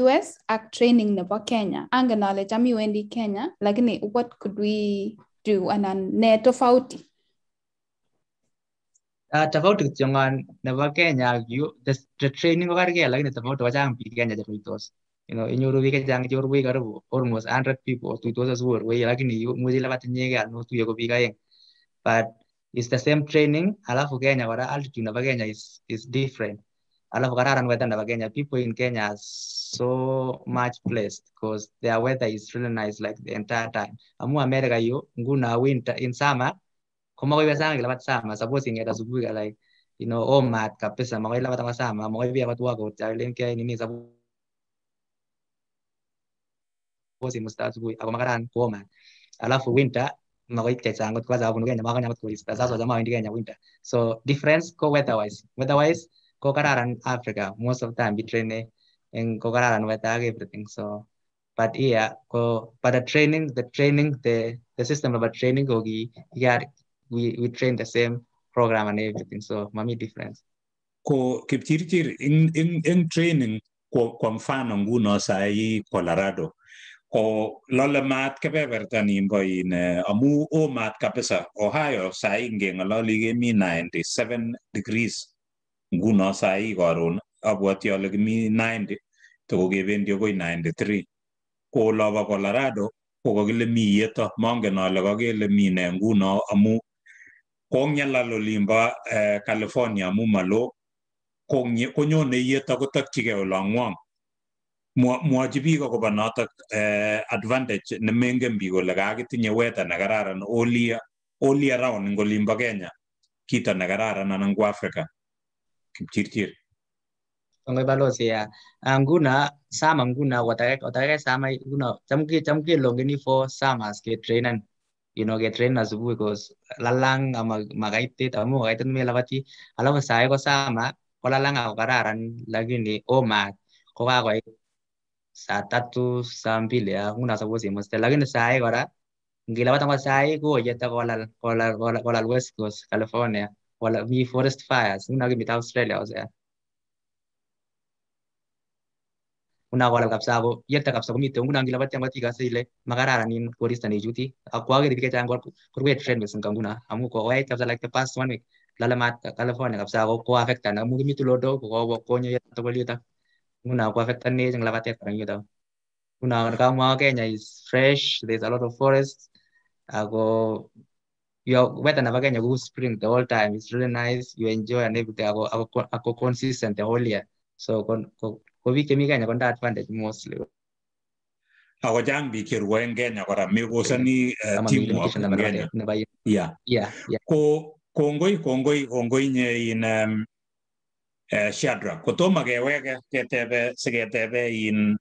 E: us ak training nebo kenya angen ale cham iwendi kenya lakini what could we do anan ne tofauti
F: Uh, tofauti kityongon nebo Kenya ak yu, the, the training kokergei lakini tofauti kochang biik Kenya cheruitos you know inyoru biik chechang chorwek karibu almost 100 people tuitos asworwei lakini imuchi labat inyegei No, to ko biik aeng but it's the same training alafu kenya kora altitude nebo kenya is, is different alafu kararan weather nebo kenya people in kenya are so much blessed because their weather is really nice like the entire time amu america yu nguno winter in summer komakoibe sana kilabat summer suppose ingeta subuhi like you know oo mat kabisa makoi labat ako summer makoi bi akot workout alen kiyai nini suppose kosimusta asubuhi ako makaran kuoman alafu winter makoitkecha angot kwacha abunu Kenya makonye angot koristo sasa cham awendi Kenya winter so difference ko weather wise weather wise ko kararan Africa most of time bitraine en ko kararan weather ak everything so but here ko but the training the training the the system of training ko ki here we we train the same program and everything so mami difference ko Kipchirchir in in in training kwa, kwa mfano
D: nguno saa Colorado oo lole maat kebebertanyin bo in amu oo maat kabisa ohio li ge mi 97 degrees i garun koron abwoti ale mi 90 tokokebendi akoi 93 ko olobo colorado ko le mi yeto mongen ge le mi ne guno amu lo limba eh, california amu malo konyone yeto lo olong'wong mwochi biik akobo notok eh, advantage nemengen biik kole kakitinye weather nekararan all all year round ing limba Kenya kito nekararan anan Afrika Africa kipchirchir
F: kongoi balozi ya ah, nguno sama nguno kotakake sama nguno cham cham kelongeni for summers ketrainen you know ketrainen asubuhi cause lalang ama makaitit amu makaitit melabati alafu sai ko sama ko lalang ako kararan lakini o maat ko kakoit satatu sampilea una sabusi mustela gina sai gora ngila batama sai go yeta gola gola gola gola west coast california gola mi forest fires una gita australia o sea una gola kapsabo yeta kapsabo mi te una ngila batama tiga le, magarara nin forest ni juti akwa gidi kete angol kurwe trend mesin pues, nguna amu ko wai kapsa este, like the past one week lalamat california kapsabo ko afecta, na mu mi tulodo ko ko ya yeta to Una Huacatanés en la para Parangita. Una kama Kenya is fresh, there's a lot of forest. Ako your weather never Kenya go spring the whole time. It's really nice. You enjoy and everything. hago ako, ako consistent the whole year. So kon ko biik gana con that advantage mostly. Ako chang biik cherwoe en Kenya kora mekosani
C: teamwork en Kenya. Yeah.
D: Yeah. Ko kongoi kongoi kongoi nye in um, Eh, Shadrach, kotoma keweke ketebe siketebe in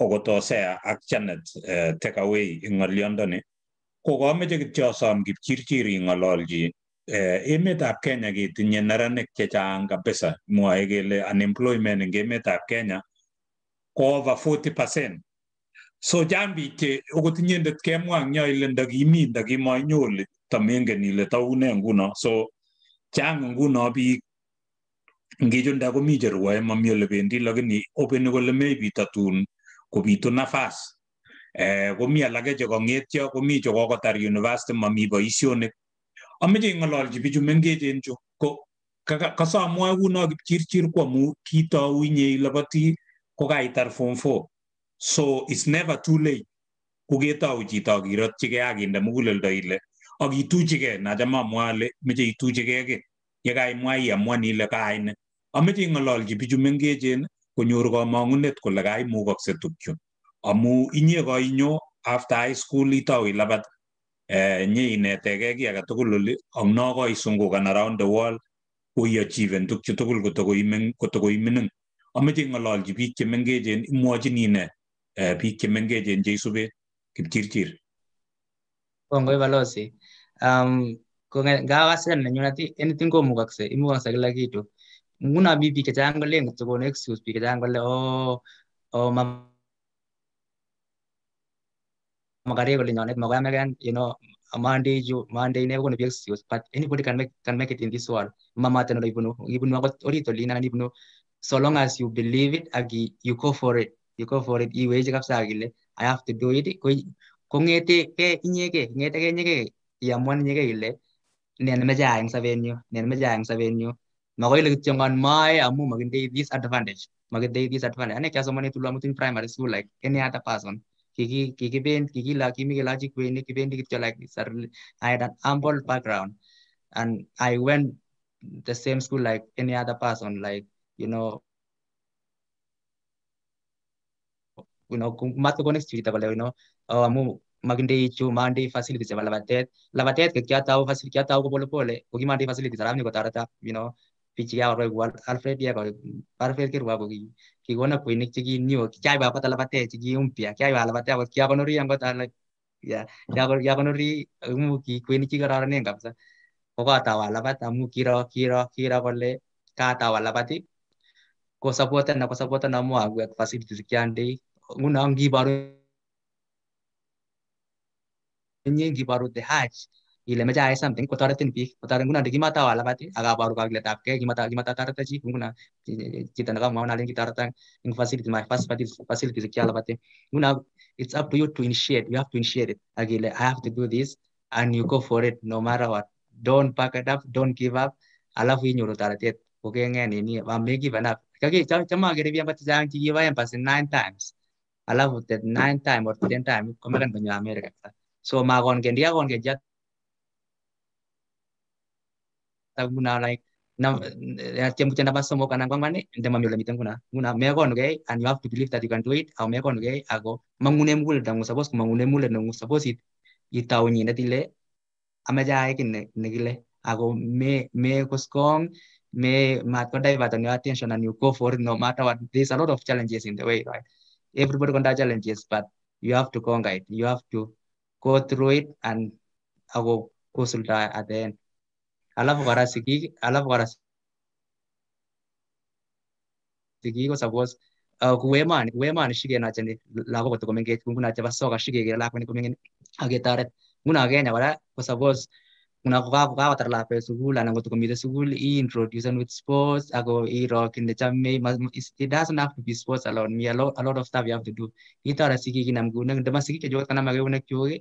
D: okotosea ak chanet uh, eh, take away ngoliondoni kokameche kityo asom kipchirchir ing'ololchi uh, eh, emetab kenya ketinye neranik chechang kabisa mwae kele unemployment eng emetab kenya ko over 40 percent so chang biik che okot inyendet kemwa ng yo ile ndakimi ndakimainyoli tamengen ile taune nguno so chang nguno biik ko ngechunda komi cherwoe momi le bendi lakini ko le mebi tatun ko bitu nafas eh, ko mi ala ke jogo ngetyo ko mi jogo ko tar university momi boisionik ameche ing'ololchi bichu mengechen chu ko ka sa kasamwoe kuno kipchirchir ko mu kito amu kitou inye ilabati kokaitar form four so it's never too late geta koketou chito akirotchigei akinde muguleldo ile akituchigei nacham amwa ale meche ituchigei ki yekaimwa iamuan ile kaai ni ameche ing'ololji bichu mengechen konyor kamang'unet kole kaimugakse tukchu amu inye koinyo after high school itou ilabat eh, nye inetegei kiy age tugul oli ang no koisungukan around the world koiachiven tukchu tugul kotokoimining ameche ing'ololji biik chemengechen imwachini ne eh, biik chemengechen cheisube kipchirchir
F: kongoi balosi um, ngawase nenyunet anything komugakse imugakse kila kitu nguno mi biik kali, kolen kotkokonu excuse biik chechang kali. oh oh ma makarek kali, nyonet makoi ameken you know Monday, you, Monday never going to excuse, but anybody can make can make it in this world. Mama tano ibunu ibunu agot orito ibu nu. So long as you believe it, agi you go for it, you go for it. Iwe jikap sa agile. I have to do it. Koi kongete ke inyeke ngete ke inyeke yamuan inyeke ile. Nen meja ang sabenyo, nen meja ang sabenyo. magoi le tiangan mai amu magin dei this advantage magin dei this advantage ane kya samani tulam tin primary school like ene ata pasan kiki kiki ben kiki la kimi ke logic we ne kiben dikit like sir i had an ample background and i went the same school like any other person like you know you know kung mato ko next kita you know oh amu magindi chu mandi facilities wala batet la batet ke kya tao facility kya tao ko bolo pole ko ki mandi facilities aram ni ko tarata you know pichiga korkoik Alfred ya Alfred kirwok kikonon kwenik chekinyo kiaiwek akot alapate chekiumpya kiaiwek alapate akot kiakonori angot ale kiakonori imuch ki kwenik chekororonen kabisa ko katou alapat amu kiro kiro kiro kole katou alapat ko supportena ko supportena amu awek facilities kiandei nguno ngiboru inye ngiboru the hajj ilemaja ai something kotoretin biik kotoret ngunon ndikimwoitowo labat ak aborwok ak letabgei kimatotoreto chi nguno chito nekamwaun alen kitoreto eng facility my first facilities kialabati nguno it's up to you to initiate you have to initiate it ak ile i have to do this and you go for it no matter what don't back it up don't give up alafu inyoru toretet kokeng'et nini amegiven up cham agere biamba chechang chikibo embassy nine times alafu the nine time or ten time komekan konyo america so makongen ndikakongen guna like ya tiam kucing dapat semua kanan mani mana demam yola mitang kuna guna mereka okay, gay and you have to believe that you can do it au ah, mereka okay, gay ago mangune mule dangu sabos mangune mule dangu sabos it itau ni nanti le amaja aikin negile ago eh, me me koskom me mat kon dai bat attention and you go for it no matter what there's a lot of challenges in the way right everybody got challenges but you have to conquer it you have to go through it and ago kusulta at the end على غرسكي على غرسكي سبوز kuweman weman shige na chani labo koto kumenge kungu na chava soga shige gira lakmani komen age taret muna age nya wala ko sabos muna kuka kuka watar tar la na sugul kumide koto sugul i introduce with sports ago i rock in the chamme it doesn't have to be sports alone me a lot a lot of stuff you have to do ra sigi kinam gunang dama sigi ke jota na mage unak joge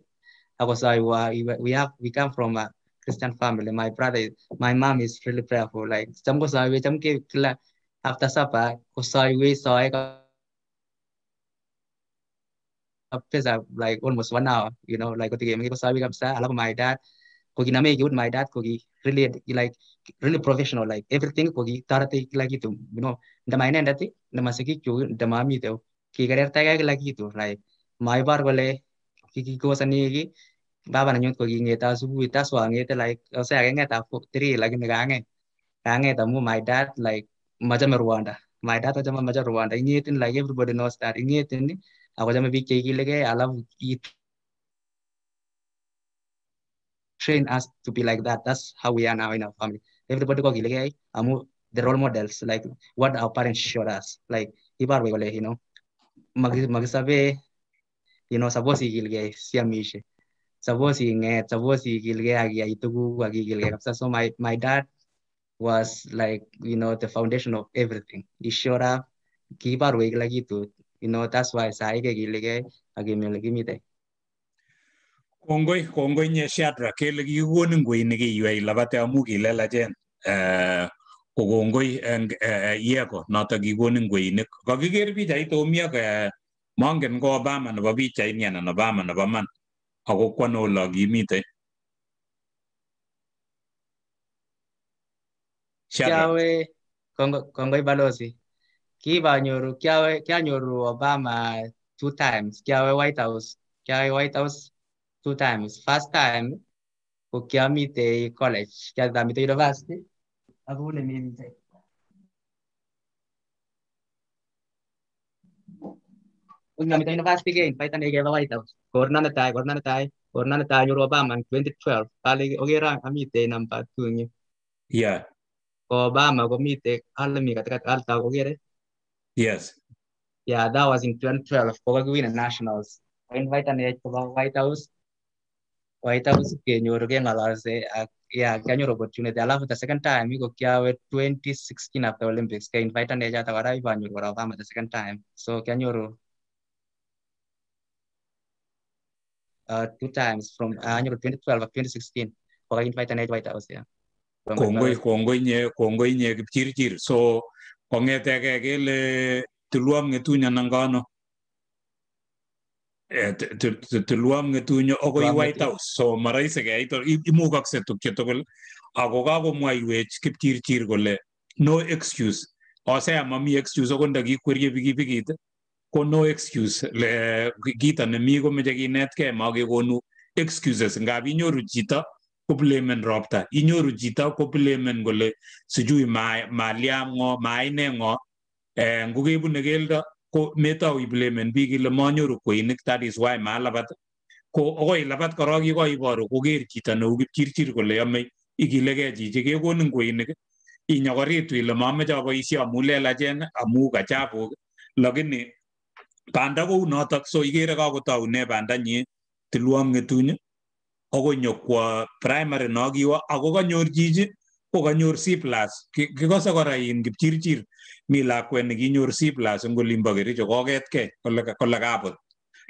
F: ago wa we have we come from a Christian family. My brother, my mom is really prayerful. Like, chấm có soi với chấm kia after supper, có soi với soi after like almost one hour, you know, like ketika mereka soi dengan saya, alam my dad, kogi nama ikut my dad kogi really like really professional like everything kogi tarati Like itu, you know, the mana nanti, the masa kiki, the mami itu, kiki kerja tak lagi itu, like my bar boleh kiki kau sendiri baba nenyun ko kingetan asubuhi taswangete like ose akeng'et at three lakini kang'et kang'et amu my dad like machame rwondo my dad achame mache rwondo ing'etin like everybody knows that ing'etin akochome biik cheikiligei alafu it train us to be like that that's how we are now in our family everybody kokiligei amu the role models like what our parents showed us like iborwech kole you know mag makisobe you know suppose ikilgei siamishe suppose he nget, suppose he gilge agia itugu agigilge kapsa. So my my dad was like you know the foundation of everything. He showed up, give our way like itu. You know that's why saya ke gilge agimil gimite.
D: Kongoi kongoi nye shatra ke lagi uon ngoi negi yai bate amu gila lajen. Eh, kongoi ang eh, iya ko nata giwon ngoi nek. Kagiger bi jai to miya ka eh, mangen ko Obama na babi jai niya na abaman. ako kwano lagi mite.
F: Kiawe Congo Congo balozi. Kibanyoru kiawe kianyoru Obama two times. Kiawe White House. Kiawe White House two times. First time ko kiamite college. Kiamite university.
A: Abule mimite.
F: Kung namita university kayo, paitan na ikaw White House. gornanatai gornanatai gornanatai nyuruh Obama 2012 kali ogera amite namba tungi yeah Obama komite alami katikati alta ogere yes yeah that was in 2012 kwa na nationals invite ane ba, White House White House kenyoru kengalalse ak yeah, kianyoru opportunity. Alafu the second time iko kaya 2016 after Olympics, kainvite andeja takora ipanyoru kora Obama the second time. So kianyoru Uh, two times from uh, annual 2012 or 2016 for invite and White House. Yeah. Kongoi,
D: kongoi nye, kongoi nye kipchir chir. So, kongeteke kele tuluam ngetunya nangano. tuluam ngetunya okoi White House. So, maraise ke aito imukakse tukche tugul. Ako kakomwaiwech kipchir chir kole no excuse. Osea mami excuse okot ndakikwerie pikipikit konu excuse le kito nemi komeche kinetkei makekonu excuses ngap inyoru chito koblemen ropta inyoru chito koblemen kole sijui maliam ng'o maine ng'o eh, ngokebune keldo ko metou iblemen biik ile manyoru kweinik that is why malabat ko akoi labat korok yekoiboru koker chito neu kipchirchir kole yomei ikilegei chichi kekonin kweinik inyokoritu ile mameche aboisie amu lelachen amu kachapuk lakini banda kou notok so ikere kakotoune bandanyin tilwom ng'etuny akoi nyo kwo primary nokiwo ako kanyor chichi ko kanyor C plus kikose kora in kipchirchir mi lakwet nekinyor C plus eng olimbo Kericho koketkei kole kabut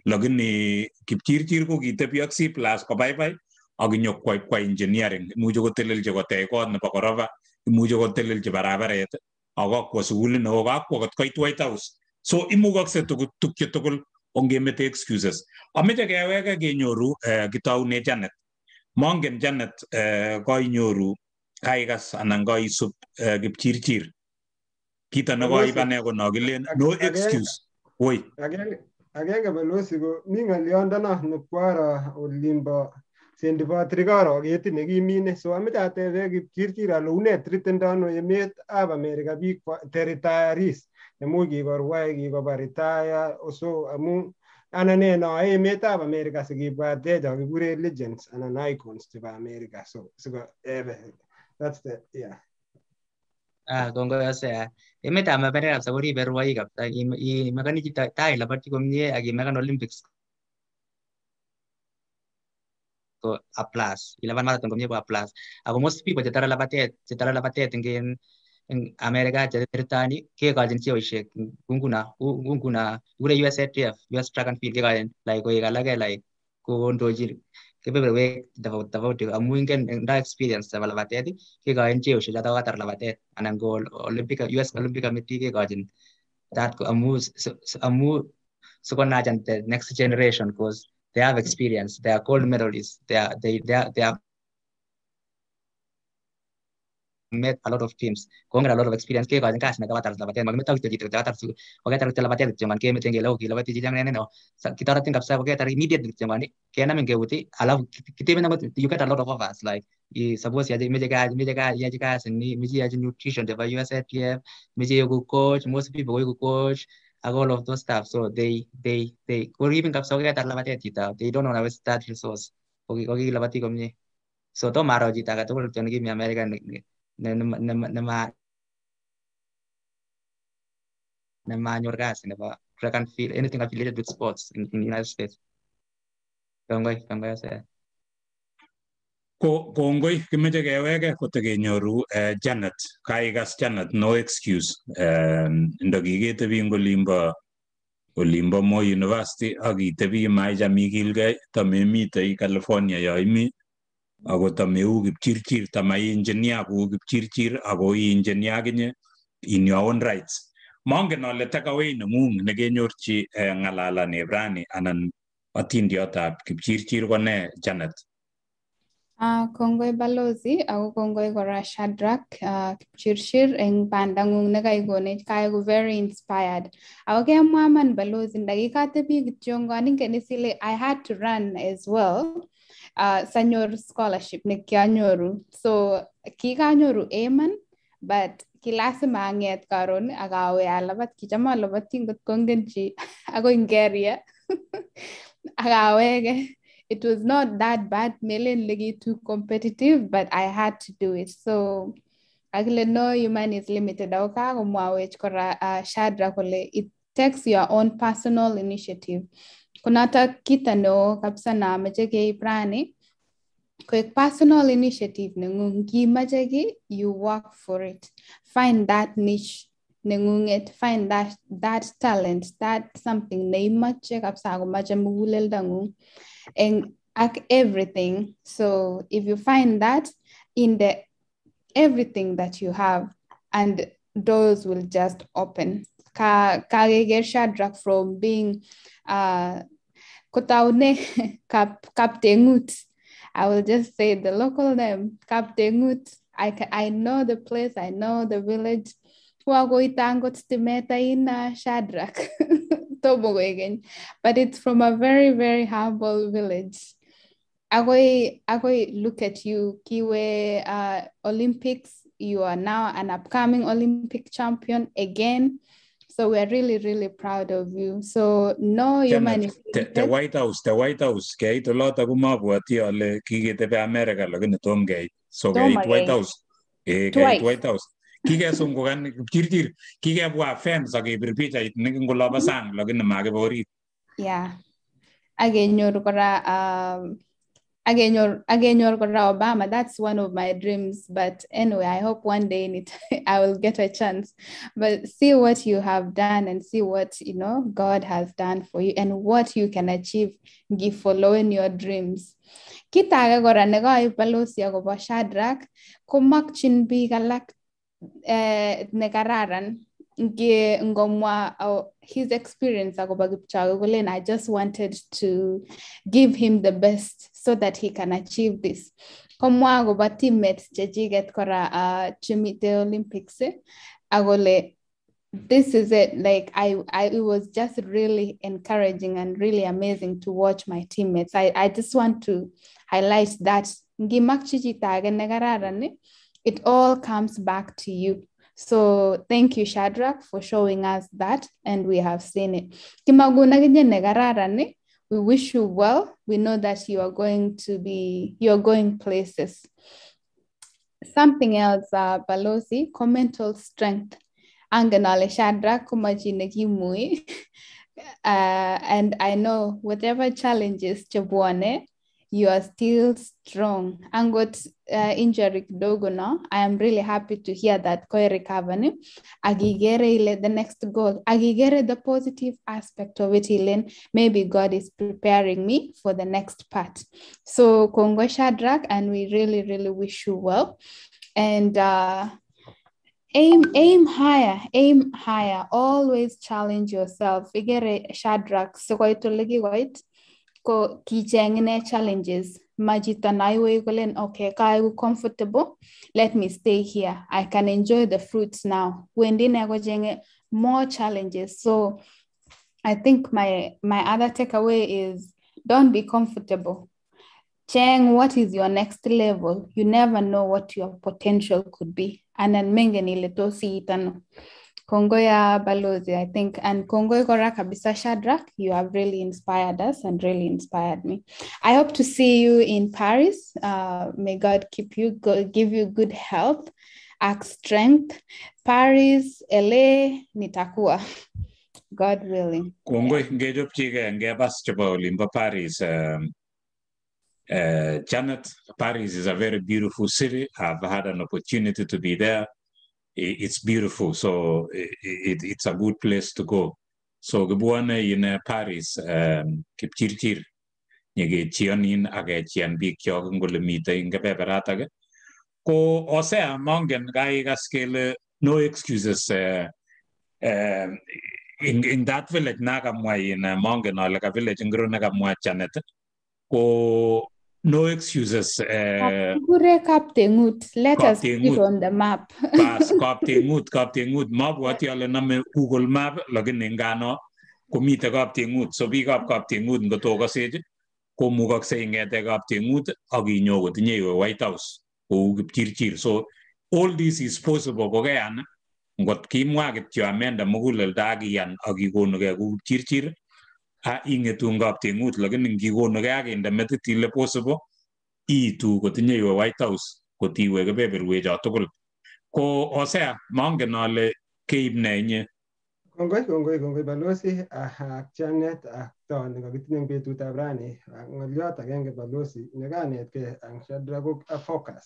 D: lakini kipchirchir ko kitebi ak C plus kobaibai ak nyo kwai kwa engineering imuche kotelelchi kotech kot nebo korofa imuche kotelelchi barabaret ako kwo sukulit neo kakwo kot koit White House So imugakse tuguk che tugul ongemete excuses. Ameche keweke kenyoru eh, kitaune Janet. Mongen Janet uh, koinyoru kaikas anan koisub eh, kipchirchir. Kito nekoib ane ko nokilen no excuse. Woi.
A: Agenge balosi ko mi ng'oliondono nekwaro olimbo sendi patrikaro ketit nekimine so ameche atebe kipchirchir ale unee tritindo emet ab America biik teritaris nemugiiba orwaegiiba baritaya oso amu anane no emetab america sikibwatech cho kikure legends anan icons chebo america so siko ebe that's the yeah
F: Ah, kongoi ase ah. Emetab Amerika kabisa koribe rwoik kabisa. Imekani chito tai labotyi komie agi imekan Olympics ko A+. Ilaban marathon komie ko A+. Ako most people chetara labatet, chetara labatet ngin America Teritani kekachin sioishek nguna nguna kure USATF US Track and Field ke kekachin like koik alake like kondochi kebeberwek tofauti tofauti amu ingen nda experience chebo labatet kekochin cheoshek chotok kokatar labatet anan ko Olympic US Olympic Committee kekochin that amu amu sikonajan the next generation because they have experience they are gold medalists they are they they are, they are met a lot of teams kongen a lot of experience kekoin kasi nakabatar labatet makimetou kityo chito katar koketar kityo labatet kityo man kemeten kele oo kilabati chichang nene oo kitoretin of koketar immediate kityo man kenamin keuti alafu kitemin akot you get a lot of offers like suppose yache imeche kazi imeche kazi yache kazi ni imeche yache nutrition nebo USATF imeche iku coach most people koiku coach ak all of those stuff so they they they koribin kabisa a labatet chito they don't know how to start resource kokilabati komie so tomaro chito agetugul kityo nekimi America nem, nem, nem, nem, á, nem nem a track and field, anything affiliated with sports in, in the United States. Kongoi, kongoi ase.
D: Ko kongoi kimeche kewege kotekenyoru uh, eh, Janet, kaikas Janet, no excuse. Um, eh, ndokiketebi ing olimbo olimbo Mo University ak itebi maicham ikilgei tamemite California ya imi ako tamei uu kipchirchir tamai engineer kou kipchirchir ako ii engineer akinye in your own rights mongen ale takawei neng'ung nekenyorchi eh, ng'alalani rani anan atindiotab kipchirchir ko nee janet
E: Uh, kongoi balozi ako kongoi kora Shadrack uh, ah, Kipchirchir eng bandang'ung kai kaeku very inspired. Ako kemwa man balozi ndakikatebi kityo nganing keni sile I had to run as well uh, sanyoru scholarship nekianyoru so kikanyoru Aman, but kilasima ang'et karon ak awe alabat kicham alabati ngot kongen chi akoi ngeria ak awege it was not that bad melen legi too competitive but i had to do it so akile no human is limited ako kakomwawech kora uh, shadra kole it takes your own personal initiative Unataki tano kabisa na amecheke iprani quick personal initiative nengung kimacheki you work for it find that niche nengunget find that that talent that something neimache kabisa akomache dangu and ak everything so if you find that in the everything that you have and doors will just open kageger shadrach from being uh, kotaune kap kaptengut. I will just say the local name, kaptengut. I I know the place, I know the village. again. But it's from a very, very humble village. I look at you, Kiwe uh, Olympics. You are now an upcoming Olympic champion again. So we're really, really proud of you. So no human is
D: the White House, the White House lot of keit oloto komobwoti ole kiketebe America lakini tom keit. So keit White House. Eh keit White House. Kikesungukan chirchir, kikebwa fence ak kebir pichait nekingolobo sang lakini makibe orit.
E: Yeah. Akenyoru kora um, again your again your Obama. That's one of my dreams. But anyway, I hope one day in it I will get a chance. But see what you have done and see what you know God has done for you and what you can achieve following your dreams. Kit age kora nekoib balosi akobo Shadrach komokchin biik alak eh, nekararan ngomwa oh, his experience akobo kipchoge kolen i just wanted to give him the best so that he can achieve this komwa akobo teammates get kora uh, chemite olympics eh? akole this is it like I, I it was just really encouraging and really amazing to watch my teammates i, I just want to highlight that ngimakyi chito age eh, it all comes back to you so thank you, Shadrach, for showing us that, and we have seen it. Kimagun akinye nekararan eh, we wish you well. We know that you are going to be, you're going places. Something else, uh, Balozi, commental strength. Anganale uh, and I know whatever challenges Chabwane you are still strong. And got uh, injury kidogo I am really happy to hear that recover Cavani agigere ile the next goal, agigere the positive aspect of it ile, maybe God is preparing me for the next part. So Kongwe Shadrach, and we really, really wish you well. And uh, aim aim higher aim higher always challenge yourself igere shadrach sikwaituligi wait ko kicheng ine challenges majita naiwe kolen okay kaaegu comfortable let me stay here i can enjoy the fruits now wendi ne kochenge more challenges so i think my my other takeaway is don't be comfortable cheng what is your next level you never know what your potential could be anan mengen leto tos iitano Kongo ya Balozi, I think. And Kongo Gora Kabisa Shadrach, you have really inspired us and really inspired me. I hope to see you in Paris. Uh, may God keep you, go, give you good health, act strength. Paris, LA, Nitakua. God willing.
D: Kongoi, ngejopchige, ngebas chebo olimpo Paris. Um, uh, Janet, Paris is a very beautiful city. I've had an opportunity to be there it's beautiful. So it, it, it's a good place to go. So kibuone in uh, Paris um, kipchirchir nyeketionin ak kechien bikyok ngole mitei eng kebeberatak ko osea mongen kaikas kele no excuses uh, uh, in, in that village nakamwa in uh, mongen ale uh, ka village ngiro nakamwa Janet ko no excuses. Uh,
E: Kaptengut, let us put on the map. Pas,
D: kaptengut, kaptengut. Mabwati ale name Google Map, Lagi lakini engano komite kaptengut. So biikab kaptengut ngotokosech komukokse ing'ete kaptengut ak agi nyogot iwe White House kou kipchirchir. So all this is possible kokeyan ngot kimwa kityo amenda muguleldo ak iyan ak ikonugei kou kipchirchir ingetun kapteng'ut lakini ngikonugei akinde metit ile possible iitu kotinye iwe White House kotiwe kebeberwecho tugul ko osea mongen ale keib nee inye
A: kongoi kongoi kongoi balosi ak chanet ak to nekakitinye eng betutab rani ng'oliot agenge balosi nekanetkei ang shadrakok focus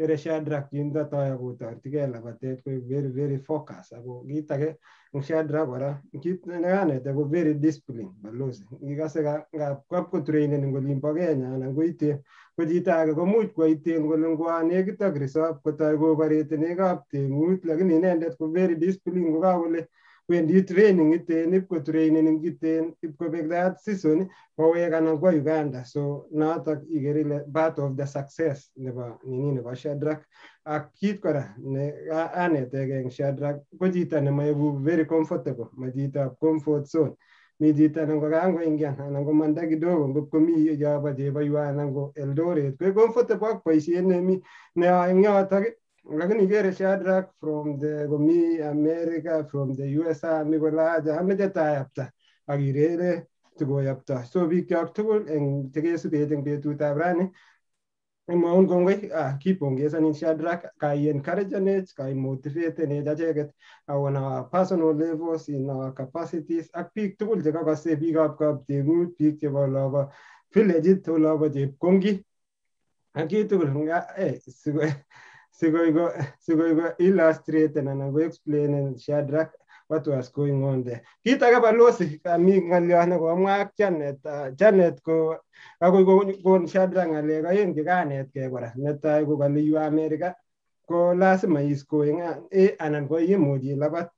A: Shadrach yekingotoi akotoreti gee labatet koik very very focus ako kit age en Shadrach kora kit nekanet ako very disciplined balozi ikose ngap kap kotrainen en olin bo Kenya anan koiten ko chito age komuch koiten kole ngwanekit ak resop kotoi koboreti nekab teng'ut lakini inendet ko very disciplined kokakole wendi training iten ipkotraineni kiten ipkobek that season kowek anan kwo uganda so notok ikere ile part of the success nebo nini nebo shadrak ak kit kora ne anetegei eng shadrak ko chito nemaeku very comfortable ma chitoab comfort zone mi chito anan ko kangoingian anan ko manda kidogo ngotkomi yobo jeba yua anan ko eldoret ko comfortable ak boisiet mi ne eng yotok lakini gere shadrak from the gomi america from the usa nigola the hamede ta yapta agirele to go yapta so we got to go and take us be thing be to ta brani mo on gongwe a keep on yes an shadrak kai encourage ne kai motivate ne da jege on a personal levels in our capacities a peak to go the ka se big up cup the good peak the lava feel legit to lava so we go, so we go illustrate and I go explain and share what was going on there. Kit age balosi kami ngalyona komwak Janet. Ah, Janet ko agoi kokon Shadrack ng'alek aeng chekanetkei kora. Netai ko kale yu America ko lazima is going A eh, anan ko imuch labat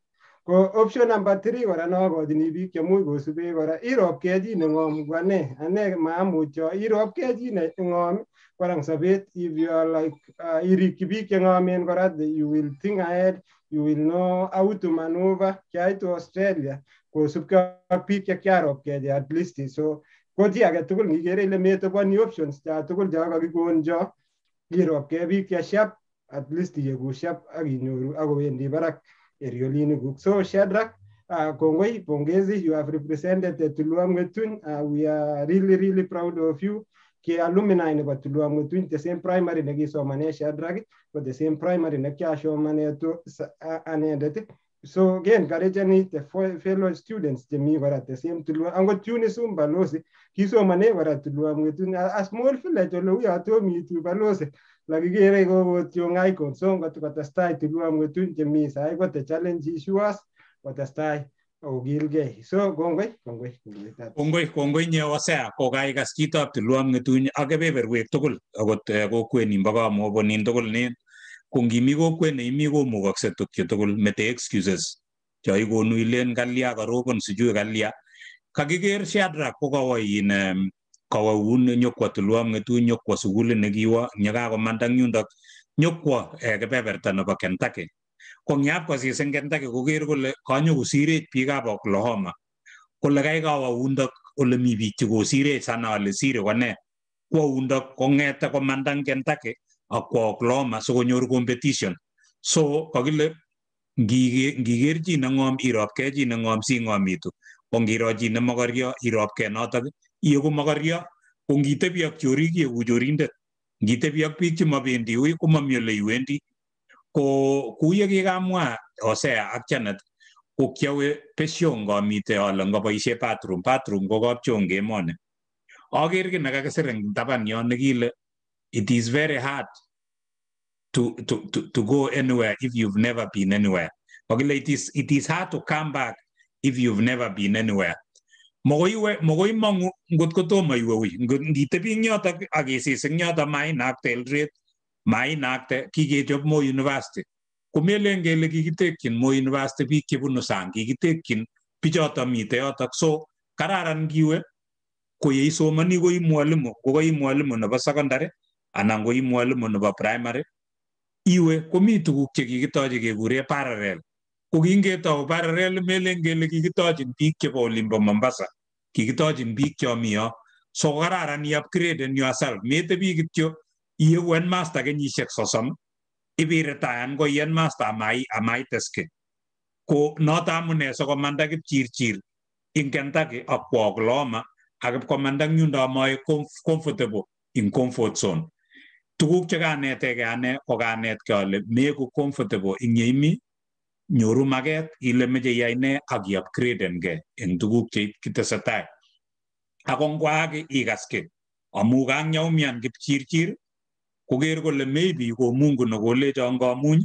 A: ko option number 3 kora nokochini biik chemuch kosubei kora irobkei chi neng'om ko ane ane maamuch cho irobkei chi neng'om parang Sabit, if you are like uh, irikibik cheng'omen kora you will think ahead you will know how to maneuver Kaya to australia kosubkei ak biik chekiarobkei at least eh. so ko chi agetugul to ile ni options cha tugul cho kakikon kaya bi biik cheshep at least iyeku shep ak ago akowendi barak erioliniguk so shadrak Uh, Kongoi, Pongezi, you have represented the Tulua Mwetun. Uh, we are really, really proud of you ki alumni nebatulua ng'utuny the same primary nekisomane shadrach but the same primary nekiasomane anendet so again encouraging the fellow students The chemi kora the same tulwa angot chun isum balosi kisomane kora tulwa ng'utuny a small village ole uyo tomitu balosi lakikere kokotyong icons so ngotko testai tulwa ng'utuny chemi sai ko the challenge issues kotestai okilgei so kongoi kongoi
D: kongoi kongoi nye osea kokaikas chitab tulwam ng'etuny ak kebeberwek tugul akot kokwet nin bo kamobo nin tugul nin ko ngimi kokwet neimi komukokse tukche tugul mete excuses cho ikonu ilen kalya karobon sijui kalya kakiker Shadrack ko kawo in kawo un nyokwo tulwam ng'etuny nyokwo sukulit nekiwo nyekakomanda ng yundok nyokwo kebeberta nebo Kentucky kong'yap kosisin Kentucky koker kole kanyoku sirech biikab Oklahoma kole kai kawa undok ole mi biik chekosirech sana ole sire kone kwo undok kong'ete komandan Kentucky akwo Oklahoma sikonyor competition so kakile ngiker chi neng'om irobkei chi neng'om sing'omitu ko ngiro chi nemokoryo irobkei notok ieku mokoryo ko ngitebi ak chorik ieku chorindet ngitebi ak biik chemobendi wui komomi ole iwendi kouye kikamwa Hosea ak Janet ko kiowe besyon komite ole ngoboishe bathroom bathroom ko kapchong emoni aker kit nekakisir eng taban yon nekile it is very hard to, to, to, to go anywhere if you've never been anywhere kokile it is, it is hard to come back if you've never been anywhere mokoiwe mokoi mongu ngot kotomo iwe wi ngitebi eng yotok ak isis eng yotok mainakte elret mainakte kikechop Moi University komelen kele kikitekyin Moi University biik chebunu sang kikitekyin bichoton miten yotok so kararan kiwe koyeisomoni koi mwalimu kokoi mwalimu nebo secondary anan koi mwalimu nebo primary iwe komi tuguk chekikitoche kekuren parallel ko kingetou parallel melen kele kikitochin biik chebo olimbo Mombasa kikitochin biik chomi yo so kararan iupgraden yourself metebi kityo Y wen masta gen yisek sosom, ibiritaan ko yen masta amai amai teske. Ko nota amune so ko manda kip chir chir, inkenta ki akwog loma, agip ko manda nyunda amoy comfortable in comfort zone. Tuguk che kaneteke ane ko kanetke ale meku comfortable in yeimi, nyoru maket ile meche yai ne ak i-upgradenke eng tuguk che kitesetai. Ako ngwaak ikaske, amu kang nyaumian kipchirchir, koker kole maybe komuny konokole chon komuny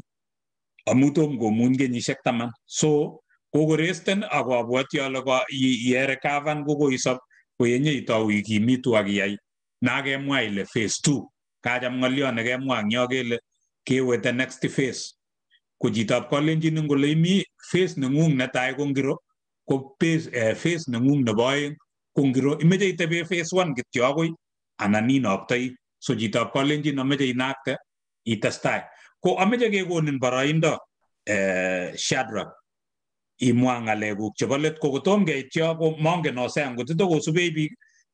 D: amu tom komuny kenyisiek taman so kokoresten ako abwoti ale yerekavan kokoisop koyenye itou ikimitu ak iyai nakemwa ile phase two kacham ng'olyon nekemwa eng yo kele kewe the next phase ko chitoab kolenjin ngole imi phase neng'ung netai ko ngiro ko phase eh, neng'ung nebo oeng ko ngiro imeche itebe phase one kityo akoi anan inoptoi so jita parlen ji namme ji nak ta itastai ko amme je ge gonin barain da eh, shadra imwanga legu chebalet ko tom ge tyo ko mongge no sang ko to ko sube bi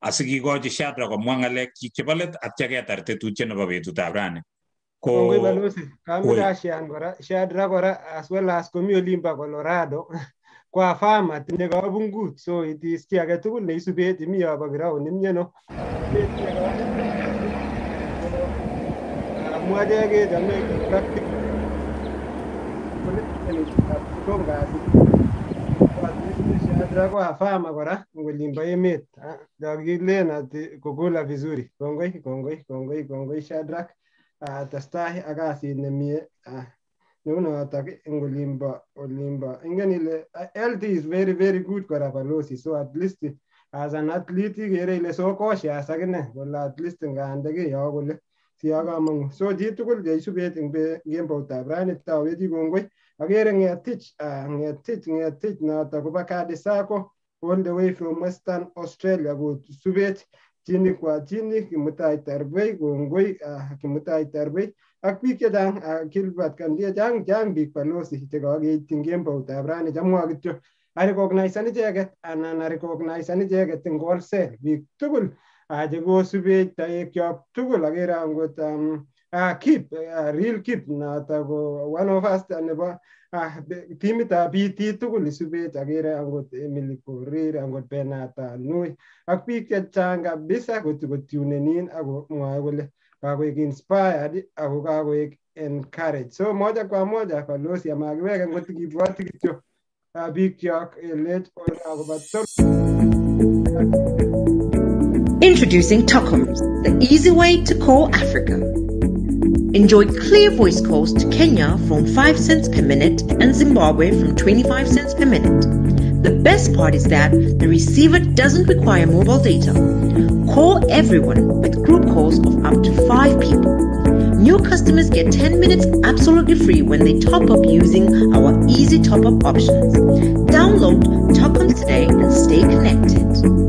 D: asigi go ji shadra ko mwanga leg ki chebalet atya ge tarte tu chen ba betu ta brane ko ngoi balosi
A: kamira shan gora shadra gora as well as komi olimba colorado kwa farmer tinye kabungut so it is ki agetugul neisubet imi yobo ground imyeno Kamuwa dai ke jami'a ke traffic. Kwa fama kora ngolimba yemet dagile na kukula vizuri kongoi kongoi kongoi kongoi Shadrach atastahi akasi nemie neunotok eng olimbo olimbo ingen ile health is very very good kora balosi so at least as an athlete ikere ile so cautious akine kole at least ngande keyo kole Siaga mong so ji tukul ge su be ting be gem bo ta bra ne ta we ji gong goi agere nge tich nge tich nge tich na ta ko baka de sako all the way from western australia go to subet chini kwa chini kimutai tarbei gong goi kimutai tarbei ak biik chechang kilbat kan chechang chang biik balosi chekakeityin kembout ab rani chamwa kityo aricognizan icheget anan aricognizan ting eng kolset biik tukul chekosupe toekyok tugul akere angot um, ah, kip ah, real kip noto ko one of us nebo ah, timitab BT tugul isupech akere angot Emily Korir angot Benata Nui ak biik chechang kabisa kotunenin ako mwoe kole kakoek inspired ako kakoek encouraged so moja kwa moja balozi amakiweke ngot kibwoti kityo biikyok eh, let akobo
F: Introducing Tocoms, the easy way to call Africa. Enjoy clear voice calls to Kenya from 5 cents per minute and Zimbabwe from 25 cents per minute. The best part is that the receiver doesn't require mobile data. Call everyone with group calls of up to 5 people. New customers get 10 minutes absolutely free when they top up using our easy top up options. Download Tokens today and stay connected.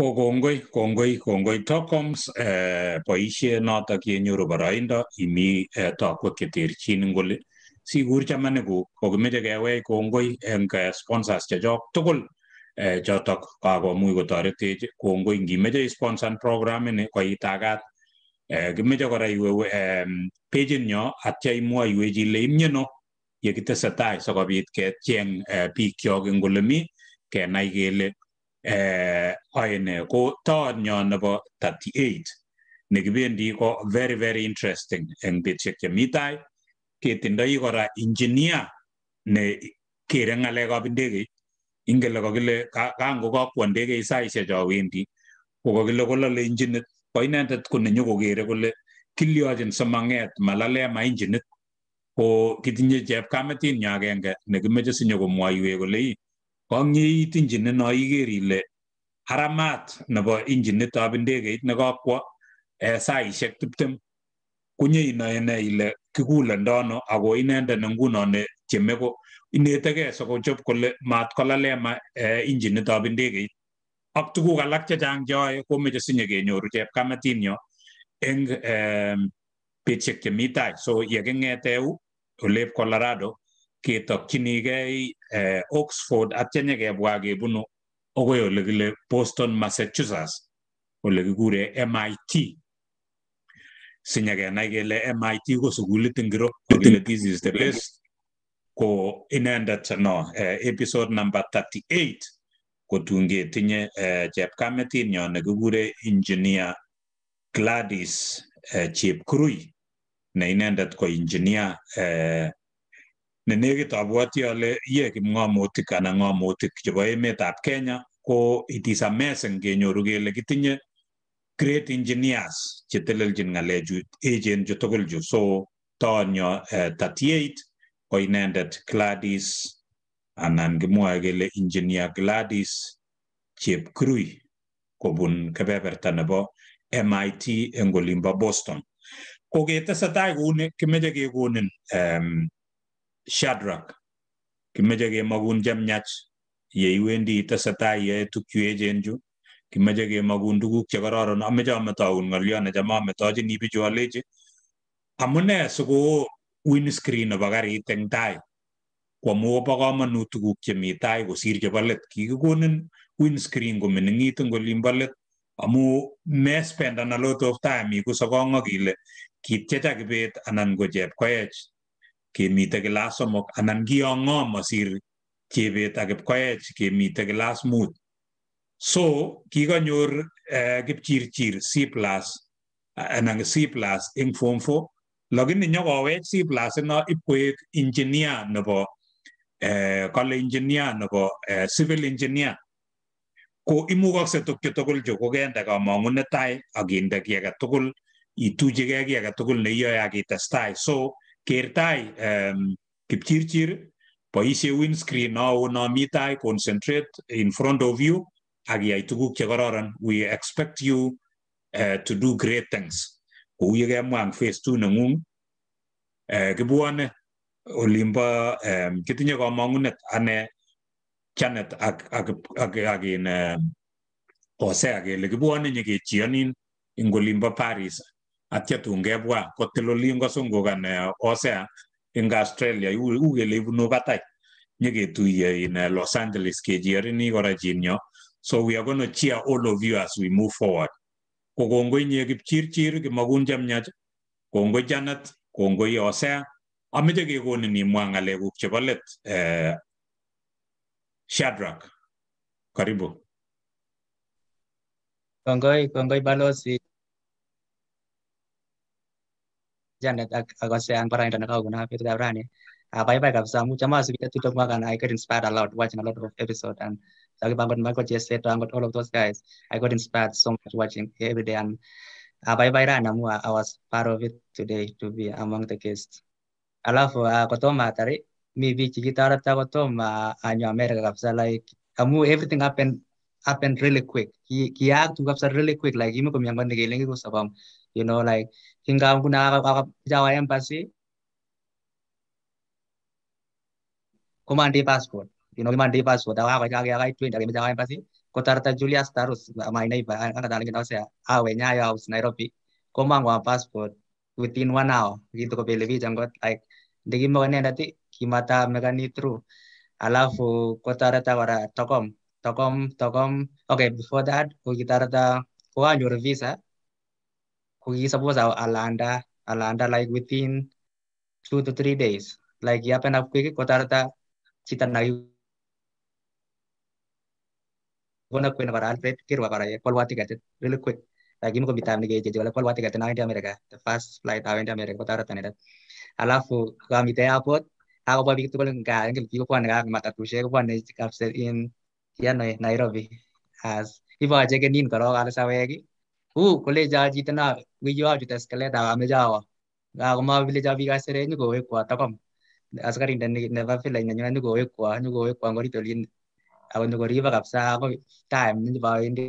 D: kokongoi, kongoi, kongoi Tocoms, eh, boisiet noto kenyoru boroindo imi eh, tokwek cheterchin ngoli sikur chamanikuk kokimeche kewech kongoi eng eh, sponsors chechok tugul eh, chotok kakomuch kotoretech kongoi ngimeche isponsan program ini koitakat eh, kimeche kora iwe eh, pejinyo atya imwoiwech ile imyeno yekitesetai sikobit kecheng eh, bikyok eng olemi kenai kele oine eh, ko taonyo nebo 38 nekibendi ko very very interesting eng betusiek chemi tai ketindoi ra engineer ne kere ng'alekab ndegeit ingele kakile kango kakwo ndegeit saisiek cho wendi ko kakile kolole injinit ko inendet ko nenyokokere kole kiliochin simang'et malale ma injinit ko kitinye chepkamitinyo agenge nekimoche sinyokomwoiwech kole kong'iit injinit no iker ile haramat nebo injinitab ndegeit nekakwo eh, saisiek tiptem konyeinoene ile kikulendo ano ako inendet ne nguno ne tieme ko inetegei sikochob kole mat kolalema eh, injinitab ndegeit ak tuguk alak chechang cheoe komeche sinyekenyoru chepkamatinyo eng eh, betusiek chemi tai so yeking'ete yu olep Colorado ketokchinigei eh, oxford atya nyekebwa kebunu okoi olekile boston massachusetts olekikure mit sinyekenai kele mit ko sukulit ngiro kile this is the best ko inendet no eh, episode number 38 kotun ketinye eh, chepkametinyo nekikure engineer gladys eh, chepkurui ne inendet ko engineer eh, nenekit abwoti ale ye kipng'omutik anan ng'omutik chebo emetab Kenya ko it is amazing kenyoru kele kitinye great engineers chetelelchin ng'alechu echen chu tugul chu so toonyo eh, 38 ko inendet Gladys anan kimwoe kele engineer Gladys Chepkrui kobun kebeberta nebo MIT eng olimbo Boston. Ko ketesetai kouni kimeche kekonin um, Shadrach kimeche kemagun chemyach yeiwendi itesetai iyoe tukchu echen chu kimeche kemagun tuguk chekororon ameche ametoun ng'oliot necham ametojini bichu alechi amune sikoo windscreen nebo karit eng tai ko amu bo komonut tuguk chemi tai kosir chebo let kikikonin windscreen komining'it eng olimbo let amu mespendan a lot of time ikuse kong'ok ile kityecha kibet anan ko chepkoech kemite kelas somok anan kiyong'om masir chebet akip koech kemite kelas mut so kikonyor uh, kipchirchir c plus anan c plus ing form 4 lakini nyokowech c plus ino ipkoek engineer nebo eh, kale engineer nebo eh, civil engineer ko tokyo tukchu joko chu ka komong'unet tai akinde kiy age tugul ituchigei kiy age tugul neiyoe akitestai so keertai um, ehm, kipchirchir boisie windscreen neo nomi tai concentrate in front of you ak iyai tuguk chekororon we expect you uh, to do great things kou yekemwa ang phase two neng'ung uh, eh, kibwone eh, olimbo um, ehm, kitinye komong'unet ane Janet ak ak ak ak in um, ehm, Osea kele kibwone nyiketionin ing olimbo Paris atya tun kebwa kotil olin kosungukan eh, osea ing australia uu kele ibunu batai nyeketuiye in uh, los angeles kecherini kora chinyo so we are going to cheer all of you as we move forward ko kongoi nye kipchirchir kimakun chemyach kongoi janet kongoi osea ameche kekonin imwa ng'alekuk chebo let eh, Shadrach, karibu.
F: Kongoi, kongoi balosi Jangan jandet agosean parang dan kau guna itu dapat ni apa yang bisa, kamu cuma sekitar itu dong makan I got inspired a lot watching a lot of episode and tapi bangun bangun just said to all of those guys I got inspired so much watching every day and apa yang baik namu I was part of it today to be among the guests love alafu uh, akotoma tari mi bichi gitara ta akotoma anyo uh, America kabisa like kamu. Uh, everything happen happen really quick kiya tu kabisa really quick like imi kumyangwa ndegelengi kusabam you know like hingga menggunakan kakak yang pasti kumandi paspor ino mandi paspor dah aku jaga jaga itu dari yang pasti kotarta Julius Tarus maina iba angka dalang kita saya awe nya ya aus Nairobi komang wa paspor within one hour gitu ko believe janggot like ndigi mau ini nanti kimata megani true alafu kotarata wara tokom tokom tokom okay before that kita kitarata ko anjur visa ah we suppose Alanda, Alanda like within two to three days. Like ya yapen apkwiki kotarta chita nagi gona kwen bara Alfred kirwa bara ye polwati gate really quick. Lagi mau kombi time nige jeje wala polwati gate di Amerika. The first flight di Amerika kotarta neda. Alafu kami te airport aku pa bikitu kole nga ngel kiko kwa nga mata tushe ko kwa ne kapse in ya no Nairobi as aja ajege nin karo ala lagi. Huu koleji ajitinawe wiyi wachut escalator amechawoo akomowile chon biik aisurut nyokowekwo taban askarindet nebo village nenyunet nyokowekwo nyokowekwo orit olin ako riba kabisa akoi time nekipowendi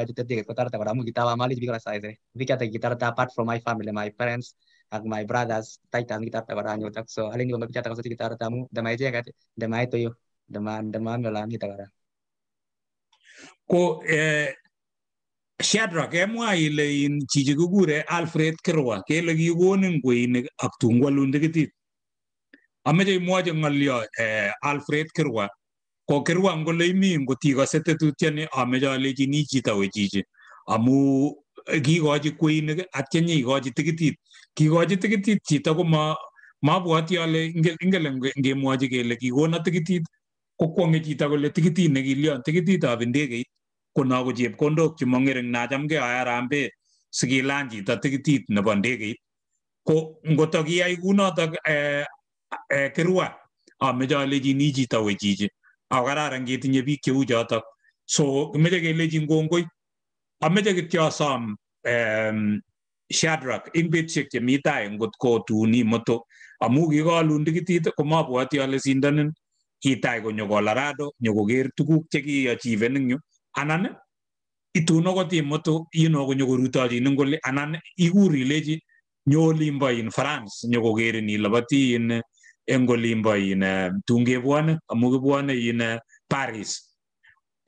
F: achute ticket kotoreta kora amu kitawe amolechi biik kora saisere biik chotok kitoreta apart from my family my parents ak my brothers titan kitoreta kora anyut so aleni kongoi bichotok kabisa chekitoreto amu ndamaicheket ndamaitu yu ndamaami olamiite kora
D: ko eh, Shadrach kemwa ile in chichi kikure Alfred Kirwa kele kikonin kweinik ak tungwalun tikitit ameche imwochi ng'olyo eh, Alfred Kirwa ko Kirwa ngole imi ngotikose tetutyoni ameche alechini chito we chichi amu kikochi kweinik atya nyeikochi tikitit kikochi tikitit chito ko ma mabwoti ale ingele ngemwochi kele kikona tikitit kokwonge chito kole tikitit ne nekilyon tikititab indegeit konoku chepkondok chemong'ering nachamgei aya rambee sikilany chito tikitit nebo ndegeit ko ngoto kiyai kunotok eh, eh, kirwa ameche alechini chito we chichi ako kararan ketinye biik cheu chotok so kimeche kelechin kongoi ameche kityo asom um, Shadrack ing betusiek chemi tai ngot ko tun imoto amu kikolun tikitit komabwoti ale sindanin itay ko nyogo larado nyogo ger tukuk cheki achieve nengyo. yu anan ituno ko timoto ino ko nyogo rutoji ning kole anan igur ileji eh, in France eh, nyogo ger ni labati in engolimba in tunge bwane amu kibwane in Paris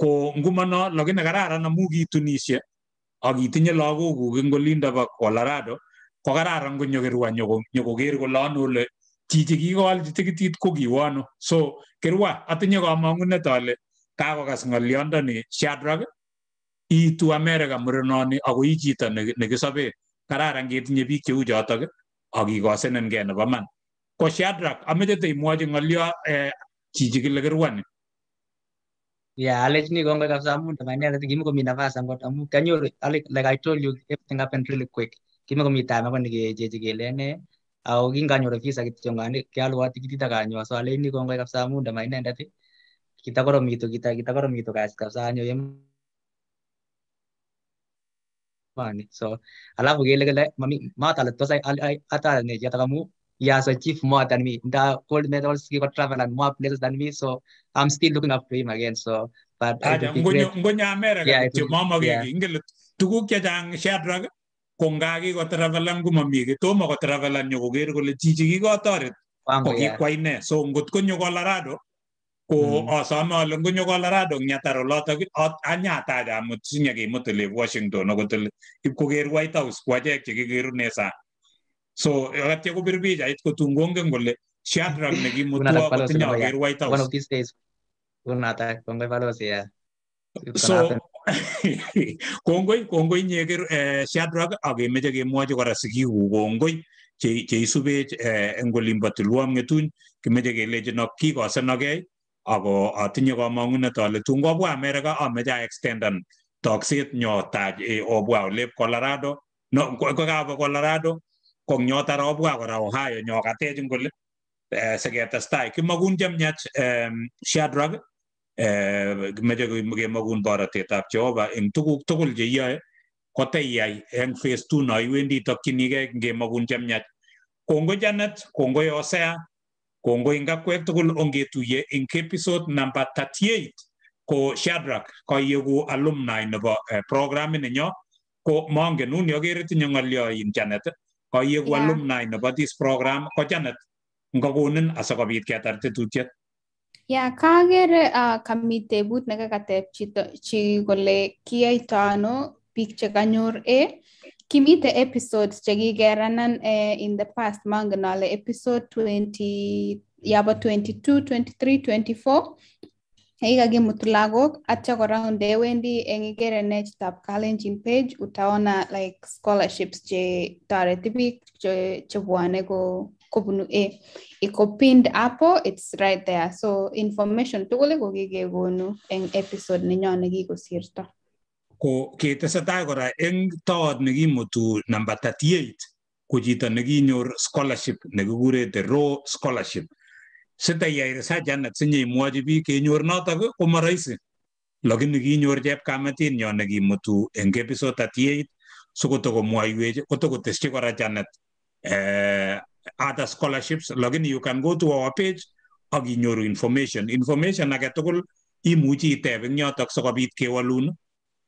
D: ko ngumano lakini kararan amu ki Tunisia ak itinye lagokuk eng olindo bo Colorado ko kararan ko nyokoker kole ole chichi kikowal kitikitit ko kiwono so kirwa atinye komong'unet ale kakokas ng'olyondoni shadrak itu America murenoni ako i chito nekisobee kararan ketinye biik cheu chotok akikosenengei nebo man ko shadrak ameche teimwochi ng'olyo eh, chichi kile
F: kirwani Yeah, alechini kongoi kabisa amu tamaniat kimikomi nafas angot amu kianyoru like I told you everything happened really quick kimikomi time akot nekechechi kele nee au ginganyola visa kitchongane kyalwati kititakanyoa so aleni kongoi kabisa muda mainendeti kitakoromitu kita kita kita kitakoromitu guys kabisa anyo yem mani so alafu kele gele mami mata le tosa ai ata ne jata kamu ya so chief mo than mi nda cold metal he got travel and more places than me so i'm still looking up to him again so but ngonya
D: ngonya america yeah, mama yeah. ngel jang share drug? kongagi ko travelan ko ke to mo ko travelan nyo ko ko le ki ko ko ki kwaine so ngut ko nyo ko larado ko asano lang ko nyo ko larado taro lota ki at anyata da mo sinya ki Washington ko tele ki ko gir White House ko ki ne nesa so agat ko birbi ja it ko tungong ko le Shadrach nagi mo tuwa ko tinya gir White House one of these days
F: ko nata ko ngai valo so
D: kongoi kongoi nyeker eh, Shadrack akemeche kemwochi kora sikikuk kongoi cheisubech eh, eng olimbo tulwam ng'etuny kimeche kelechin kikosenokei ako atinye kamang'unet ale tun kobwa America ameche ờ, aextendan tokset nyo taj eh, obwa olep Colorado no, kokawe Colorado kong nyo tara obwa kora Ohio nyo katech ngole eh, siketestai kimakun chemyach eh, Shadrack makemagun borotetab Jehova eng tuguk tugul cheiyoe koteiyai eng phase 2 no iwendi tokchinigei ngemagun chemyach kongoi Janet kongoi Hosea kongoi ngakwek tugul ongetuye eng episode number 38 ko Shadrach koieku alumni nebo eh, programit ninyo ko mongenun yokere tinye ng'olyo in Janet koieku yeah. alumni nebo this program ko Janet ngokonin asikobit ketar tetutiet
E: Ya kagere uh, kami tebut katēp chito chi kia itāno picture biik e A kimite episodes chekikeranan uh, in the past manganāle episode 20 yabo 22 23 24 ikakimut lagok atya kora engī eng ikere tap kalenjin page utaona like scholarships che toreti biik chebwane go. Eh, ikopinned hapo it's right there so information tugul ko kikekonu eng episode nenyon nekikosirto
D: ko ketesetai kora eng taot nekimutu number 38 ko chito nekinyor scholarship nekikure the raw scholarship sitayai research anet sinyeimwochi biik kenyor notok ko moroisi lakini kinyor chepkamatinyo nekimutu eng episode 38 sikotokomwoiwech kotokoteshi kora janet eh, other scholarships login you can go to our page ak your information information agetugul imuchi iteb eng yotok sikobit kewalun.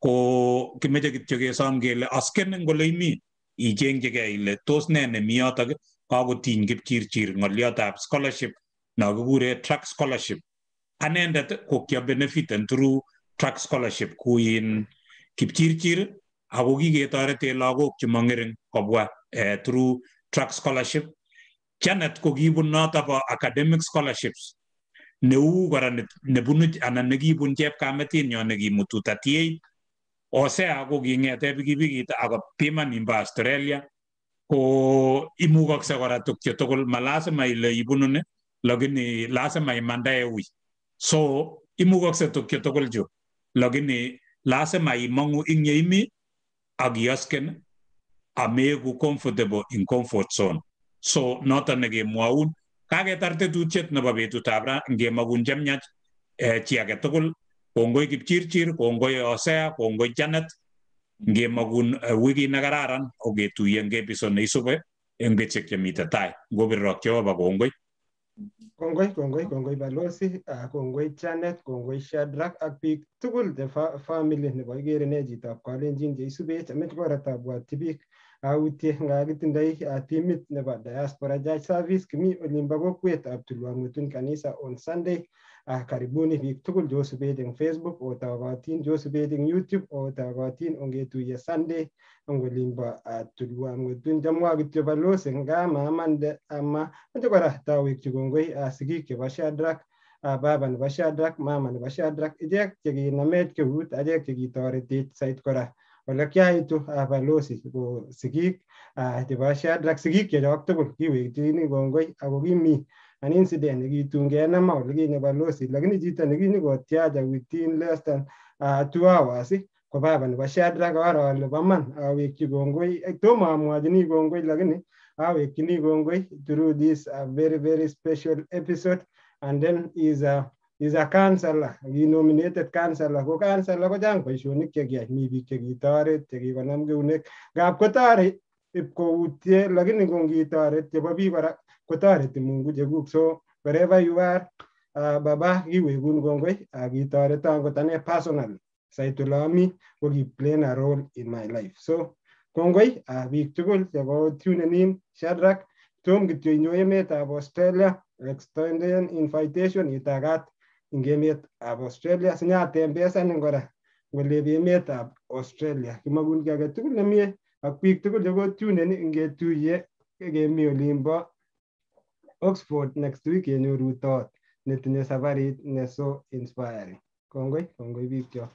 D: ko kimoche kityo kesom kele askenin mi. imi ichengchigei ile tos ne nemi yotok chir kipchirchir ng'oliotab scholarship no kikure track scholarship anendet ko kiabenefiten through track scholarship ku in kipchirchir ako kiketorete lagok chemong'ering kobwa eh, through track scholarship Janet ko kiibun noto bo academic scholarships neu kora nebunu anan nekibun chepkametinyo nekimutu tatieit osea ko king'ete pikipikit akopiman imbo Australia ko imukokse kora tukche tugul malasima ile ibununi lakini lasima imande eui so imukokse tukche tugul chu lakini lasima imong'u ing yeimi ak iosken ameku comfortable in comfort zone so not an noton nekemwoun kaketar tetutiet nebo betutab ra ngemogun chemyach eh, chi agetugul kongoi kipchirchir kongoi osea kongoi janet wigi nagararan, ngemogun eh, wikit nekararan oketuye eng episode neisube eng betusiek chemite tai ngobirrok jehova kongoi
A: kongoi kongoi kongoi balosi uh, kongoi janet kongoi shadrak ak biik tugul the fa family nebo ne jitab kalenjin cheisubech amech koratabwatyi tibik. autie ngakitindoi uh, timit nebo Diaspora Church Service kimi olimbo kokwetab Tulwa Ng'utun Kanisa on Sunday. Uh, karibuni biik tugul cheosubech eng Facebook otokotin cheosubech eng YouTube otokotin ongetuiye Sunday eng olimbo uh, Tulwa Ng'utun. Chamwa kityo balos eng gaa ama moche kora tawekchi kongoi uh, sigik chebo Shadrach Uh, baba nebo Shadrach, mama nebo Shadrach, ichek chekinamech keut, achek chekitoretech sait kora Olekiaitu ah, balozi ko sigik ah, chebo shadrack sigik chechok tugul kiwekyini kongoi ako kimi an incident nekitun kenema olikinye balozi lakini chito nekinyokotyacha within less than ah, two hours ko baba nebo shadrack aoro ale bo man awekyi kongoi eh, tomo amwochini kongoi lakini awekyini kongoi through this very very special episode and then is uh, is a He nominated Go Go it. councillor kinominated councillor ko councillor kochang boisionik chekiyai mi biik chekitoret chekikonam keunek ngap kotoret ipkoutie lakini kongitoret chebo biik kora kotoreti mungu chekuk so wherever you are uh, baba kiwekun kongoi akitoreton uh, kot ane personally sait ole me. ko ki playing a role in my life so a kongoi uh, biik tugul chekotunen in Shadrack tom kityo inyo emetab Australia extended invitation itakat eng emetab Australia sinyatembesan kora ngolep emetab Australia kimagun kiy agetugul nemie ak biik tugul chekotunen ngetuye kemi olimbo Oxford next week kenyoru tot netinye safarit neso inspiring. Kongoi, kongoi biik chok.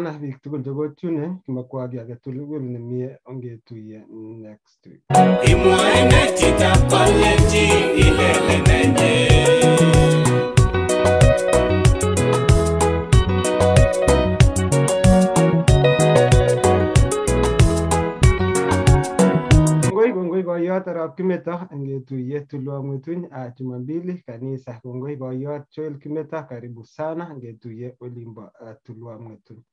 A: maanah biik tugul chekochune kimakwagi age tugul nemie ongetuiye next week imwaine chitap kolenji ilele nenye boyot arap Kimetoo angetuiye Tulwamwituni Jumapili kanisa. Kongoi boyot Joel Kimetoo, karibu sana angetuiye olimbo Tulwamwituni.